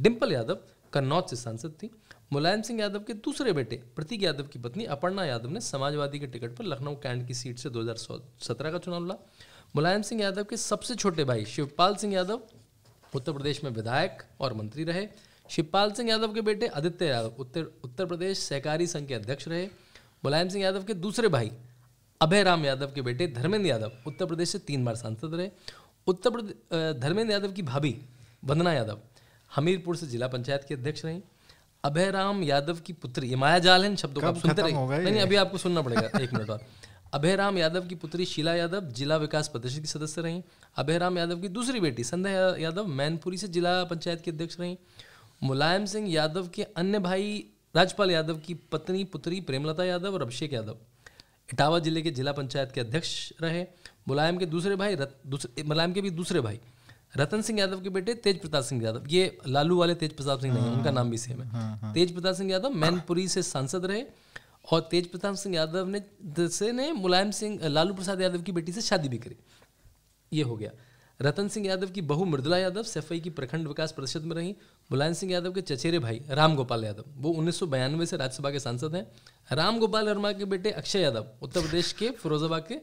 डिम्पल यादव कन्नौज से सांसद थी मुलायम सिंह यादव के दूसरे बेटे प्रतीक यादव की पत्नी अपर्णा यादव ने समाजवादी के टिकट पर लखनऊ कैंट की सीट से दो का चुनाव लड़ा मुलायम सिंह यादव के सबसे छोटे भाई शिवपाल सिंह यादव उत्तर प्रदेश में विधायक और मंत्री रहे शिवपाल सिंह यादव के बेटे आदित्य यादव उत्तर उत्तर प्रदेश सहकारी संघ के अध्यक्ष रहे मुलायम सिंह यादव के दूसरे भाई अभय राम यादव के बेटे धर्मेंद्र यादव उत्तर प्रदेश से तीन बार सांसद रहे उत्तर प्रदेश धर्मेंद्र यादव की भाभी वंदना यादव हमीरपुर से जिला पंचायत की अध्यक्ष रही अभय राम यादव की पुत्री ये माया जाल है शब्दों को आप सुनते रहे नहीं अभी आपको सुनना पड़ेगा एक मिनट बाद अभय राम यादव की पुत्री शीला यादव जिला विकास परिषद की सदस्य रहीं अभय राम यादव की दूसरी बेटी संध्या यादव मैनपुरी से जिला पंचायत की अध्यक्ष रहीं मुलायम सिंह यादव के अन्य भाई राजपाल यादव की पत्नी पुत्री प्रेमलता यादव और अभिषेक यादव इटावा जिले के जिला पंचायत के अध्यक्ष रहे मुलायम के दूसरे भाई दूसरे मुलायम के भी दूसरे भाई रतन सिंह यादव के बेटे तेज प्रताप सिंह यादव ये लालू वाले तेज प्रताप सिंह नहीं उनका नाम भी सेम है हाँ, हाँ। तेज प्रताप सिंह यादव मैनपुरी से सांसद रहे और तेज प्रताप सिंह यादव ने से ने मुलायम सिंह लालू प्रसाद यादव की बेटी से शादी भी करी ये हो गया रतन सिंह यादव की बहू मृदुला यादव सफई की प्रखंड विकास परिषद में रही मुलायम सिंह यादव के चचेरे भाई राम गोपाल यादव वो उन्नीस से राज्यसभा के सांसद हैं राम गोपाल वर्मा के बेटे अक्षय यादव उत्तर प्रदेश के फिरोजाबाद के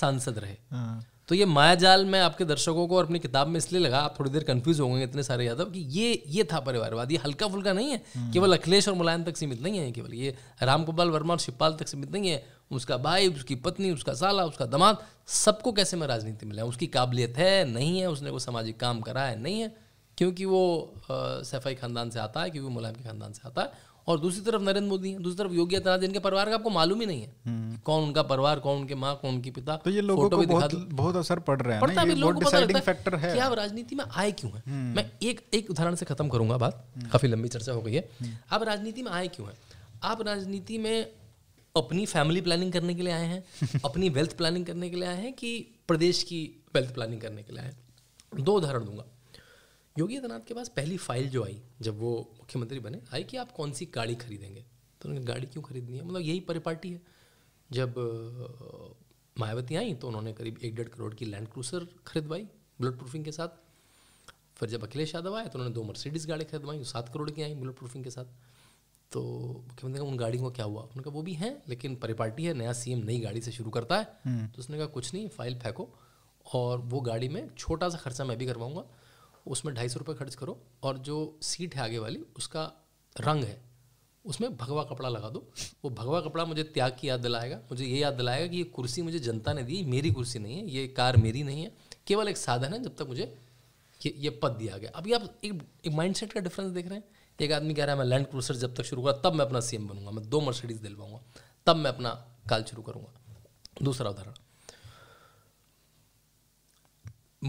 सांसद रहे हाँ। तो ये मायाजाल मैं आपके दर्शकों को और अपनी किताब में इसलिए लगा आप थोड़ी देर कंफ्यूज होंगे इतने सारे यादव कि ये ये था परिवारवाद ये हल्का फुल्का नहीं है हाँ। केवल अखिलेश और मुलायम तक सीमित नहीं है केवल ये राम गोपाल वर्मा और शिवपाल तक सीमित नहीं है उसका भाई उसकी पत्नी उसका साला उसका दमाद सबको कैसे मैं राजनीति में लाऊँ उसकी काबिलियत है नहीं है उसने वो सामाजिक काम करा है नहीं है क्योंकि वो सैफाई ख़ानदान से आता है क्योंकि वो मुलायम के ख़ानदान से आता है और दूसरी तरफ नरेंद्र मोदी हैं दूसरी तरफ योगी आदित्यनाथ जिनके परिवार का आपको मालूम ही नहीं है हम्म। कौन उनका परिवार कौन उनके माँ कौन उनके पिता तो ये लोगों को भी बहुत, बहुत असर पड़ रहा है पड़ता है लोगों को पता लगता है कि आप राजनीति में आए क्यों है हम्म। मैं एक एक उदाहरण से खत्म करूंगा बात हम्म। काफी लंबी चर्चा हो गई है आप राजनीति में आए क्यों है आप राजनीति में अपनी फैमिली प्लानिंग करने के लिए आए हैं [LAUGHS] अपनी वेल्थ प्लानिंग करने के लिए आए हैं कि प्रदेश की वेल्थ प्लानिंग करने के लिए आए हैं दो उदाहरण दूंगा योगी आदित्यनाथ के पास पहली फाइल जो आई जब वो मुख्यमंत्री बने आई कि आप कौन सी गाड़ी खरीदेंगे तो उन्होंने गाड़ी क्यों खरीदनी है मतलब यही परिपाटी है जब मायावती आई तो उन्होंने करीब एक डेढ़ करोड़ की लैंड क्रूसर खरीदवाई बुलेट प्रूफिंग के साथ फिर जब अखिलेश यादव आए तो उन्होंने दो मर्सिडीज़ गाड़ी खरीदवाई सात करोड़ की आई बुलेट प्रूफिंग के साथ तो मुख्यमंत्री उन गाड़ियों का क्या हुआ उन्होंने कहा वो भी हैं लेकिन परिपाटी है नया सीएम नई गाड़ी से शुरू करता है हम्म। तो उसने कहा कुछ नहीं फाइल फेंको और वो गाड़ी में छोटा सा खर्चा मैं भी करवाऊँगा उसमें ढाई सौ रुपये खर्च करो और जो सीट है आगे वाली उसका रंग है उसमें भगवा कपड़ा लगा दो वो भगवा कपड़ा मुझे त्याग की याद दिलाएगा मुझे ये याद दिलाएगा कि ये कुर्सी मुझे जनता ने दी मेरी कुर्सी नहीं है ये कार मेरी नहीं है केवल एक साधन है जब तक मुझे ये पद दिया गया अभी आप एक, माइंड सेट का डिफरेंस देख रहे हैं एक आदमी कह रहा है मैं लैंड क्रूसर जब तक शुरू करूँगा तब मैं अपना सीएम बनूंगा मैं दो मर्सिडीज दिलवाऊंगा तब मैं अपना काल शुरू करूंगा दूसरा उदाहरण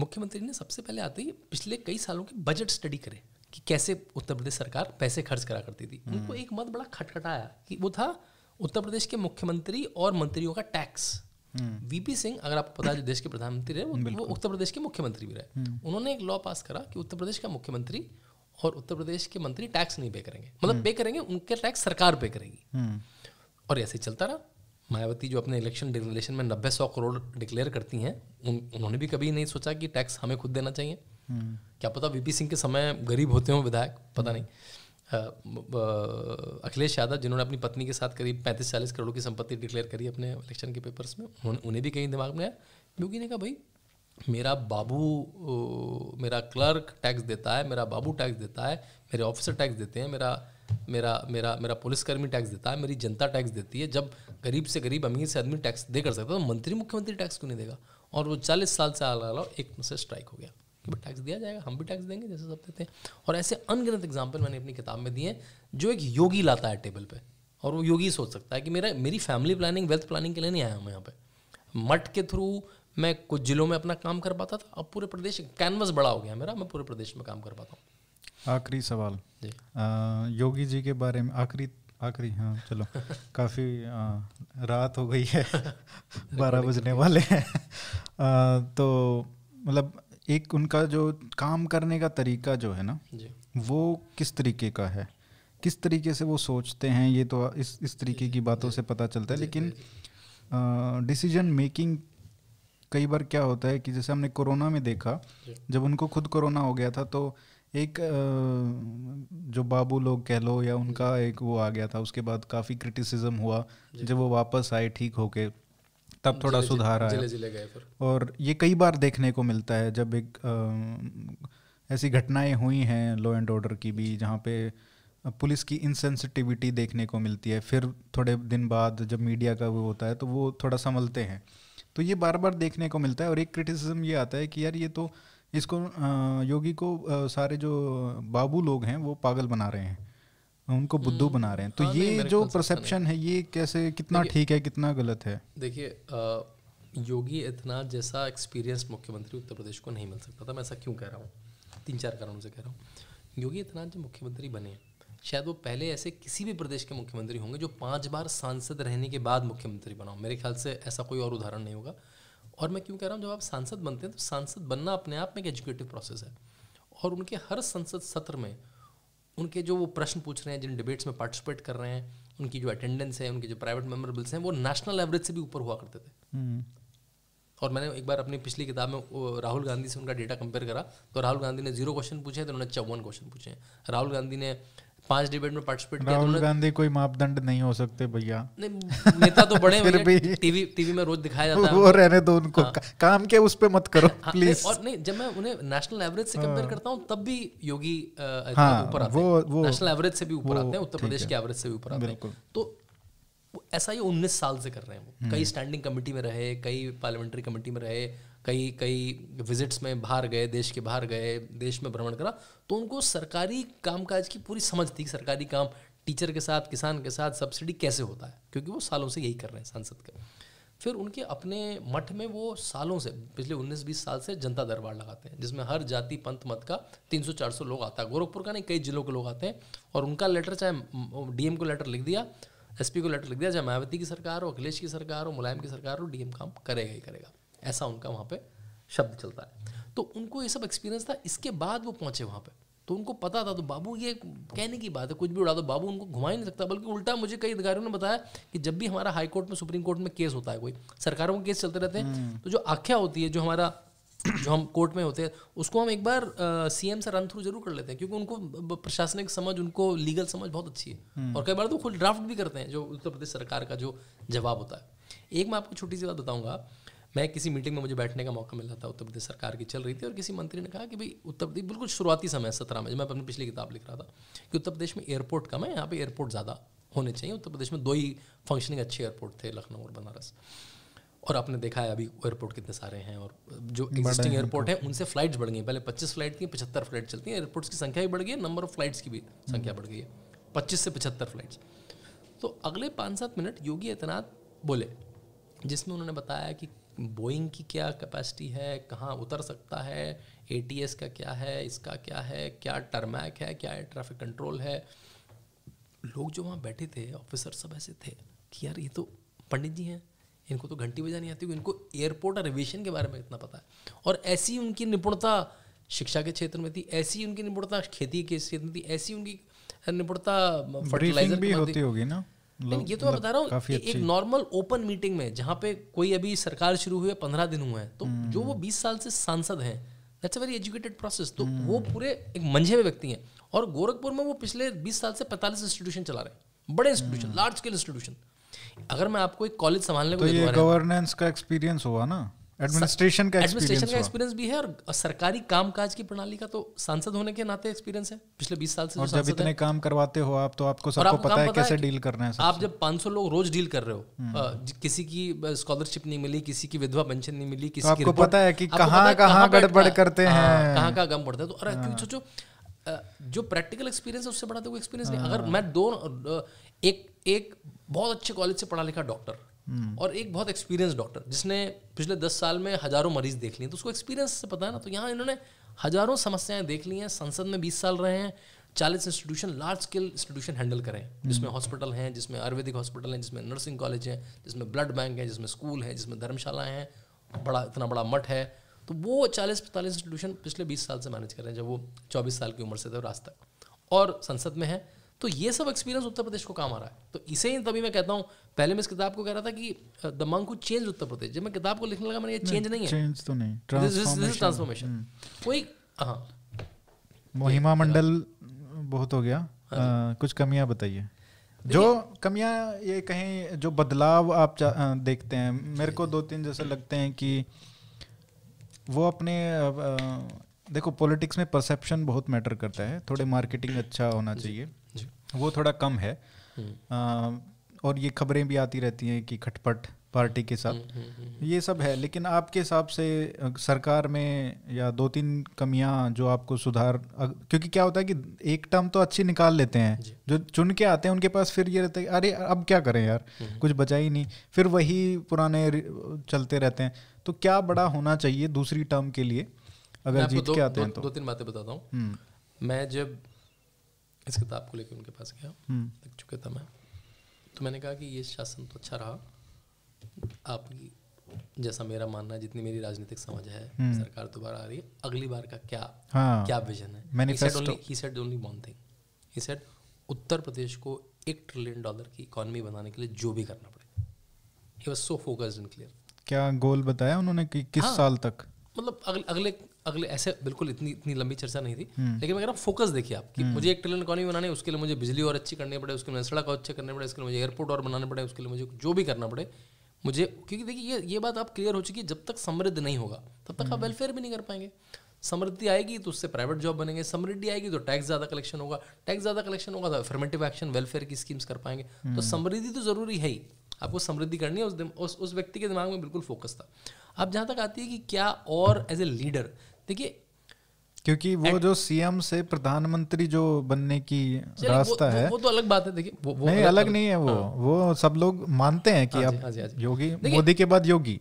मुख्यमंत्री ने सबसे पहले आते ही पिछले कई सालों के बजट स्टडी करे कि कैसे उत्तर प्रदेश सरकार पैसे खर्च करा करती थी हम्म। उनको एक मत बड़ा खटखटाया कि वो था उत्तर प्रदेश के मुख्यमंत्री और मंत्रियों का टैक्स हम्म। वीपी सिंह अगर आपको पता है देश के प्रधानमंत्री रहे वो उत्तर प्रदेश के मुख्यमंत्री भी रहे हम्म। उन्होंने एक लॉ पास करा कि उत्तर प्रदेश का मुख्यमंत्री और उत्तर प्रदेश के मंत्री टैक्स नहीं पे करेंगे मतलब पे हम्म। करेंगे उनके टैक्स सरकार पे करेगी हम्म। और ऐसे चलता रहा मायावती जो अपने इलेक्शन डिक्लेरेशन में नब्बे सौ करोड़ डिक्लेयर करती हैं उन, उन्होंने भी कभी नहीं सोचा कि टैक्स हमें खुद देना चाहिए हम्म। क्या पता वीपी सिंह के समय गरीब होते हों विधायक पता नहीं अखिलेश यादव जिन्होंने अपनी पत्नी के साथ करीब पैंतीस चालीस करोड़ की संपत्ति डिक्लेयर करी अपने इलेक्शन के पेपर्स में उन्हें भी कहीं दिमाग में आया योगी ने कहा भाई मेरा बाबू मेरा क्लर्क टैक्स देता है मेरा बाबू टैक्स देता है मेरे ऑफिसर टैक्स देते हैं मेरा मेरा मेरा मेरा पुलिसकर्मी टैक्स देता है मेरी जनता टैक्स देती है जब गरीब से गरीब अमीर से आदमी टैक्स दे कर सकता है तो मंत्री मुख्यमंत्री टैक्स क्यों नहीं देगा और वो चालीस साल से आ अलग एक से स्ट्राइक हो गया कि टैक्स दिया जाएगा हम भी टैक्स देंगे जैसे सब देते हैं और ऐसे अनगिनत एग्जाम्पल मैंने अपनी किताब में दिए हैं जो एक योगी लाता है टेबल पर और वो योगी सोच सकता है कि मेरा मेरी फैमिली प्लानिंग वेल्थ प्लानिंग के लिए नहीं आया हूँ यहाँ पर मठ के थ्रू मैं कुछ जिलों में अपना काम कर पाता था अब पूरे प्रदेश कैनवस बड़ा हो गया मेरा मैं पूरे प्रदेश में काम कर पाता हूँ आखिरी सवाल जी आ, योगी जी के बारे में आखिरी आखिरी हाँ चलो [LAUGHS] काफ़ी रात हो गई है [LAUGHS] बारह बजने वाले हैं तो मतलब एक उनका जो काम करने का तरीका जो है ना वो किस तरीके का है किस तरीके से वो सोचते हैं ये तो इस इस तरीके की बातों से पता चलता है लेकिन डिसीजन मेकिंग कई बार क्या होता है कि जैसे हमने कोरोना में देखा जब उनको खुद कोरोना हो गया था तो एक जो बाबू लोग कह लो या उनका एक वो आ गया था उसके बाद काफ़ी क्रिटिसिज्म हुआ जब वो वापस आए ठीक होके तब थोड़ा जिले, सुधार आया जिले, जिले और ये कई बार देखने को मिलता है जब एक आ, ऐसी घटनाएं हुई हैं लॉ एंड ऑर्डर की भी जहाँ पे पुलिस की इनसेंसिटिविटी देखने को मिलती है फिर थोड़े दिन बाद जब मीडिया का वो होता है तो वो थोड़ा संभलते हैं तो ये बार बार देखने को मिलता है और एक क्रिटिसिज्म ये आता है कि यार ये तो इसको योगी को सारे जो बाबू लोग हैं वो पागल बना रहे हैं उनको बुद्धू हम्म। बना रहे हैं तो हाँ, ये जो परसेप्शन है ये कैसे कितना ठीक है कितना गलत है देखिए योगी इतना जैसा एक्सपीरियंस मुख्यमंत्री उत्तर प्रदेश को नहीं मिल सकता था मैं ऐसा क्यों कह रहा हूँ तीन चार कारणों से कह रहा हूँ योगी इतना जो मुख्यमंत्री बने शायद वो पहले ऐसे किसी भी प्रदेश के मुख्यमंत्री होंगे जो पाँच बार सांसद रहने के बाद मुख्यमंत्री बना मेरे ख्याल से ऐसा कोई और उदाहरण नहीं होगा और मैं क्यों कह रहा हूँ जब आप सांसद बनते हैं तो सांसद बनना अपने आप में एक एजुकेटिव प्रोसेस है और उनके हर संसद सत्र में उनके जो वो प्रश्न पूछ रहे हैं जिन डिबेट्स में पार्टिसिपेट कर रहे हैं उनकी जो अटेंडेंस है उनके जो प्राइवेट मेमोरेबल्स हैं वो नेशनल एवरेज से भी ऊपर हुआ करते थे हम्म। और मैंने एक बार अपनी पिछली किताब में राहुल गांधी से उनका डेटा कंपेयर करा तो राहुल गांधी ने जीरो क्वेश्चन पूछे तो उन्होंने चौवन क्वेश्चन पूछे राहुल गांधी ने पांच डिबेट में पार्टिसिपेट किया राहुल गांधी कोई मापदंड नहीं हो सकते भैया नेता तो बड़े [LAUGHS] फिर भी टीवी टीवी में रोज दिखाया जाता है वो रहने दो उनको हाँ। काम के उस पे मत करो हाँ, प्लीज और नहीं जब मैं उन्हें नेशनल एवरेज से कंपेयर हाँ। करता हूँ तब भी योगी हाँ, ऊपर आते हैं नेशनल एवरेज से भी ऊपर आते हैं उत्तर प्रदेश के एवरेज से भी ऊपर आते हैं तो ऐसा ही उन्नीस साल से कर रहे हैं वो कई स्टैंडिंग हम्म। कमेटी में रहे कई पार्लियामेंट्री कमेटी में रहे कई कई विजिट्स में बाहर गए देश के बाहर गए देश में भ्रमण करा तो उनको सरकारी कामकाज की पूरी समझ थी सरकारी काम टीचर के साथ किसान के साथ सब्सिडी कैसे होता है क्योंकि वो सालों से यही कर रहे हैं सांसद के फिर उनके अपने मठ में वो सालों से पिछले 19-20 साल से जनता दरबार लगाते हैं जिसमें हर जाति पंथ मत का 300-400 लोग आता है गोरखपुर का नहीं कई जिलों के लोग आते हैं और उनका लेटर चाहे डीएम को लेटर लिख दिया एसपी को लेटर लिख दिया चाहे मायावती की सरकार हो अखिलेश की सरकार हो मुलायम की सरकार हो डीएम काम करेगा ही करेगा ऐसा उनका वहाँ पे शब्द चलता है तो उनको ये सब एक्सपीरियंस था इसके बाद वो पहुँचे वहाँ पे तो उनको पता था तो बाबू ये कहने की बात है कुछ भी उड़ा दो बाबू उनको घुमा ही नहीं सकता बल्कि उल्टा मुझे कई अधिकारियों ने बताया कि जब भी हमारा हाई कोर्ट में सुप्रीम कोर्ट में केस होता है कोई सरकारों के केस चलते रहते हैं हम्म। तो जो आख्या होती है जो हमारा जो हम कोर्ट में होते हैं उसको हम एक बार सीएम से रन थ्रू जरूर कर लेते हैं क्योंकि उनको प्रशासनिक समझ उनको लीगल समझ बहुत अच्छी है हम्म। और कई बार तो खुद ड्राफ्ट भी करते हैं जो उत्तर प्रदेश सरकार का जो जवाब होता है एक मैं आपको छोटी सी बात बताऊंगा मैं किसी मीटिंग में मुझे बैठने का मौका मिला था उत्तर प्रदेश सरकार की चल रही थी और किसी मंत्री ने कहा कि भाई उत्तर प्रदेश बिल्कुल शुरुआती समय सत्रह में जब मैं अपनी पिछली किताब लिख रहा था कि उत्तर प्रदेश में एयरपोर्ट कम है यहाँ पे एयरपोर्ट ज़्यादा होने चाहिए उत्तर प्रदेश में दो ही फंक्शनिंग अच्छे एयरपोर्ट थे लखनऊ और बनारस और आपने देखा है अभी एयरपोर्ट कितने सारे हैं और जो एग्जिस्टिंग एयरपोर्ट है उनसे फ्लाइट्स बढ़ गई पहले पच्चीस फ्लाइट थी पचहत्तर फ्लाइट चलती हैं एयरपोर्ट्स की संख्या भी बढ़ गई है नंबर ऑफ फ्लाइट्स की भी संख्या बढ़ गई है पच्चीस से पचहत्तर फ्लाइट्स तो अगले पाँच सात मिनट योगी आदित्यनाथ बोले जिसमें उन्होंने बताया कि बोइंग की क्या कैपेसिटी है कहाँ उतर सकता है ए का क्या है इसका क्या है क्या टर्मैक है क्या एयर ट्रैफिक कंट्रोल है लोग जो वहाँ बैठे थे ऑफिसर सब ऐसे थे कि यार ये तो पंडित जी हैं इनको तो घंटी बजानी आती होगी इनको एयरपोर्ट और एविएशन के बारे में इतना पता है और ऐसी उनकी निपुणता शिक्षा के क्षेत्र में थी ऐसी उनकी निपुणता खेती के क्षेत्र में थी ऐसी उनकी निपुणता फर्टिलाइजर भी होती होगी ना नहीं मतलब ये तो मैं बता रहा हूँ एक नॉर्मल ओपन मीटिंग में जहाँ पे कोई अभी सरकार शुरू हुई है पंद्रह दिन हुए हैं तो हम्म। जो वो बीस साल से सांसद है that's a very educated process तो हम्म। वो पूरे एक मंझे में व्यक्ति हैं और गोरखपुर में वो पिछले बीस साल से पैंतालीस इंस्टीट्यूशन चला रहे हैं बड़े इंस्टीट्यूशन लार्ज स्केल इंस्टीट्यूशन अगर मैं आपको एक कॉलेज संभालने को गवर्नेंस तो का एक्सपीरियंस हुआ ना एडमिनिस्ट्रेशन का एडमिनिस्ट्रेशन का एक्सपीरियंस भी है और सरकारी कामकाज की प्रणाली का तो सांसद होने के नाते एक्सपीरियंस है पिछले 20 साल से और जब इतने काम करवाते हो आप तो आपको सबको पता है कैसे डील करना है आप जब 500 लोग रोज डील कर रहे हो हम्म। किसी की स्कॉलरशिप नहीं मिली किसी की विधवा पेंशन नहीं मिली किसी तो आपको पता है की कहाँ कहाँ गड़बड़ करते हाँ, हैं कहाँ कहाँ गम पड़ता है तो हाँ। सोचो जो प्रैक्टिकल एक्सपीरियंस है उससे बड़ा तो एक्सपीरियंस नहीं अगर हाँ। मैं दो एक एक बहुत अच्छे कॉलेज से पढ़ा लिखा डॉक्टर Hmm. और एक बहुत एक्सपीरियंस डॉक्टर जिसने पिछले दस साल में हजारों मरीज देख लिए तो उसको एक्सपीरियंस से पता है ना तो यहाँ इन्होंने हजारों समस्याएं देख ली हैं संसद में बीस साल रहे हैं चालीस institution large scale institution handle करें जिसमें हॉस्पिटल हैं जिसमें आयुर्वेदिक हॉस्पिटल हैं जिसमें नर्सिंग कॉलेज हैं जिसमें ब्लड बैंक है जिसमें स्कूल हैं जिसमें धर्मशाला हैं बड़ा इतना बड़ा मठ है तो वो चालीस पैंतालीस इंस्टीट्यूशन पिछले बीस साल से मैनेज कर रहे हैं जब वो चौबीस साल की उम्र से थे और आज तक और संसद में है तो ये सब एक्सपीरियंस उत्तर प्रदेश को काम आ रहा है तो इसे ही तभी मैं कहता हूँ पहले मैं इस किताब को कह रहा था कि the monk who change Uttar Pradesh जब मैं किताब को लिखने लगा मैंने ये चेंज नहीं है चेंज तो नहीं ट्रांसफॉर्मेशन ट्रांसफॉर्मेशन कोई हां मोहिमा मंडल हाँ। बहुत हो गया आ, हाँ कुछ कमियां बताइए जो कमियां ये कहें जो बदलाव आप देखते हैं मेरे को दो तीन जैसे लगते हैं कि वो अपने देखो पॉलिटिक्स में परसेप्शन बहुत मैटर करता है थोड़े मार्केटिंग अच्छा होना चाहिए वो थोड़ा कम है हम्म। और ये खबरें भी आती रहती हैं कि खटपट पार्टी के साथ हम्म, हम्म, हम्म, ये सब है लेकिन आपके हिसाब से सरकार में या दो तीन कमियां जो आपको सुधार क्योंकि क्या होता है कि एक टर्म तो अच्छी निकाल लेते हैं जो चुन के आते हैं उनके पास फिर ये रहता है अरे अब क्या करें यार कुछ बचा ही नहीं फिर वही पुराने चलते रहते हैं तो क्या बड़ा होना चाहिए दूसरी टर्म के लिए अगर जीत के आते हैं तो दो तीन बातें बताता हूँ मैं जब इस किताब को लेकर उनके पास गया चुके था मैं तो मैंने कहा कि ये शासन तो अच्छा रहा आप जैसा मेरा मानना है जितनी मेरी राजनीतिक समझ है हम्म। सरकार दोबारा आ रही है अगली बार का क्या हाँ, क्या विजन है ही ही ओनली थिंग उत्तर प्रदेश को एक ट्रिलियन डॉलर की इकोनॉमी बनाने के लिए जो भी करना पड़े he was so focused and clear क्या गोल बताया उन्होंने कि किस हाँ, साल तक मतलब अगले अगले ऐसे बिल्कुल इतनी इतनी लंबी चर्चा नहीं थी हम्म। लेकिन अगर आप फोकस देखिए आप कि हम्म। मुझे एक ट्रिलियन इकॉनमी बनाने उसके लिए मुझे बिजली और अच्छी करनी पड़े उसके लिए सड़क और अच्छे करने पड़े उसके लिए मुझे एयरपोर्ट और बनाने पड़े उसके लिए मुझे जो भी करना पड़े मुझे क्योंकि देखिए ये ये बात आप क्लियर हो चुकी है जब तक समृद्ध नहीं होगा तब तक आप वेलफेयर हम्म। भी नहीं कर पाएंगे समृद्धि आएगी तो उससे प्राइवेट जॉब बनेंगे समृद्धि आएगी तो टैक्स ज़्यादा कलेक्शन होगा टैक्स ज़्यादा कलेक्शन होगा तो अफर्मेटिव एक्शन वेलफेयर की स्कीम्स कर पाएंगे तो समृद्धि तो ज़रूरी है ही आपको समृद्धि करनी है उस उस उस व्यक्ति के दिमाग में बिल्कुल फोकस था अब जहाँ तक आती है कि क्या और एज ए लीडर देखिए क्योंकि वो जो सीएम से प्रधानमंत्री जो बनने की रास्ता वो, है वो, वो तो अलग बात है देखिए वो, वो नहीं अलग, अलग नहीं है वो हाँ। वो सब लोग मानते हैं कि हाँ अब हाँ हाँ योगी मोदी के बाद योगी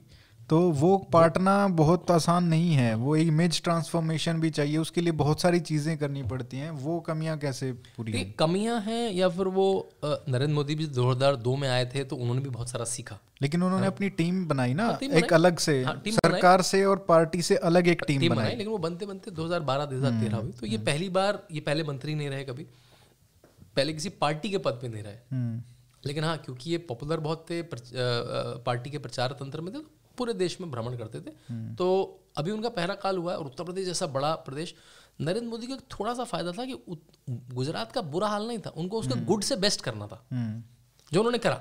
तो वो पाटना बहुत आसान नहीं है वो इमेज ट्रांसफॉर्मेशन भी चाहिए उसके लिए बहुत सारी चीज़ें करनी पड़ती हैं वो कमियां कैसे पूरी तो हैं कमियां हैं या फिर वो नरेंद्र मोदी भी दो हज़ार दो में आए थे तो उन्होंने भी बहुत सारा सीखा लेकिन उन्होंने हाँ। अपनी टीम बनाई ना हाँ, टीम एक अलग से हाँ, सरकार से और पार्टी से अलग एक टीम, टीम बनाई लेकिन वो बनते बनते दो हज़ार बारह दो हज़ार तेरह हम्म, तो ये हम्म। पहली बार ये पहले मंत्री नहीं रहे कभी पहले किसी पार्टी के पद पर नहीं रहे हम्म। लेकिन हाँ क्योंकि ये पॉपुलर बहुत थे पार्टी के प्रचार तंत्र में थे तो पूरे देश में भ्रमण करते थे हम्म। तो अभी उनका पहला काल हुआ है और उत्तर प्रदेश जैसा बड़ा प्रदेश नरेंद्र मोदी का थोड़ा सा फायदा था कि गुजरात का बुरा हाल नहीं था उनको उसका हम्म। गुड से बेस्ट करना था हम्म। जो उन्होंने करा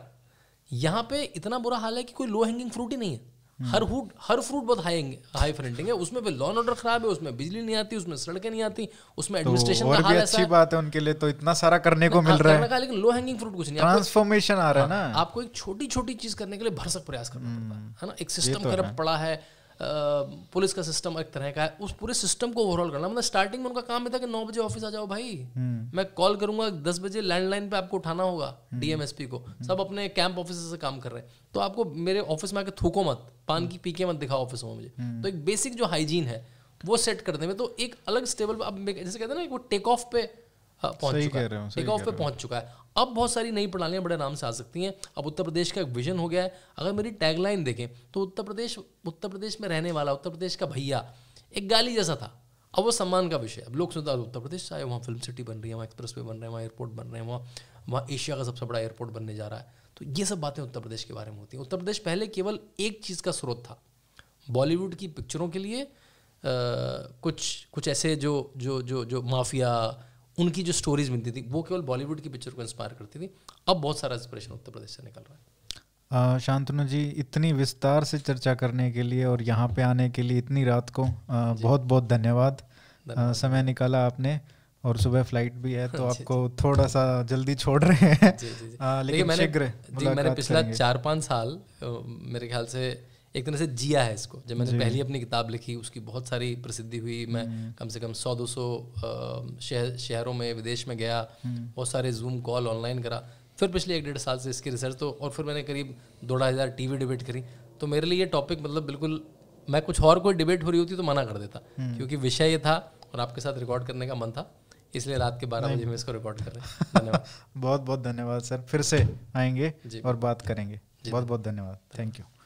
यहाँ पे इतना बुरा हाल है कि कोई लो हैंगिंग फ्रूट ही नहीं है हर फूड हर फ्रूट बहुत हाई हाई फ्रंटिंग है उसमें भी लॉन ऑर्डर खराब है उसमें बिजली नहीं आती उसमें सड़कें नहीं आती उसमें एडमिनिस्ट्रेशन तो का हाल अच्छी बात है उनके लिए तो इतना सारा करने को हाँ, मिल रहा है लेकिन लो हैंगिंग फ्रूट कुछ नहीं ट्रांसफॉर्मेशन आ रहा है हाँ, ना आपको एक छोटी छोटी चीज करने के लिए भरसक प्रयास करना पड़ता है हम्म। ना एक सिस्टम तो करप्ट पड़ा है पुलिस का सिस्टम एक तरह का है उस पूरे सिस्टम को ओवरऑल करना मतलब स्टार्टिंग में उनका काम ये था कि नौ बजे ऑफिस आ जाओ भाई हम्म। मैं कॉल करूंगा दस बजे लैंडलाइन पे आपको उठाना होगा डीएमएसपी हम्म। को हम्म। सब अपने कैंप ऑफिस से काम कर रहे हैं तो आपको मेरे ऑफिस में आके थूको मत पान की पीके मत दिखाओ ऑफिस में मुझे तो एक बेसिक जो हाइजीन है वो सेट कर देंगे तो एक अलग स्टेबल अब जैसे कहते हैं ना वो टेक ऑफ पे हाँ, पहुंच चुका है टेक ऑफ पे पहुंच चुका है अब बहुत सारी नई प्रणालियां बड़े नाम से आ सकती हैं अब उत्तर प्रदेश का एक विजन हो गया है अगर मेरी टैगलाइन देखें तो उत्तर प्रदेश उत्तर प्रदेश में रहने वाला उत्तर प्रदेश का भैया एक गाली जैसा था अब वो सम्मान का विषय अब लोग सुनता उत्तर प्रदेश आए वहाँ फिल्म सिटी बन रही है वहाँ एक्सप्रेस वे बन रहे हैं वहाँ एयरपोर्ट बन रहे हैं वहाँ वहाँ एशिया का सबसे बड़ा एयरपोर्ट बनने जा रहा है तो ये सब बातें उत्तर प्रदेश के बारे में होती हैं उत्तर प्रदेश पहले केवल एक चीज़ का स्रोत था बॉलीवुड की पिक्चरों के लिए कुछ कुछ ऐसे जो जो जो जो माफिया उनकी जो स्टोरीज मिलती थी वो केवल बॉलीवुड की पिक्चर को इंस्पायर करती थी अब बहुत सारा इंस्परेशन उत्तर प्रदेश से निकल रहा है शांतनु जी इतनी विस्तार से चर्चा करने के लिए और यहाँ पे आने के लिए इतनी रात को आ, बहुत बहुत धन्यवाद समय निकाला आपने और सुबह फ्लाइट भी है तो [LAUGHS] आपको थोड़ा सा जल्दी छोड़ रहे हैं लेकिन मैंने, मैंने पिछला चार पाँच साल मेरे ख्याल से एक तरह से जिया है इसको जब मैंने पहली अपनी किताब लिखी उसकी बहुत सारी प्रसिद्धि हुई मैं हम्म। कम से कम सौ दो सौ शहर शहरों में विदेश में गया हम्म। बहुत सारे जूम कॉल ऑनलाइन करा फिर पिछले एक डेढ़ साल से इसकी रिसर्च तो और फिर मैंने करीब दो ढाई हज़ार टी डिबेट करी तो मेरे लिए ये टॉपिक मतलब बिल्कुल मैं कुछ और कोई डिबेट हो रही होती तो मना कर देता हम्म। क्योंकि विषय ये था और आपके साथ रिकॉर्ड करने का मन था इसलिए रात के बारह बजे में इसको रिकॉर्ड कर रहे [LAUGHS] धन्यवाद बहुत बहुत धन्यवाद सर फिर से आएंगे और बात करेंगे बहुत बहुत धन्यवाद थैंक यू